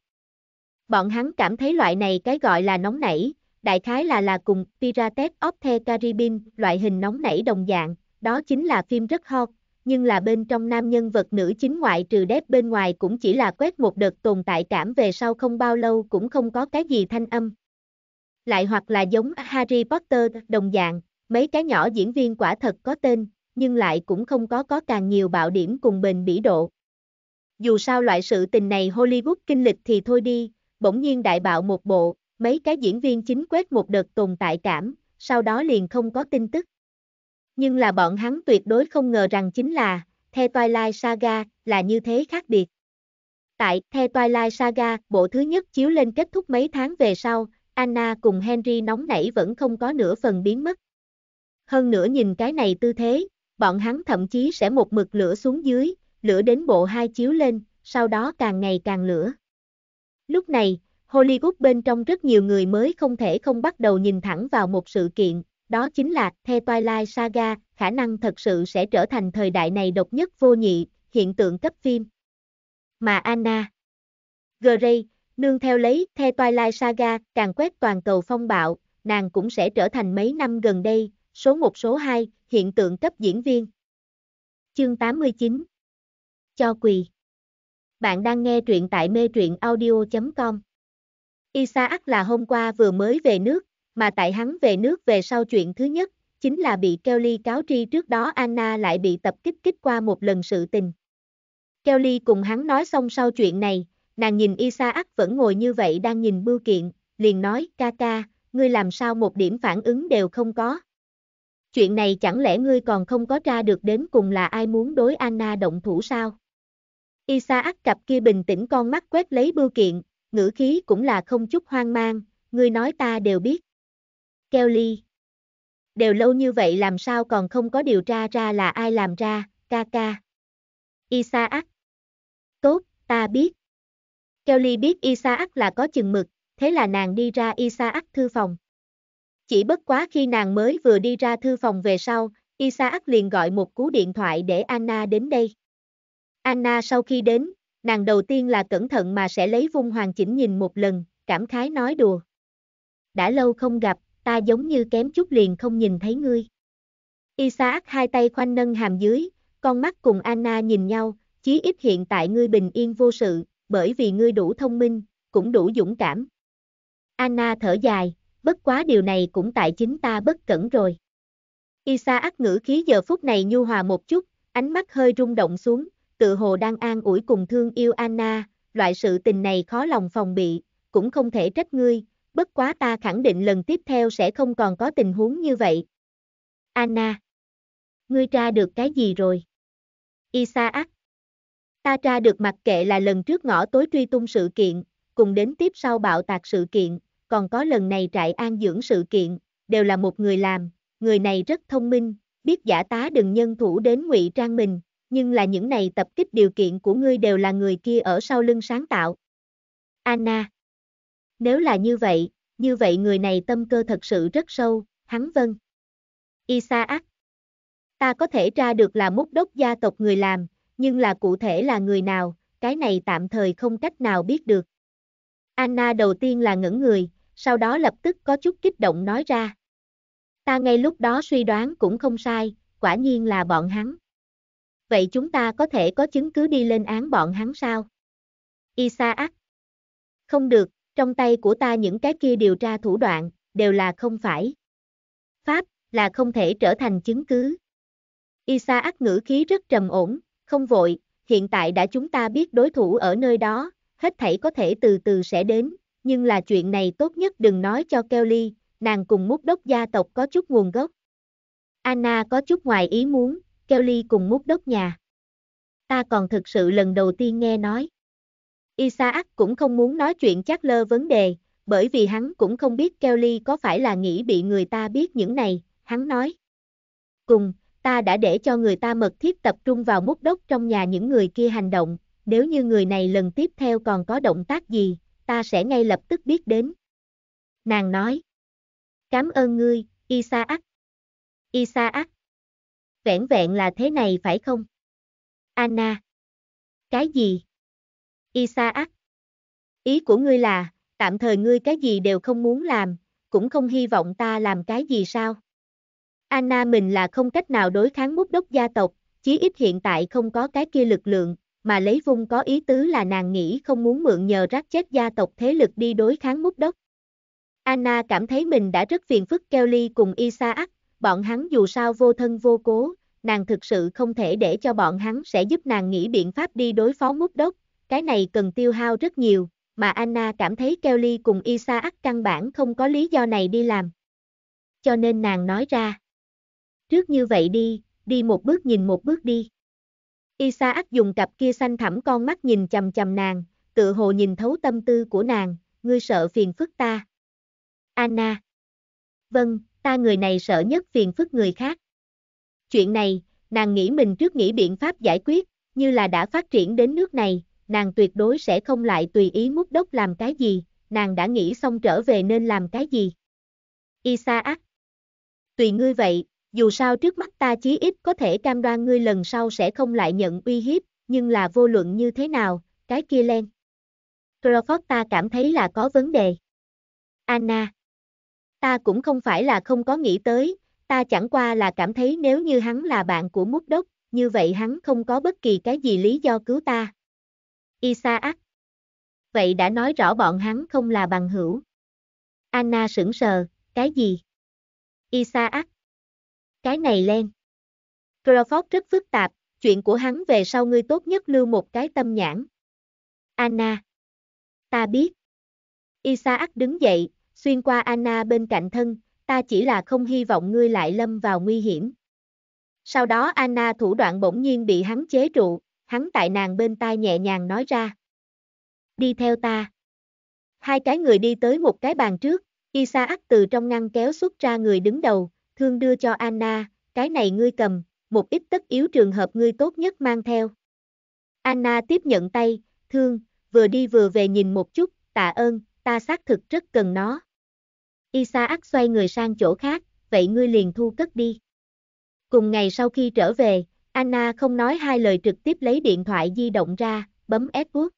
Bọn hắn cảm thấy loại này cái gọi là nóng nảy, đại khái là là cùng Pirates of the Caribbean loại hình nóng nảy đồng dạng, đó chính là phim rất hot, nhưng là bên trong nam nhân vật nữ chính ngoại trừ đép bên ngoài cũng chỉ là quét một đợt tồn tại cảm về sau không bao lâu cũng không có cái gì thanh âm. Lại hoặc là giống Harry Potter đồng dạng, mấy cái nhỏ diễn viên quả thật có tên, nhưng lại cũng không có có càng nhiều bạo điểm cùng bền bỉ độ. Dù sao loại sự tình này Hollywood kinh lịch thì thôi đi, bỗng nhiên đại bạo một bộ, mấy cái diễn viên chính quét một đợt tồn tại cảm, sau đó liền không có tin tức. Nhưng là bọn hắn tuyệt đối không ngờ rằng chính là, The Twilight Saga, là như thế khác biệt. Tại The Twilight Saga, bộ thứ nhất chiếu lên kết thúc mấy tháng về sau, Anna cùng Henry nóng nảy vẫn không có nửa phần biến mất. Hơn nữa nhìn cái này tư thế, bọn hắn thậm chí sẽ một mực lửa xuống dưới, lửa đến bộ hai chiếu lên, sau đó càng ngày càng lửa. Lúc này, Hollywood bên trong rất nhiều người mới không thể không bắt đầu nhìn thẳng vào một sự kiện, đó chính là The Twilight Saga, khả năng thật sự sẽ trở thành thời đại này độc nhất vô nhị, hiện tượng cấp phim. Mà Anna Gray, nương theo lấy The Twilight Saga càng quét toàn cầu phong bạo, nàng cũng sẽ trở thành mấy năm gần đây, số một số hai hiện tượng cấp diễn viên. Chương 89 Cho quỳ Bạn đang nghe truyện tại mê truyện audio.com Isaac là hôm qua vừa mới về nước, mà tại hắn về nước về sau chuyện thứ nhất, chính là bị Kelly cáo tri trước đó Anna lại bị tập kích kích qua một lần sự tình. Kelly cùng hắn nói xong sau chuyện này, nàng nhìn Isaac vẫn ngồi như vậy đang nhìn bưu kiện, liền nói ca ca, ngươi làm sao một điểm phản ứng đều không có chuyện này chẳng lẽ ngươi còn không có tra được đến cùng là ai muốn đối Anna động thủ sao? Isaac cặp kia bình tĩnh con mắt quét lấy bưu kiện, ngữ khí cũng là không chút hoang mang, ngươi nói ta đều biết. Kelly Đều lâu như vậy làm sao còn không có điều tra ra là ai làm ra, ca ca. Isaac Tốt, ta biết. Kelly biết Isaac là có chừng mực, thế là nàng đi ra Isaac thư phòng. Chỉ bất quá khi nàng mới vừa đi ra thư phòng về sau, Isaac liền gọi một cú điện thoại để Anna đến đây. Anna sau khi đến, nàng đầu tiên là cẩn thận mà sẽ lấy vung hoàng chỉnh nhìn một lần, cảm khái nói đùa. Đã lâu không gặp, ta giống như kém chút liền không nhìn thấy ngươi. Isaac hai tay khoanh nâng hàm dưới, con mắt cùng Anna nhìn nhau, chí ít hiện tại ngươi bình yên vô sự, bởi vì ngươi đủ thông minh, cũng đủ dũng cảm. Anna thở dài, bất quá điều này cũng tại chính ta bất cẩn rồi. Isa ác ngữ khí giờ phút này nhu hòa một chút, ánh mắt hơi rung động xuống, tự hồ đang an ủi cùng thương yêu Anna, loại sự tình này khó lòng phòng bị, cũng không thể trách ngươi, bất quá ta khẳng định lần tiếp theo sẽ không còn có tình huống như vậy. Anna, ngươi tra được cái gì rồi? Isa ác, ta tra được mặc kệ là lần trước ngõ tối truy tung sự kiện, cùng đến tiếp sau bạo tạc sự kiện, còn có lần này trại an dưỡng sự kiện, đều là một người làm, người này rất thông minh, biết giả tá đừng nhân thủ đến ngụy trang mình, nhưng là những này tập kích điều kiện của ngươi đều là người kia ở sau lưng sáng tạo. Anna Nếu là như vậy, như vậy người này tâm cơ thật sự rất sâu, hắn vâng. Isaac Ta có thể tra được là múc đốc gia tộc người làm, nhưng là cụ thể là người nào, cái này tạm thời không cách nào biết được. Anna đầu tiên là ngẩn người, sau đó lập tức có chút kích động nói ra. Ta ngay lúc đó suy đoán cũng không sai, quả nhiên là bọn hắn. Vậy chúng ta có thể có chứng cứ đi lên án bọn hắn sao? Isaac. Không được, trong tay của ta những cái kia điều tra thủ đoạn, đều là không phải. Pháp, là không thể trở thành chứng cứ. Isaac ngữ khí rất trầm ổn, không vội, hiện tại đã chúng ta biết đối thủ ở nơi đó, hết thảy có thể từ từ sẽ đến, nhưng là chuyện này tốt nhất đừng nói cho Kelly, nàng cùng mút đốc gia tộc có chút nguồn gốc. Anna có chút ngoài ý muốn, Kelly cùng mút đốc nhà. Ta còn thực sự lần đầu tiên nghe nói. Isaac cũng không muốn nói chuyện chắc lơ vấn đề, bởi vì hắn cũng không biết Kelly có phải là nghĩ bị người ta biết những này, hắn nói. Cùng, ta đã để cho người ta mật thiết tập trung vào mút đốc trong nhà những người kia hành động, nếu như người này lần tiếp theo còn có động tác gì, ta sẽ ngay lập tức biết đến. Nàng nói. Cảm ơn ngươi, Isaac. Isaac. vẹn vẹn là thế này phải không? Anna. Cái gì? Isaac. Ý của ngươi là, tạm thời ngươi cái gì đều không muốn làm, cũng không hy vọng ta làm cái gì sao? Anna mình là không cách nào đối kháng mút đốc gia tộc, chí ít hiện tại không có cái kia lực lượng, mà lấy vung có ý tứ là nàng nghĩ không muốn mượn nhờ rác chết gia tộc thế lực đi đối kháng múc đốc. Anna cảm thấy mình đã rất phiền phức Kelly cùng Isaac, bọn hắn dù sao vô thân vô cố, nàng thực sự không thể để cho bọn hắn sẽ giúp nàng nghĩ biện pháp đi đối phó múc đốc, cái này cần tiêu hao rất nhiều, mà Anna cảm thấy Kelly cùng Isaac căn bản không có lý do này đi làm. Cho nên nàng nói ra. Trước như vậy đi, đi một bước nhìn một bước đi. Isaac dùng cặp kia xanh thẳm con mắt nhìn chầm chầm nàng, tự hồ nhìn thấu tâm tư của nàng, ngươi sợ phiền phức ta. Anna. Vâng, ta người này sợ nhất phiền phức người khác. Chuyện này, nàng nghĩ mình trước nghĩ biện pháp giải quyết, như là đã phát triển đến nước này, nàng tuyệt đối sẽ không lại tùy ý mút đốc làm cái gì, nàng đã nghĩ xong trở về nên làm cái gì. Isaac. Tùy ngươi vậy, dù sao trước mắt ta chí ít có thể cam đoan ngươi lần sau sẽ không lại nhận uy hiếp, nhưng là vô luận như thế nào, cái kia len. Crawford ta cảm thấy là có vấn đề. Anna. Ta cũng không phải là không có nghĩ tới, ta chẳng qua là cảm thấy nếu như hắn là bạn của mút đốc, như vậy hắn không có bất kỳ cái gì lý do cứu ta. Isaac. Vậy đã nói rõ bọn hắn không là bằng hữu. Anna sững sờ, cái gì? Isaac cái này len. Crawford rất phức tạp, chuyện của hắn về sau ngươi tốt nhất lưu một cái tâm nhãn. Anna. Ta biết. Isaac đứng dậy, xuyên qua Anna bên cạnh thân, ta chỉ là không hy vọng ngươi lại lâm vào nguy hiểm. Sau đó Anna thủ đoạn bỗng nhiên bị hắn chế trụ, hắn tại nàng bên tai nhẹ nhàng nói ra. Đi theo ta. Hai cái người đi tới một cái bàn trước, Isaac từ trong ngăn kéo xuất ra người đứng đầu, thương đưa cho Anna, cái này ngươi cầm, một ít tất yếu trường hợp ngươi tốt nhất mang theo. Anna tiếp nhận tay, thương, vừa đi vừa về nhìn một chút, tạ ơn, ta xác thực rất cần nó. Isaac xoay người sang chỗ khác, vậy ngươi liền thu cất đi. Cùng ngày sau khi trở về, Anna không nói hai lời trực tiếp lấy điện thoại di động ra, bấm Edward.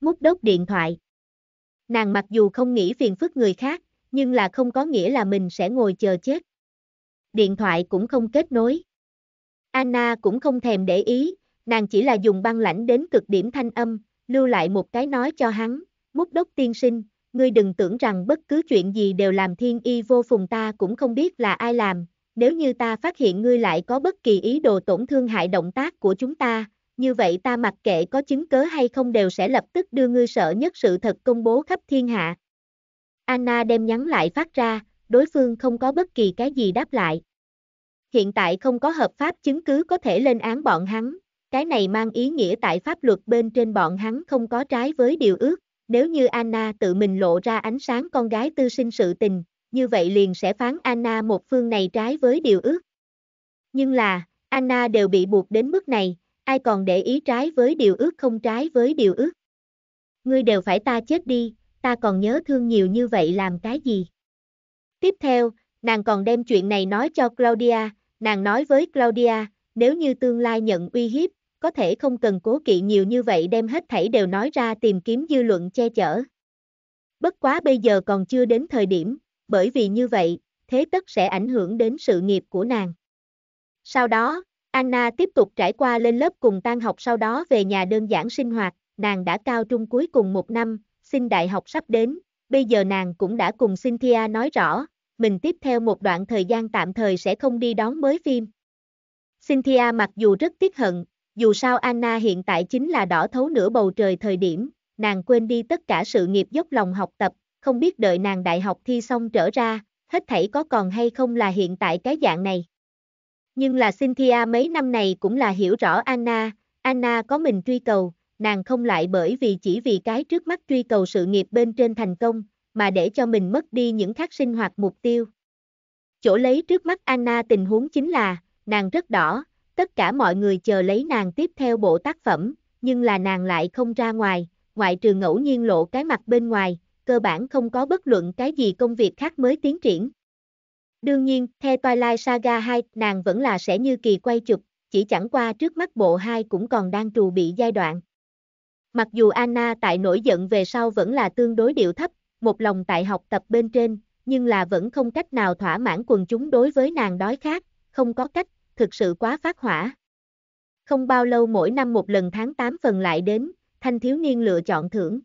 Mút đốt điện thoại. Nàng mặc dù không nghĩ phiền phức người khác, nhưng là không có nghĩa là mình sẽ ngồi chờ chết điện thoại cũng không kết nối. Anna cũng không thèm để ý, nàng chỉ là dùng băng lãnh đến cực điểm thanh âm, lưu lại một cái nói cho hắn, múc đốc tiên sinh, ngươi đừng tưởng rằng bất cứ chuyện gì đều làm thiên y vô phùng ta cũng không biết là ai làm, nếu như ta phát hiện ngươi lại có bất kỳ ý đồ tổn thương hại động tác của chúng ta, như vậy ta mặc kệ có chứng cớ hay không đều sẽ lập tức đưa ngươi sợ nhất sự thật công bố khắp thiên hạ. Anna đem nhắn lại phát ra, đối phương không có bất kỳ cái gì đáp lại. Hiện tại không có hợp pháp chứng cứ có thể lên án bọn hắn, cái này mang ý nghĩa tại pháp luật bên trên bọn hắn không có trái với điều ước, nếu như Anna tự mình lộ ra ánh sáng con gái tư sinh sự tình, như vậy liền sẽ phán Anna một phương này trái với điều ước. Nhưng là, Anna đều bị buộc đến mức này, ai còn để ý trái với điều ước không trái với điều ước. Ngươi đều phải ta chết đi, ta còn nhớ thương nhiều như vậy làm cái gì? Tiếp theo, nàng còn đem chuyện này nói cho Claudia, nàng nói với Claudia, nếu như tương lai nhận uy hiếp, có thể không cần cố kỵ nhiều như vậy đem hết thảy đều nói ra tìm kiếm dư luận che chở. Bất quá bây giờ còn chưa đến thời điểm, bởi vì như vậy, thế tất sẽ ảnh hưởng đến sự nghiệp của nàng. Sau đó, Anna tiếp tục trải qua lên lớp cùng tan học sau đó về nhà đơn giản sinh hoạt, nàng đã cao trung cuối cùng một năm, xin đại học sắp đến, bây giờ nàng cũng đã cùng Cynthia nói rõ, mình tiếp theo một đoạn thời gian tạm thời sẽ không đi đón mới phim. Cynthia mặc dù rất tiếc hận, dù sao Anna hiện tại chính là đỏ thấu nửa bầu trời thời điểm, nàng quên đi tất cả sự nghiệp dốc lòng học tập, không biết đợi nàng đại học thi xong trở ra, hết thảy có còn hay không là hiện tại cái dạng này. Nhưng là Cynthia mấy năm này cũng là hiểu rõ Anna, Anna có mình truy cầu, nàng không lại bởi vì chỉ vì cái trước mắt truy cầu sự nghiệp bên trên thành công, mà để cho mình mất đi những khát sinh hoạt mục tiêu. Chỗ lấy trước mắt Anna tình huống chính là, nàng rất đỏ, tất cả mọi người chờ lấy nàng tiếp theo bộ tác phẩm, nhưng là nàng lại không ra ngoài, ngoại trừ ngẫu nhiên lộ cái mặt bên ngoài, cơ bản không có bất luận cái gì công việc khác mới tiến triển. Đương nhiên, theo Twilight Saga 2, nàng vẫn là sẽ như kỳ quay chụp, chỉ chẳng qua trước mắt bộ 2 cũng còn đang trù bị giai đoạn. Mặc dù Anna tại nổi giận về sau vẫn là tương đối điệu thấp, một lòng tại học tập bên trên, nhưng là vẫn không cách nào thỏa mãn quần chúng đối với nàng đói khát, không có cách, thực sự quá phát hỏa. Không bao lâu mỗi năm một lần tháng 8 phần lại đến, thanh thiếu niên lựa chọn thưởng.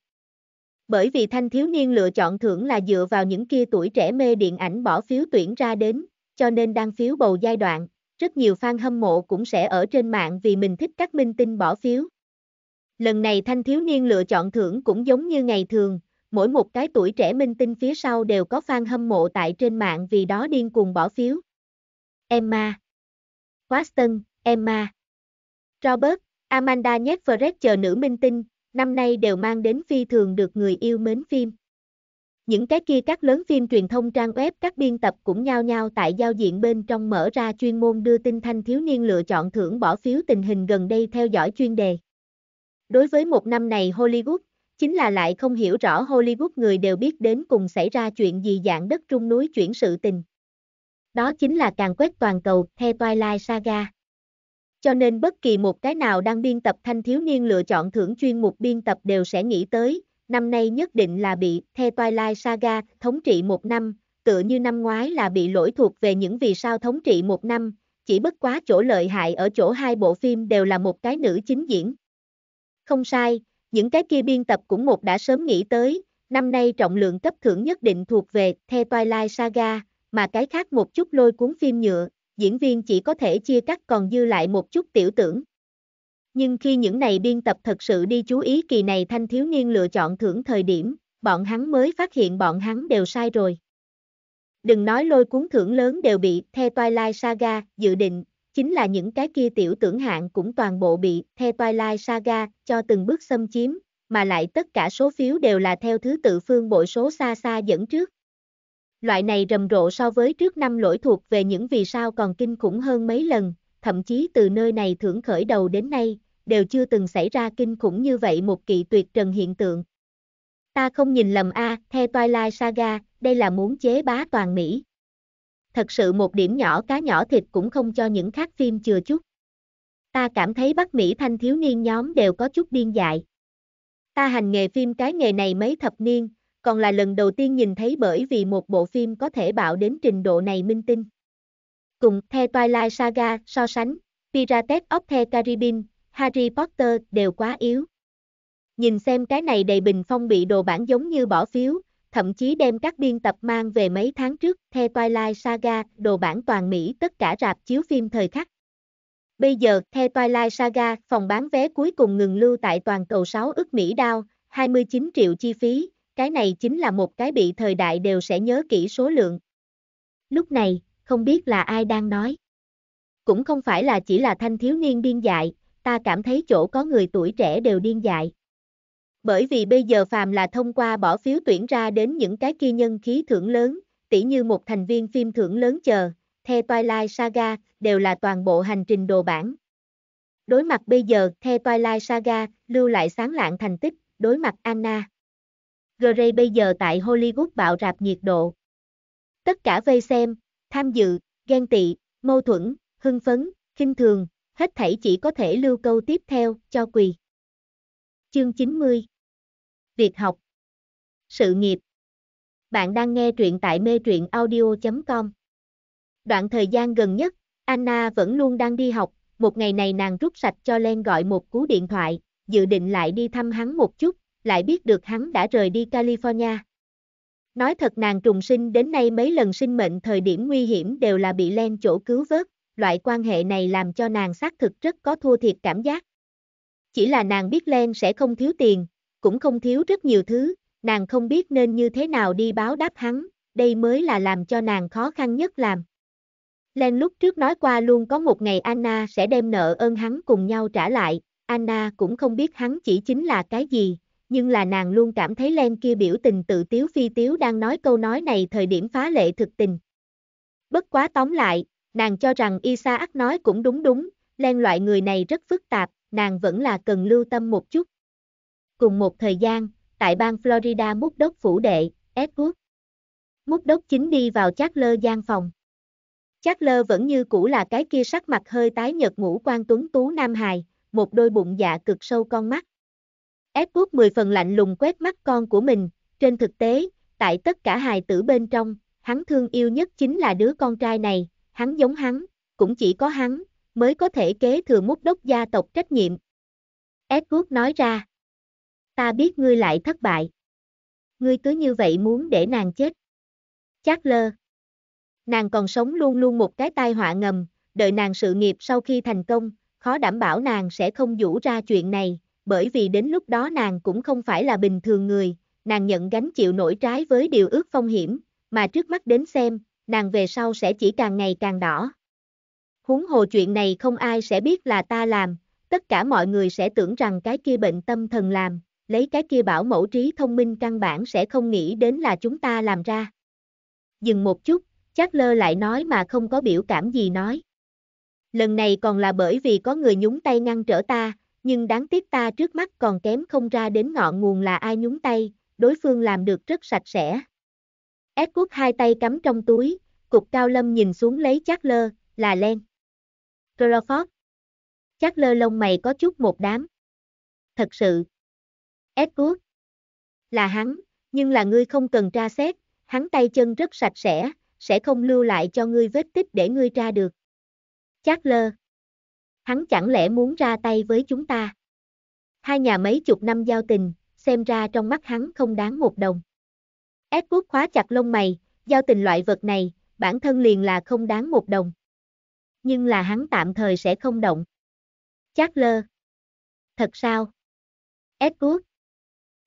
Bởi vì thanh thiếu niên lựa chọn thưởng là dựa vào những kia tuổi trẻ mê điện ảnh bỏ phiếu tuyển ra đến, cho nên đang phiếu bầu giai đoạn, rất nhiều fan hâm mộ cũng sẽ ở trên mạng vì mình thích các minh tinh bỏ phiếu. Lần này thanh thiếu niên lựa chọn thưởng cũng giống như ngày thường, mỗi một cái tuổi trẻ minh tinh phía sau đều có fan hâm mộ tại trên mạng vì đó điên cuồng bỏ phiếu. Emma Preston, Emma Robert, Amanda Netfred chờ nữ minh tinh, năm nay đều mang đến phi thường được người yêu mến phim. Những cái kia các lớn phim truyền thông trang web các biên tập cũng nhao nhao tại giao diện bên trong mở ra chuyên môn đưa tin thanh thiếu niên lựa chọn thưởng bỏ phiếu tình hình gần đây theo dõi chuyên đề. Đối với một năm này Hollywood, chính là lại không hiểu rõ Hollywood người đều biết đến cùng xảy ra chuyện gì dạng đất trung núi chuyển sự tình. Đó chính là càng quét toàn cầu theo Twilight Saga. Cho nên bất kỳ một cái nào đang biên tập thanh thiếu niên lựa chọn thưởng chuyên mục biên tập đều sẽ nghĩ tới, năm nay nhất định là bị The Twilight Saga thống trị một năm, tựa như năm ngoái là bị lỗi thuộc về những vì sao thống trị một năm, chỉ bất quá chỗ lợi hại ở chỗ hai bộ phim đều là một cái nữ chính diễn. Không sai, những cái kia biên tập cũng một đã sớm nghĩ tới, năm nay trọng lượng cấp thưởng nhất định thuộc về The Twilight Saga, mà cái khác một chút lôi cuốn phim nhựa, diễn viên chỉ có thể chia cắt còn dư lại một chút tiểu tưởng. Nhưng khi những này biên tập thật sự đi chú ý kỳ này thanh thiếu niên lựa chọn thưởng thời điểm, bọn hắn mới phát hiện bọn hắn đều sai rồi. Đừng nói lôi cuốn thưởng lớn đều bị The Twilight Saga dự định, chính là những cái kia tiểu tưởng hạng cũng toàn bộ bị The Twilight Saga cho từng bước xâm chiếm, mà lại tất cả số phiếu đều là theo thứ tự phương bội số xa xa dẫn trước. Loại này rầm rộ so với trước năm lỗi thuộc về những vì sao còn kinh khủng hơn mấy lần, thậm chí từ nơi này thưởng khởi đầu đến nay, đều chưa từng xảy ra kinh khủng như vậy một kỳ tuyệt trần hiện tượng. Ta không nhìn lầm a, à, The Twilight Saga, đây là muốn chế bá toàn Mỹ thật sự một điểm nhỏ cá nhỏ thịt cũng không cho những khác phim chừa chút. Ta cảm thấy Bắc Mỹ thanh thiếu niên nhóm đều có chút điên dại. Ta hành nghề phim cái nghề này mấy thập niên, còn là lần đầu tiên nhìn thấy bởi vì một bộ phim có thể bạo đến trình độ này minh tinh. Cùng The Twilight Saga so sánh, Pirates of the Caribbean, Harry Potter đều quá yếu. Nhìn xem cái này đầy bình phong bị đồ bản giống như bỏ phiếu, thậm chí đem các biên tập mang về mấy tháng trước, The Twilight Saga, đồ bản toàn Mỹ tất cả rạp chiếu phim thời khắc. Bây giờ, The Twilight Saga, phòng bán vé cuối cùng ngừng lưu tại toàn cầu 6 ức Mỹ đao, 29 triệu chi phí, cái này chính là một cái bị thời đại đều sẽ nhớ kỹ số lượng. Lúc này, không biết là ai đang nói. Cũng không phải là chỉ là thanh thiếu niên điên dại, ta cảm thấy chỗ có người tuổi trẻ đều điên dại. Bởi vì bây giờ phàm là thông qua bỏ phiếu tuyển ra đến những cái kia nhân khí thưởng lớn, tỉ như một thành viên phim thưởng lớn chờ, The Twilight Saga, đều là toàn bộ hành trình đồ bản. Đối mặt bây giờ, The Twilight Saga, lưu lại sáng lạng thành tích, đối mặt Anna. Grey bây giờ tại Hollywood bạo rạp nhiệt độ. Tất cả vây xem, tham dự, ghen tị, mâu thuẫn, hưng phấn, khinh thường, hết thảy chỉ có thể lưu câu tiếp theo, cho quỳ. Chương 90 Việc học Sự nghiệp Bạn đang nghe truyện tại mê truyện audio.com Đoạn thời gian gần nhất, Anna vẫn luôn đang đi học, một ngày này nàng rút sạch cho Len gọi một cú điện thoại, dự định lại đi thăm hắn một chút, lại biết được hắn đã rời đi California. Nói thật nàng trùng sinh đến nay mấy lần sinh mệnh thời điểm nguy hiểm đều là bị Len chỗ cứu vớt, loại quan hệ này làm cho nàng xác thực rất có thua thiệt cảm giác chỉ là nàng biết Len sẽ không thiếu tiền, cũng không thiếu rất nhiều thứ, nàng không biết nên như thế nào đi báo đáp hắn, đây mới là làm cho nàng khó khăn nhất làm. Len lúc trước nói qua luôn có một ngày Anna sẽ đem nợ ơn hắn cùng nhau trả lại, Anna cũng không biết hắn chỉ chính là cái gì, nhưng là nàng luôn cảm thấy Len kia biểu tình tự tiếu phi tiếu đang nói câu nói này thời điểm phá lệ thực tình. Bất quá tóm lại, nàng cho rằng Isaac nói cũng đúng đúng, Len loại người này rất phức tạp, nàng vẫn là cần lưu tâm một chút. Cùng một thời gian, tại bang Florida múc đốc phủ đệ, Edward. Múc đốc chính đi vào chát lơ gian phòng. Chát lơ vẫn như cũ là cái kia sắc mặt hơi tái nhợt ngũ quan tuấn tú nam hài, một đôi bụng dạ cực sâu con mắt. Edward mười phần lạnh lùng quét mắt con của mình, trên thực tế, tại tất cả hài tử bên trong, hắn thương yêu nhất chính là đứa con trai này, hắn giống hắn, cũng chỉ có hắn, mới có thể kế thừa mút đốc gia tộc trách nhiệm. Edward nói ra. Ta biết ngươi lại thất bại. Ngươi cứ như vậy muốn để nàng chết. Chắc lơ. Nàng còn sống luôn luôn một cái tai họa ngầm, đợi nàng sự nghiệp sau khi thành công, khó đảm bảo nàng sẽ không vũ ra chuyện này, bởi vì đến lúc đó nàng cũng không phải là bình thường người, nàng nhận gánh chịu nổi trái với điều ước phong hiểm, mà trước mắt đến xem, nàng về sau sẽ chỉ càng ngày càng đỏ. Huống hồ chuyện này không ai sẽ biết là ta làm, tất cả mọi người sẽ tưởng rằng cái kia bệnh tâm thần làm, lấy cái kia bảo mẫu trí thông minh căn bản sẽ không nghĩ đến là chúng ta làm ra. Dừng một chút, chắc lơ lại nói mà không có biểu cảm gì nói. Lần này còn là bởi vì có người nhúng tay ngăn trở ta, nhưng đáng tiếc ta trước mắt còn kém không ra đến ngọn nguồn là ai nhúng tay, đối phương làm được rất sạch sẽ. Edward hai tay cắm trong túi, cục cao lâm nhìn xuống lấy chắc lơ, là len. Crawford. Chắc lơ lông mày có chút một đám. Thật sự. Edward. Là hắn, nhưng là ngươi không cần tra xét, hắn tay chân rất sạch sẽ, sẽ không lưu lại cho ngươi vết tích để ngươi tra được. Chắc lơ. Hắn chẳng lẽ muốn ra tay với chúng ta? Hai nhà mấy chục năm giao tình, xem ra trong mắt hắn không đáng một đồng. Edward khóa chặt lông mày, giao tình loại vật này, bản thân liền là không đáng một đồng nhưng là hắn tạm thời sẽ không động. Chắc lơ. Thật sao? Edward.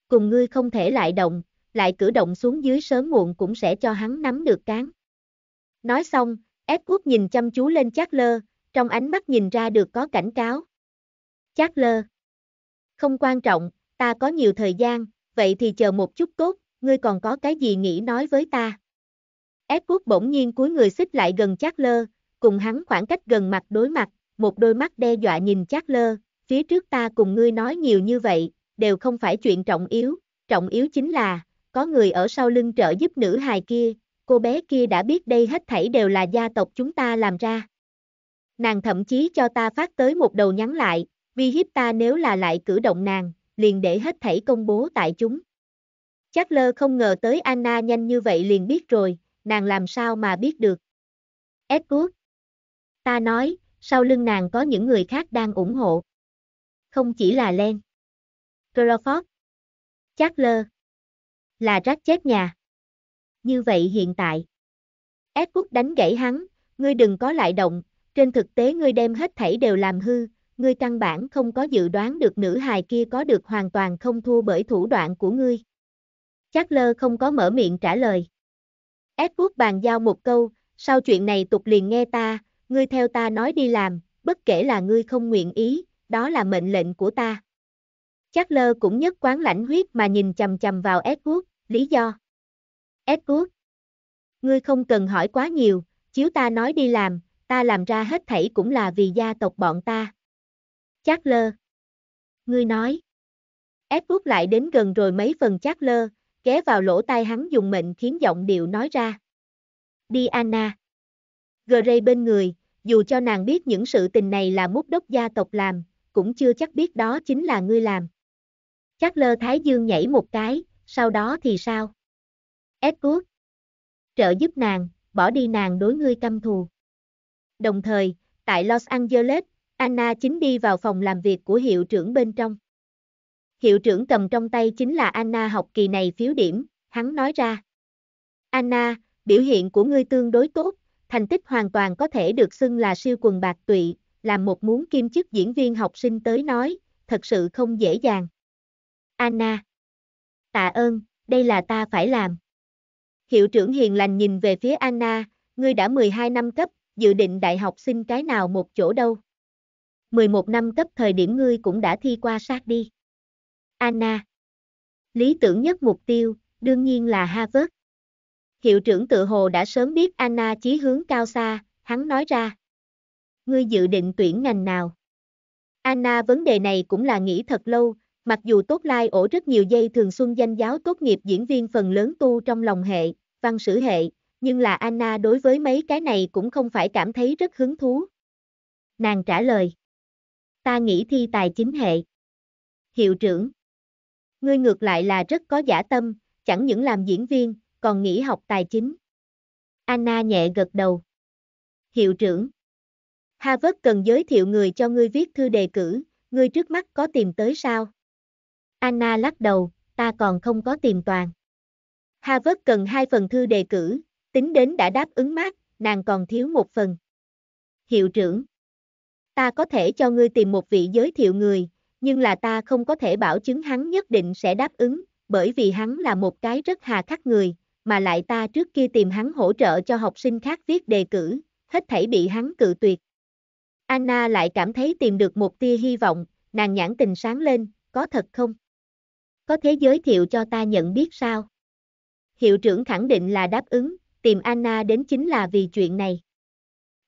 Cùng ngươi không thể lại động, lại cử động xuống dưới sớm muộn cũng sẽ cho hắn nắm được cán. Nói xong, Edward nhìn chăm chú lên Chắc lơ, trong ánh mắt nhìn ra được có cảnh cáo. Chắc lơ. Không quan trọng, ta có nhiều thời gian, vậy thì chờ một chút tốt, ngươi còn có cái gì nghĩ nói với ta? Edward bỗng nhiên cúi người xích lại gần Chắc lơ, cùng hắn khoảng cách gần mặt đối mặt, một đôi mắt đe dọa nhìn chắc lơ, phía trước ta cùng ngươi nói nhiều như vậy, đều không phải chuyện trọng yếu, trọng yếu chính là, có người ở sau lưng trợ giúp nữ hài kia, cô bé kia đã biết đây hết thảy đều là gia tộc chúng ta làm ra. Nàng thậm chí cho ta phát tới một đầu nhắn lại, vi hiếp ta nếu là lại cử động nàng, liền để hết thảy công bố tại chúng. Chắc lơ không ngờ tới Anna nhanh như vậy liền biết rồi, nàng làm sao mà biết được. Edward, Ta nói, sau lưng nàng có những người khác đang ủng hộ. Không chỉ là Len. Crawford. Chandler. Là rác chết nhà. Như vậy hiện tại. Edward đánh gãy hắn, ngươi đừng có lại động, trên thực tế ngươi đem hết thảy đều làm hư, ngươi căn bản không có dự đoán được nữ hài kia có được hoàn toàn không thua bởi thủ đoạn của ngươi. Chắc lơ không có mở miệng trả lời. Edward bàn giao một câu, sau chuyện này tục liền nghe ta, ngươi theo ta nói đi làm, bất kể là ngươi không nguyện ý, đó là mệnh lệnh của ta. Chắc lơ cũng nhất quán lãnh huyết mà nhìn chầm chầm vào Edward, lý do. Edward, ngươi không cần hỏi quá nhiều, chiếu ta nói đi làm, ta làm ra hết thảy cũng là vì gia tộc bọn ta. Chắc lơ. Ngươi nói. Edward lại đến gần rồi mấy phần chắc lơ, ghé vào lỗ tai hắn dùng mệnh khiến giọng điệu nói ra. Đi Anna. Gray bên người, dù cho nàng biết những sự tình này là mút đốc gia tộc làm, cũng chưa chắc biết đó chính là ngươi làm. Chắc lơ Thái Dương nhảy một cái, sau đó thì sao? Edward. Trợ giúp nàng, bỏ đi nàng đối ngươi căm thù. Đồng thời, tại Los Angeles, Anna chính đi vào phòng làm việc của hiệu trưởng bên trong. Hiệu trưởng cầm trong tay chính là Anna học kỳ này phiếu điểm, hắn nói ra. Anna, biểu hiện của ngươi tương đối tốt, Thành tích hoàn toàn có thể được xưng là siêu quần bạc tụy, làm một muốn kim chức diễn viên học sinh tới nói, thật sự không dễ dàng. Anna. Tạ ơn, đây là ta phải làm. Hiệu trưởng hiền lành nhìn về phía Anna, ngươi đã 12 năm cấp, dự định đại học xin cái nào một chỗ đâu. 11 năm cấp thời điểm ngươi cũng đã thi qua sát đi. Anna. Lý tưởng nhất mục tiêu, đương nhiên là Harvard. Hiệu trưởng tự hồ đã sớm biết Anna chí hướng cao xa, hắn nói ra. Ngươi dự định tuyển ngành nào? Anna vấn đề này cũng là nghĩ thật lâu, mặc dù tốt lai like ổ rất nhiều dây thường xuân danh giáo tốt nghiệp diễn viên phần lớn tu trong lòng hệ, văn sử hệ, nhưng là Anna đối với mấy cái này cũng không phải cảm thấy rất hứng thú. Nàng trả lời. Ta nghĩ thi tài chính hệ. Hiệu trưởng. Ngươi ngược lại là rất có giả tâm, chẳng những làm diễn viên, còn nghỉ học tài chính. Anna nhẹ gật đầu. Hiệu trưởng. Harvard cần giới thiệu người cho ngươi viết thư đề cử, ngươi trước mắt có tìm tới sao? Anna lắc đầu, ta còn không có tìm toàn. Harvard cần hai phần thư đề cử, tính đến đã đáp ứng mát, nàng còn thiếu một phần. Hiệu trưởng. Ta có thể cho ngươi tìm một vị giới thiệu người, nhưng là ta không có thể bảo chứng hắn nhất định sẽ đáp ứng, bởi vì hắn là một cái rất hà khắc người, mà lại ta trước kia tìm hắn hỗ trợ cho học sinh khác viết đề cử, hết thảy bị hắn cự tuyệt. Anna lại cảm thấy tìm được một tia hy vọng, nàng nhãn tình sáng lên, có thật không? Có thế giới thiệu cho ta nhận biết sao? Hiệu trưởng khẳng định là đáp ứng, tìm Anna đến chính là vì chuyện này.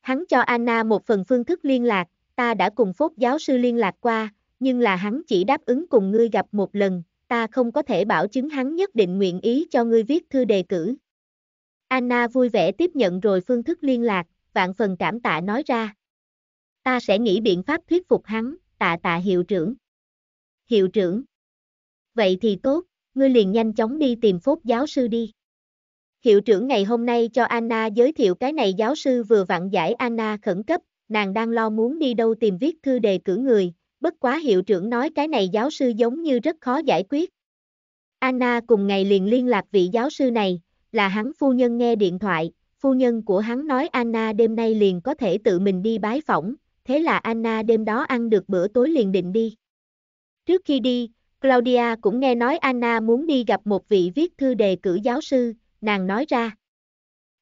Hắn cho Anna một phần phương thức liên lạc, ta đã cùng phốt giáo sư liên lạc qua, nhưng là hắn chỉ đáp ứng cùng ngươi gặp một lần, ta không có thể bảo chứng hắn nhất định nguyện ý cho ngươi viết thư đề cử. Anna vui vẻ tiếp nhận rồi phương thức liên lạc, vạn phần cảm tạ nói ra. Ta sẽ nghĩ biện pháp thuyết phục hắn, tạ tạ hiệu trưởng. Hiệu trưởng. Vậy thì tốt, ngươi liền nhanh chóng đi tìm phốt giáo sư đi. Hiệu trưởng ngày hôm nay cho Anna giới thiệu cái này giáo sư vừa vặn giải Anna khẩn cấp, nàng đang lo muốn đi đâu tìm viết thư đề cử người, bất quá hiệu trưởng nói cái này giáo sư giống như rất khó giải quyết. Anna cùng ngày liền liên lạc vị giáo sư này, là hắn phu nhân nghe điện thoại, phu nhân của hắn nói Anna đêm nay liền có thể tự mình đi bái phỏng, thế là Anna đêm đó ăn được bữa tối liền định đi. Trước khi đi, Claudia cũng nghe nói Anna muốn đi gặp một vị viết thư đề cử giáo sư, nàng nói ra.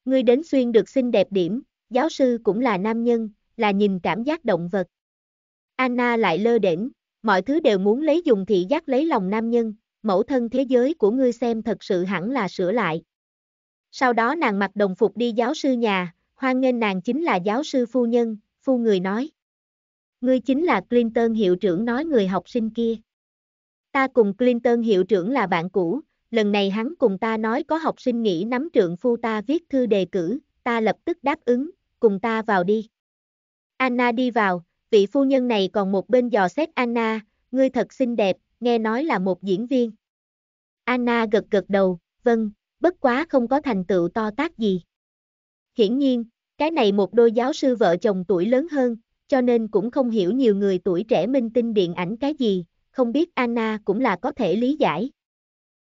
Ngươi đến xuyên được xinh đẹp điểm, giáo sư cũng là nam nhân, là nhìn cảm giác động vật. Anna lại lơ đỉnh, mọi thứ đều muốn lấy dùng thị giác lấy lòng nam nhân, mẫu thân thế giới của ngươi xem thật sự hẳn là sửa lại. Sau đó nàng mặc đồng phục đi giáo sư nhà, hoan nghênh nàng chính là giáo sư phu nhân, phu người nói. Ngươi chính là Clinton hiệu trưởng nói người học sinh kia. Ta cùng Clinton hiệu trưởng là bạn cũ, lần này hắn cùng ta nói có học sinh nghĩ nắm trượng phu ta viết thư đề cử, ta lập tức đáp ứng, cùng ta vào đi. Anna đi vào, Vị phu nhân này còn một bên dò xét Anna, ngươi thật xinh đẹp, nghe nói là một diễn viên. Anna gật gật đầu, vâng, bất quá không có thành tựu to tác gì. Hiển nhiên, cái này một đôi giáo sư vợ chồng tuổi lớn hơn, cho nên cũng không hiểu nhiều người tuổi trẻ minh tinh điện ảnh cái gì, không biết Anna cũng là có thể lý giải.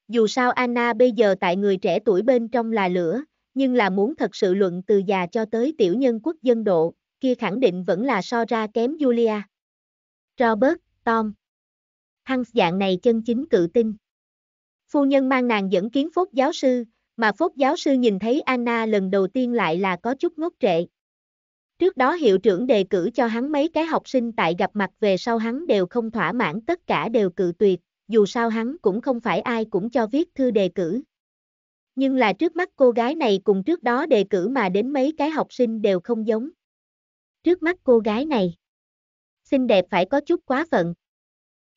Dù sao Anna bây giờ tại người trẻ tuổi bên trong là lửa, nhưng là muốn thật sự luận từ già cho tới tiểu nhân quốc dân độ, kia khẳng định vẫn là so ra kém Julia. Robert, Tom. Hans dạng này chân chính cự tin. Phu nhân mang nàng dẫn kiến phốt giáo sư, mà phốt giáo sư nhìn thấy Anna lần đầu tiên lại là có chút ngốc trệ. Trước đó hiệu trưởng đề cử cho hắn mấy cái học sinh tại gặp mặt về sau hắn đều không thỏa mãn tất cả đều cự tuyệt, dù sao hắn cũng không phải ai cũng cho viết thư đề cử. Nhưng là trước mắt cô gái này cùng trước đó đề cử mà đến mấy cái học sinh đều không giống trước mắt cô gái này. Xinh đẹp phải có chút quá phận.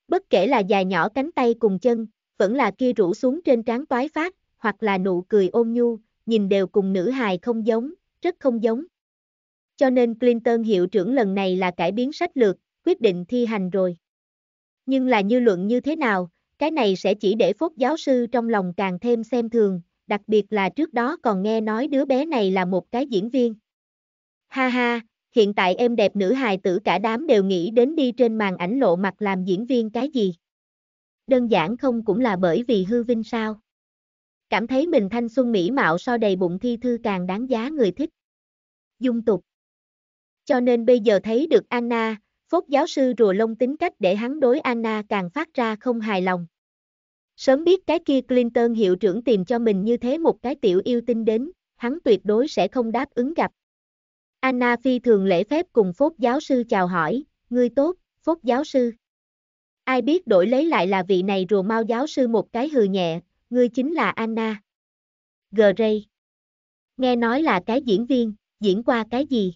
Bất kể là dài nhỏ cánh tay cùng chân, vẫn là kia rủ xuống trên trán toái phát, hoặc là nụ cười ôm nhu, nhìn đều cùng nữ hài không giống, rất không giống. Cho nên Clinton hiệu trưởng lần này là cải biến sách lược, quyết định thi hành rồi. Nhưng là như luận như thế nào, cái này sẽ chỉ để phốt giáo sư trong lòng càng thêm xem thường, đặc biệt là trước đó còn nghe nói đứa bé này là một cái diễn viên. Ha ha, hiện tại em đẹp nữ hài tử cả đám đều nghĩ đến đi trên màn ảnh lộ mặt làm diễn viên cái gì. Đơn giản không cũng là bởi vì hư vinh sao. Cảm thấy mình thanh xuân mỹ mạo so đầy bụng thi thư càng đáng giá người thích. Dung tục. Cho nên bây giờ thấy được Anna, phốt giáo sư rùa lông tính cách để hắn đối Anna càng phát ra không hài lòng. Sớm biết cái kia Clinton hiệu trưởng tìm cho mình như thế một cái tiểu yêu tinh đến, hắn tuyệt đối sẽ không đáp ứng gặp. Anna phi thường lễ phép cùng phốt giáo sư chào hỏi, ngươi tốt, phốt giáo sư. Ai biết đổi lấy lại là vị này rùa mau giáo sư một cái hừ nhẹ, ngươi chính là Anna. Gray. Nghe nói là cái diễn viên, diễn qua cái gì?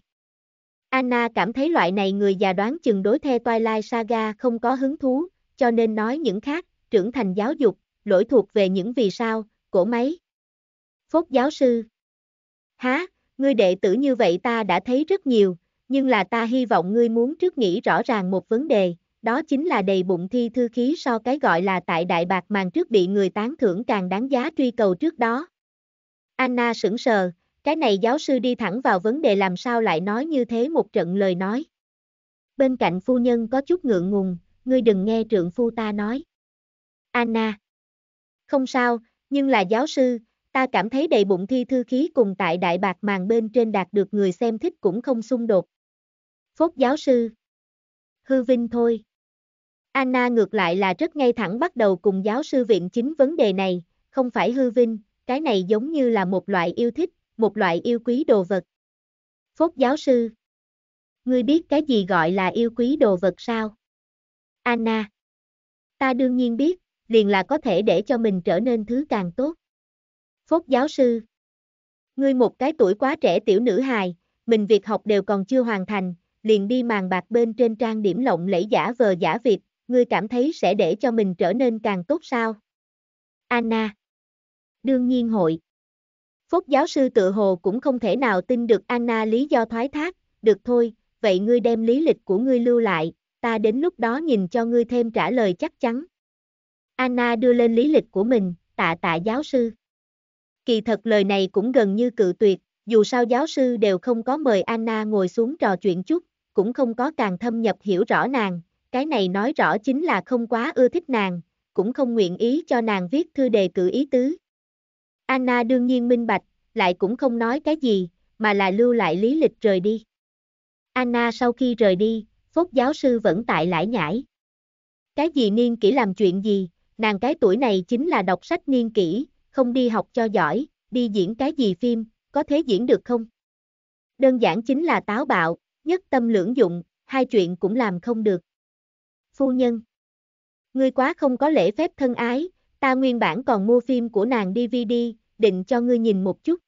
Anna cảm thấy loại này người già đoán chừng đối the Twilight Saga không có hứng thú, cho nên nói những khác, trưởng thành giáo dục, lỗi thuộc về những vì sao, cổ máy. Phốt giáo sư. Há, ngươi đệ tử như vậy ta đã thấy rất nhiều, nhưng là ta hy vọng ngươi muốn trước nghĩ rõ ràng một vấn đề, đó chính là đầy bụng thi thư khí so cái gọi là tại đại bạc màn trước bị người tán thưởng càng đáng giá truy cầu trước đó. Anna sững sờ, cái này giáo sư đi thẳng vào vấn đề làm sao lại nói như thế một trận lời nói. Bên cạnh phu nhân có chút ngượng ngùng, ngươi đừng nghe trượng phu ta nói. Anna. Không sao, nhưng là giáo sư, ta cảm thấy đầy bụng thi thư khí cùng tại đại bạc màn bên trên đạt được người xem thích cũng không xung đột. Phốt giáo sư. Hư vinh thôi. Anna ngược lại là rất ngay thẳng bắt đầu cùng giáo sư viện chính vấn đề này, không phải hư vinh, cái này giống như là một loại yêu thích, một loại yêu quý đồ vật. Phốt giáo sư. Ngươi biết cái gì gọi là yêu quý đồ vật sao? Anna. Ta đương nhiên biết, liền là có thể để cho mình trở nên thứ càng tốt. Phốt giáo sư. Ngươi một cái tuổi quá trẻ tiểu nữ hài, mình việc học đều còn chưa hoàn thành, liền đi màn bạc bên trên trang điểm lộng lẫy giả vờ giả việc, ngươi cảm thấy sẽ để cho mình trở nên càng tốt sao? Anna. Đương nhiên hội. Phốt giáo sư tự hồ cũng không thể nào tin được Anna lý do thoái thác, được thôi, vậy ngươi đem lý lịch của ngươi lưu lại, ta đến lúc đó nhìn cho ngươi thêm trả lời chắc chắn. Anna đưa lên lý lịch của mình, tạ tạ giáo sư kỳ thật lời này cũng gần như cự tuyệt, dù sao giáo sư đều không có mời Anna ngồi xuống trò chuyện chút, cũng không có càng thâm nhập hiểu rõ nàng, cái này nói rõ chính là không quá ưa thích nàng, cũng không nguyện ý cho nàng viết thư đề cử ý tứ. Anna đương nhiên minh bạch, lại cũng không nói cái gì, mà là lưu lại lý lịch rời đi. Anna sau khi rời đi, phốt giáo sư vẫn tại lải nhải. Cái gì niên kỷ làm chuyện gì, nàng cái tuổi này chính là đọc sách niên kỷ, không đi học cho giỏi, đi diễn cái gì phim, có thế diễn được không? Đơn giản chính là táo bạo, nhất tâm lưỡng dụng, hai chuyện cũng làm không được. Phu nhân Ngươi quá không có lễ phép thân ái, ta nguyên bản còn mua phim của nàng DVD, định cho ngươi nhìn một chút.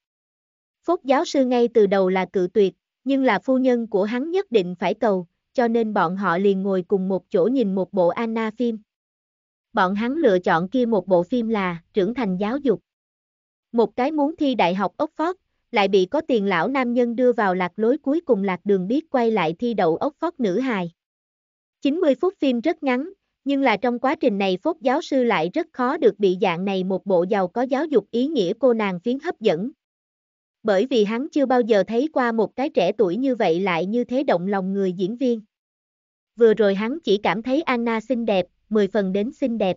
Phốt giáo sư ngay từ đầu là cự tuyệt, nhưng là phu nhân của hắn nhất định phải cầu, cho nên bọn họ liền ngồi cùng một chỗ nhìn một bộ Anna phim bọn hắn lựa chọn kia một bộ phim là Trưởng thành giáo dục. Một cái muốn thi đại học Oxford, lại bị có tiền lão nam nhân đưa vào lạc lối cuối cùng lạc đường biết quay lại thi đậu Oxford nữ hài. 90 phút phim rất ngắn, nhưng là trong quá trình này phốt giáo sư lại rất khó được bị dạng này một bộ giàu có giáo dục ý nghĩa cô nàng phiến hấp dẫn. Bởi vì hắn chưa bao giờ thấy qua một cái trẻ tuổi như vậy lại như thế động lòng người diễn viên. Vừa rồi hắn chỉ cảm thấy Anna xinh đẹp, 10 phần đến xinh đẹp.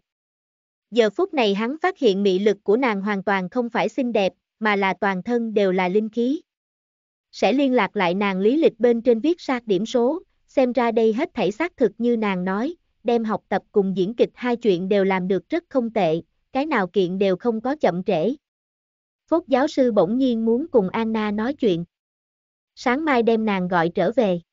Giờ phút này hắn phát hiện mị lực của nàng hoàn toàn không phải xinh đẹp, mà là toàn thân đều là linh khí. Sẽ liên lạc lại nàng lý lịch bên trên viết ra điểm số, xem ra đây hết thảy xác thực như nàng nói, đem học tập cùng diễn kịch hai chuyện đều làm được rất không tệ, cái nào kiện đều không có chậm trễ. Phúc giáo sư bỗng nhiên muốn cùng Anna nói chuyện. Sáng mai đem nàng gọi trở về.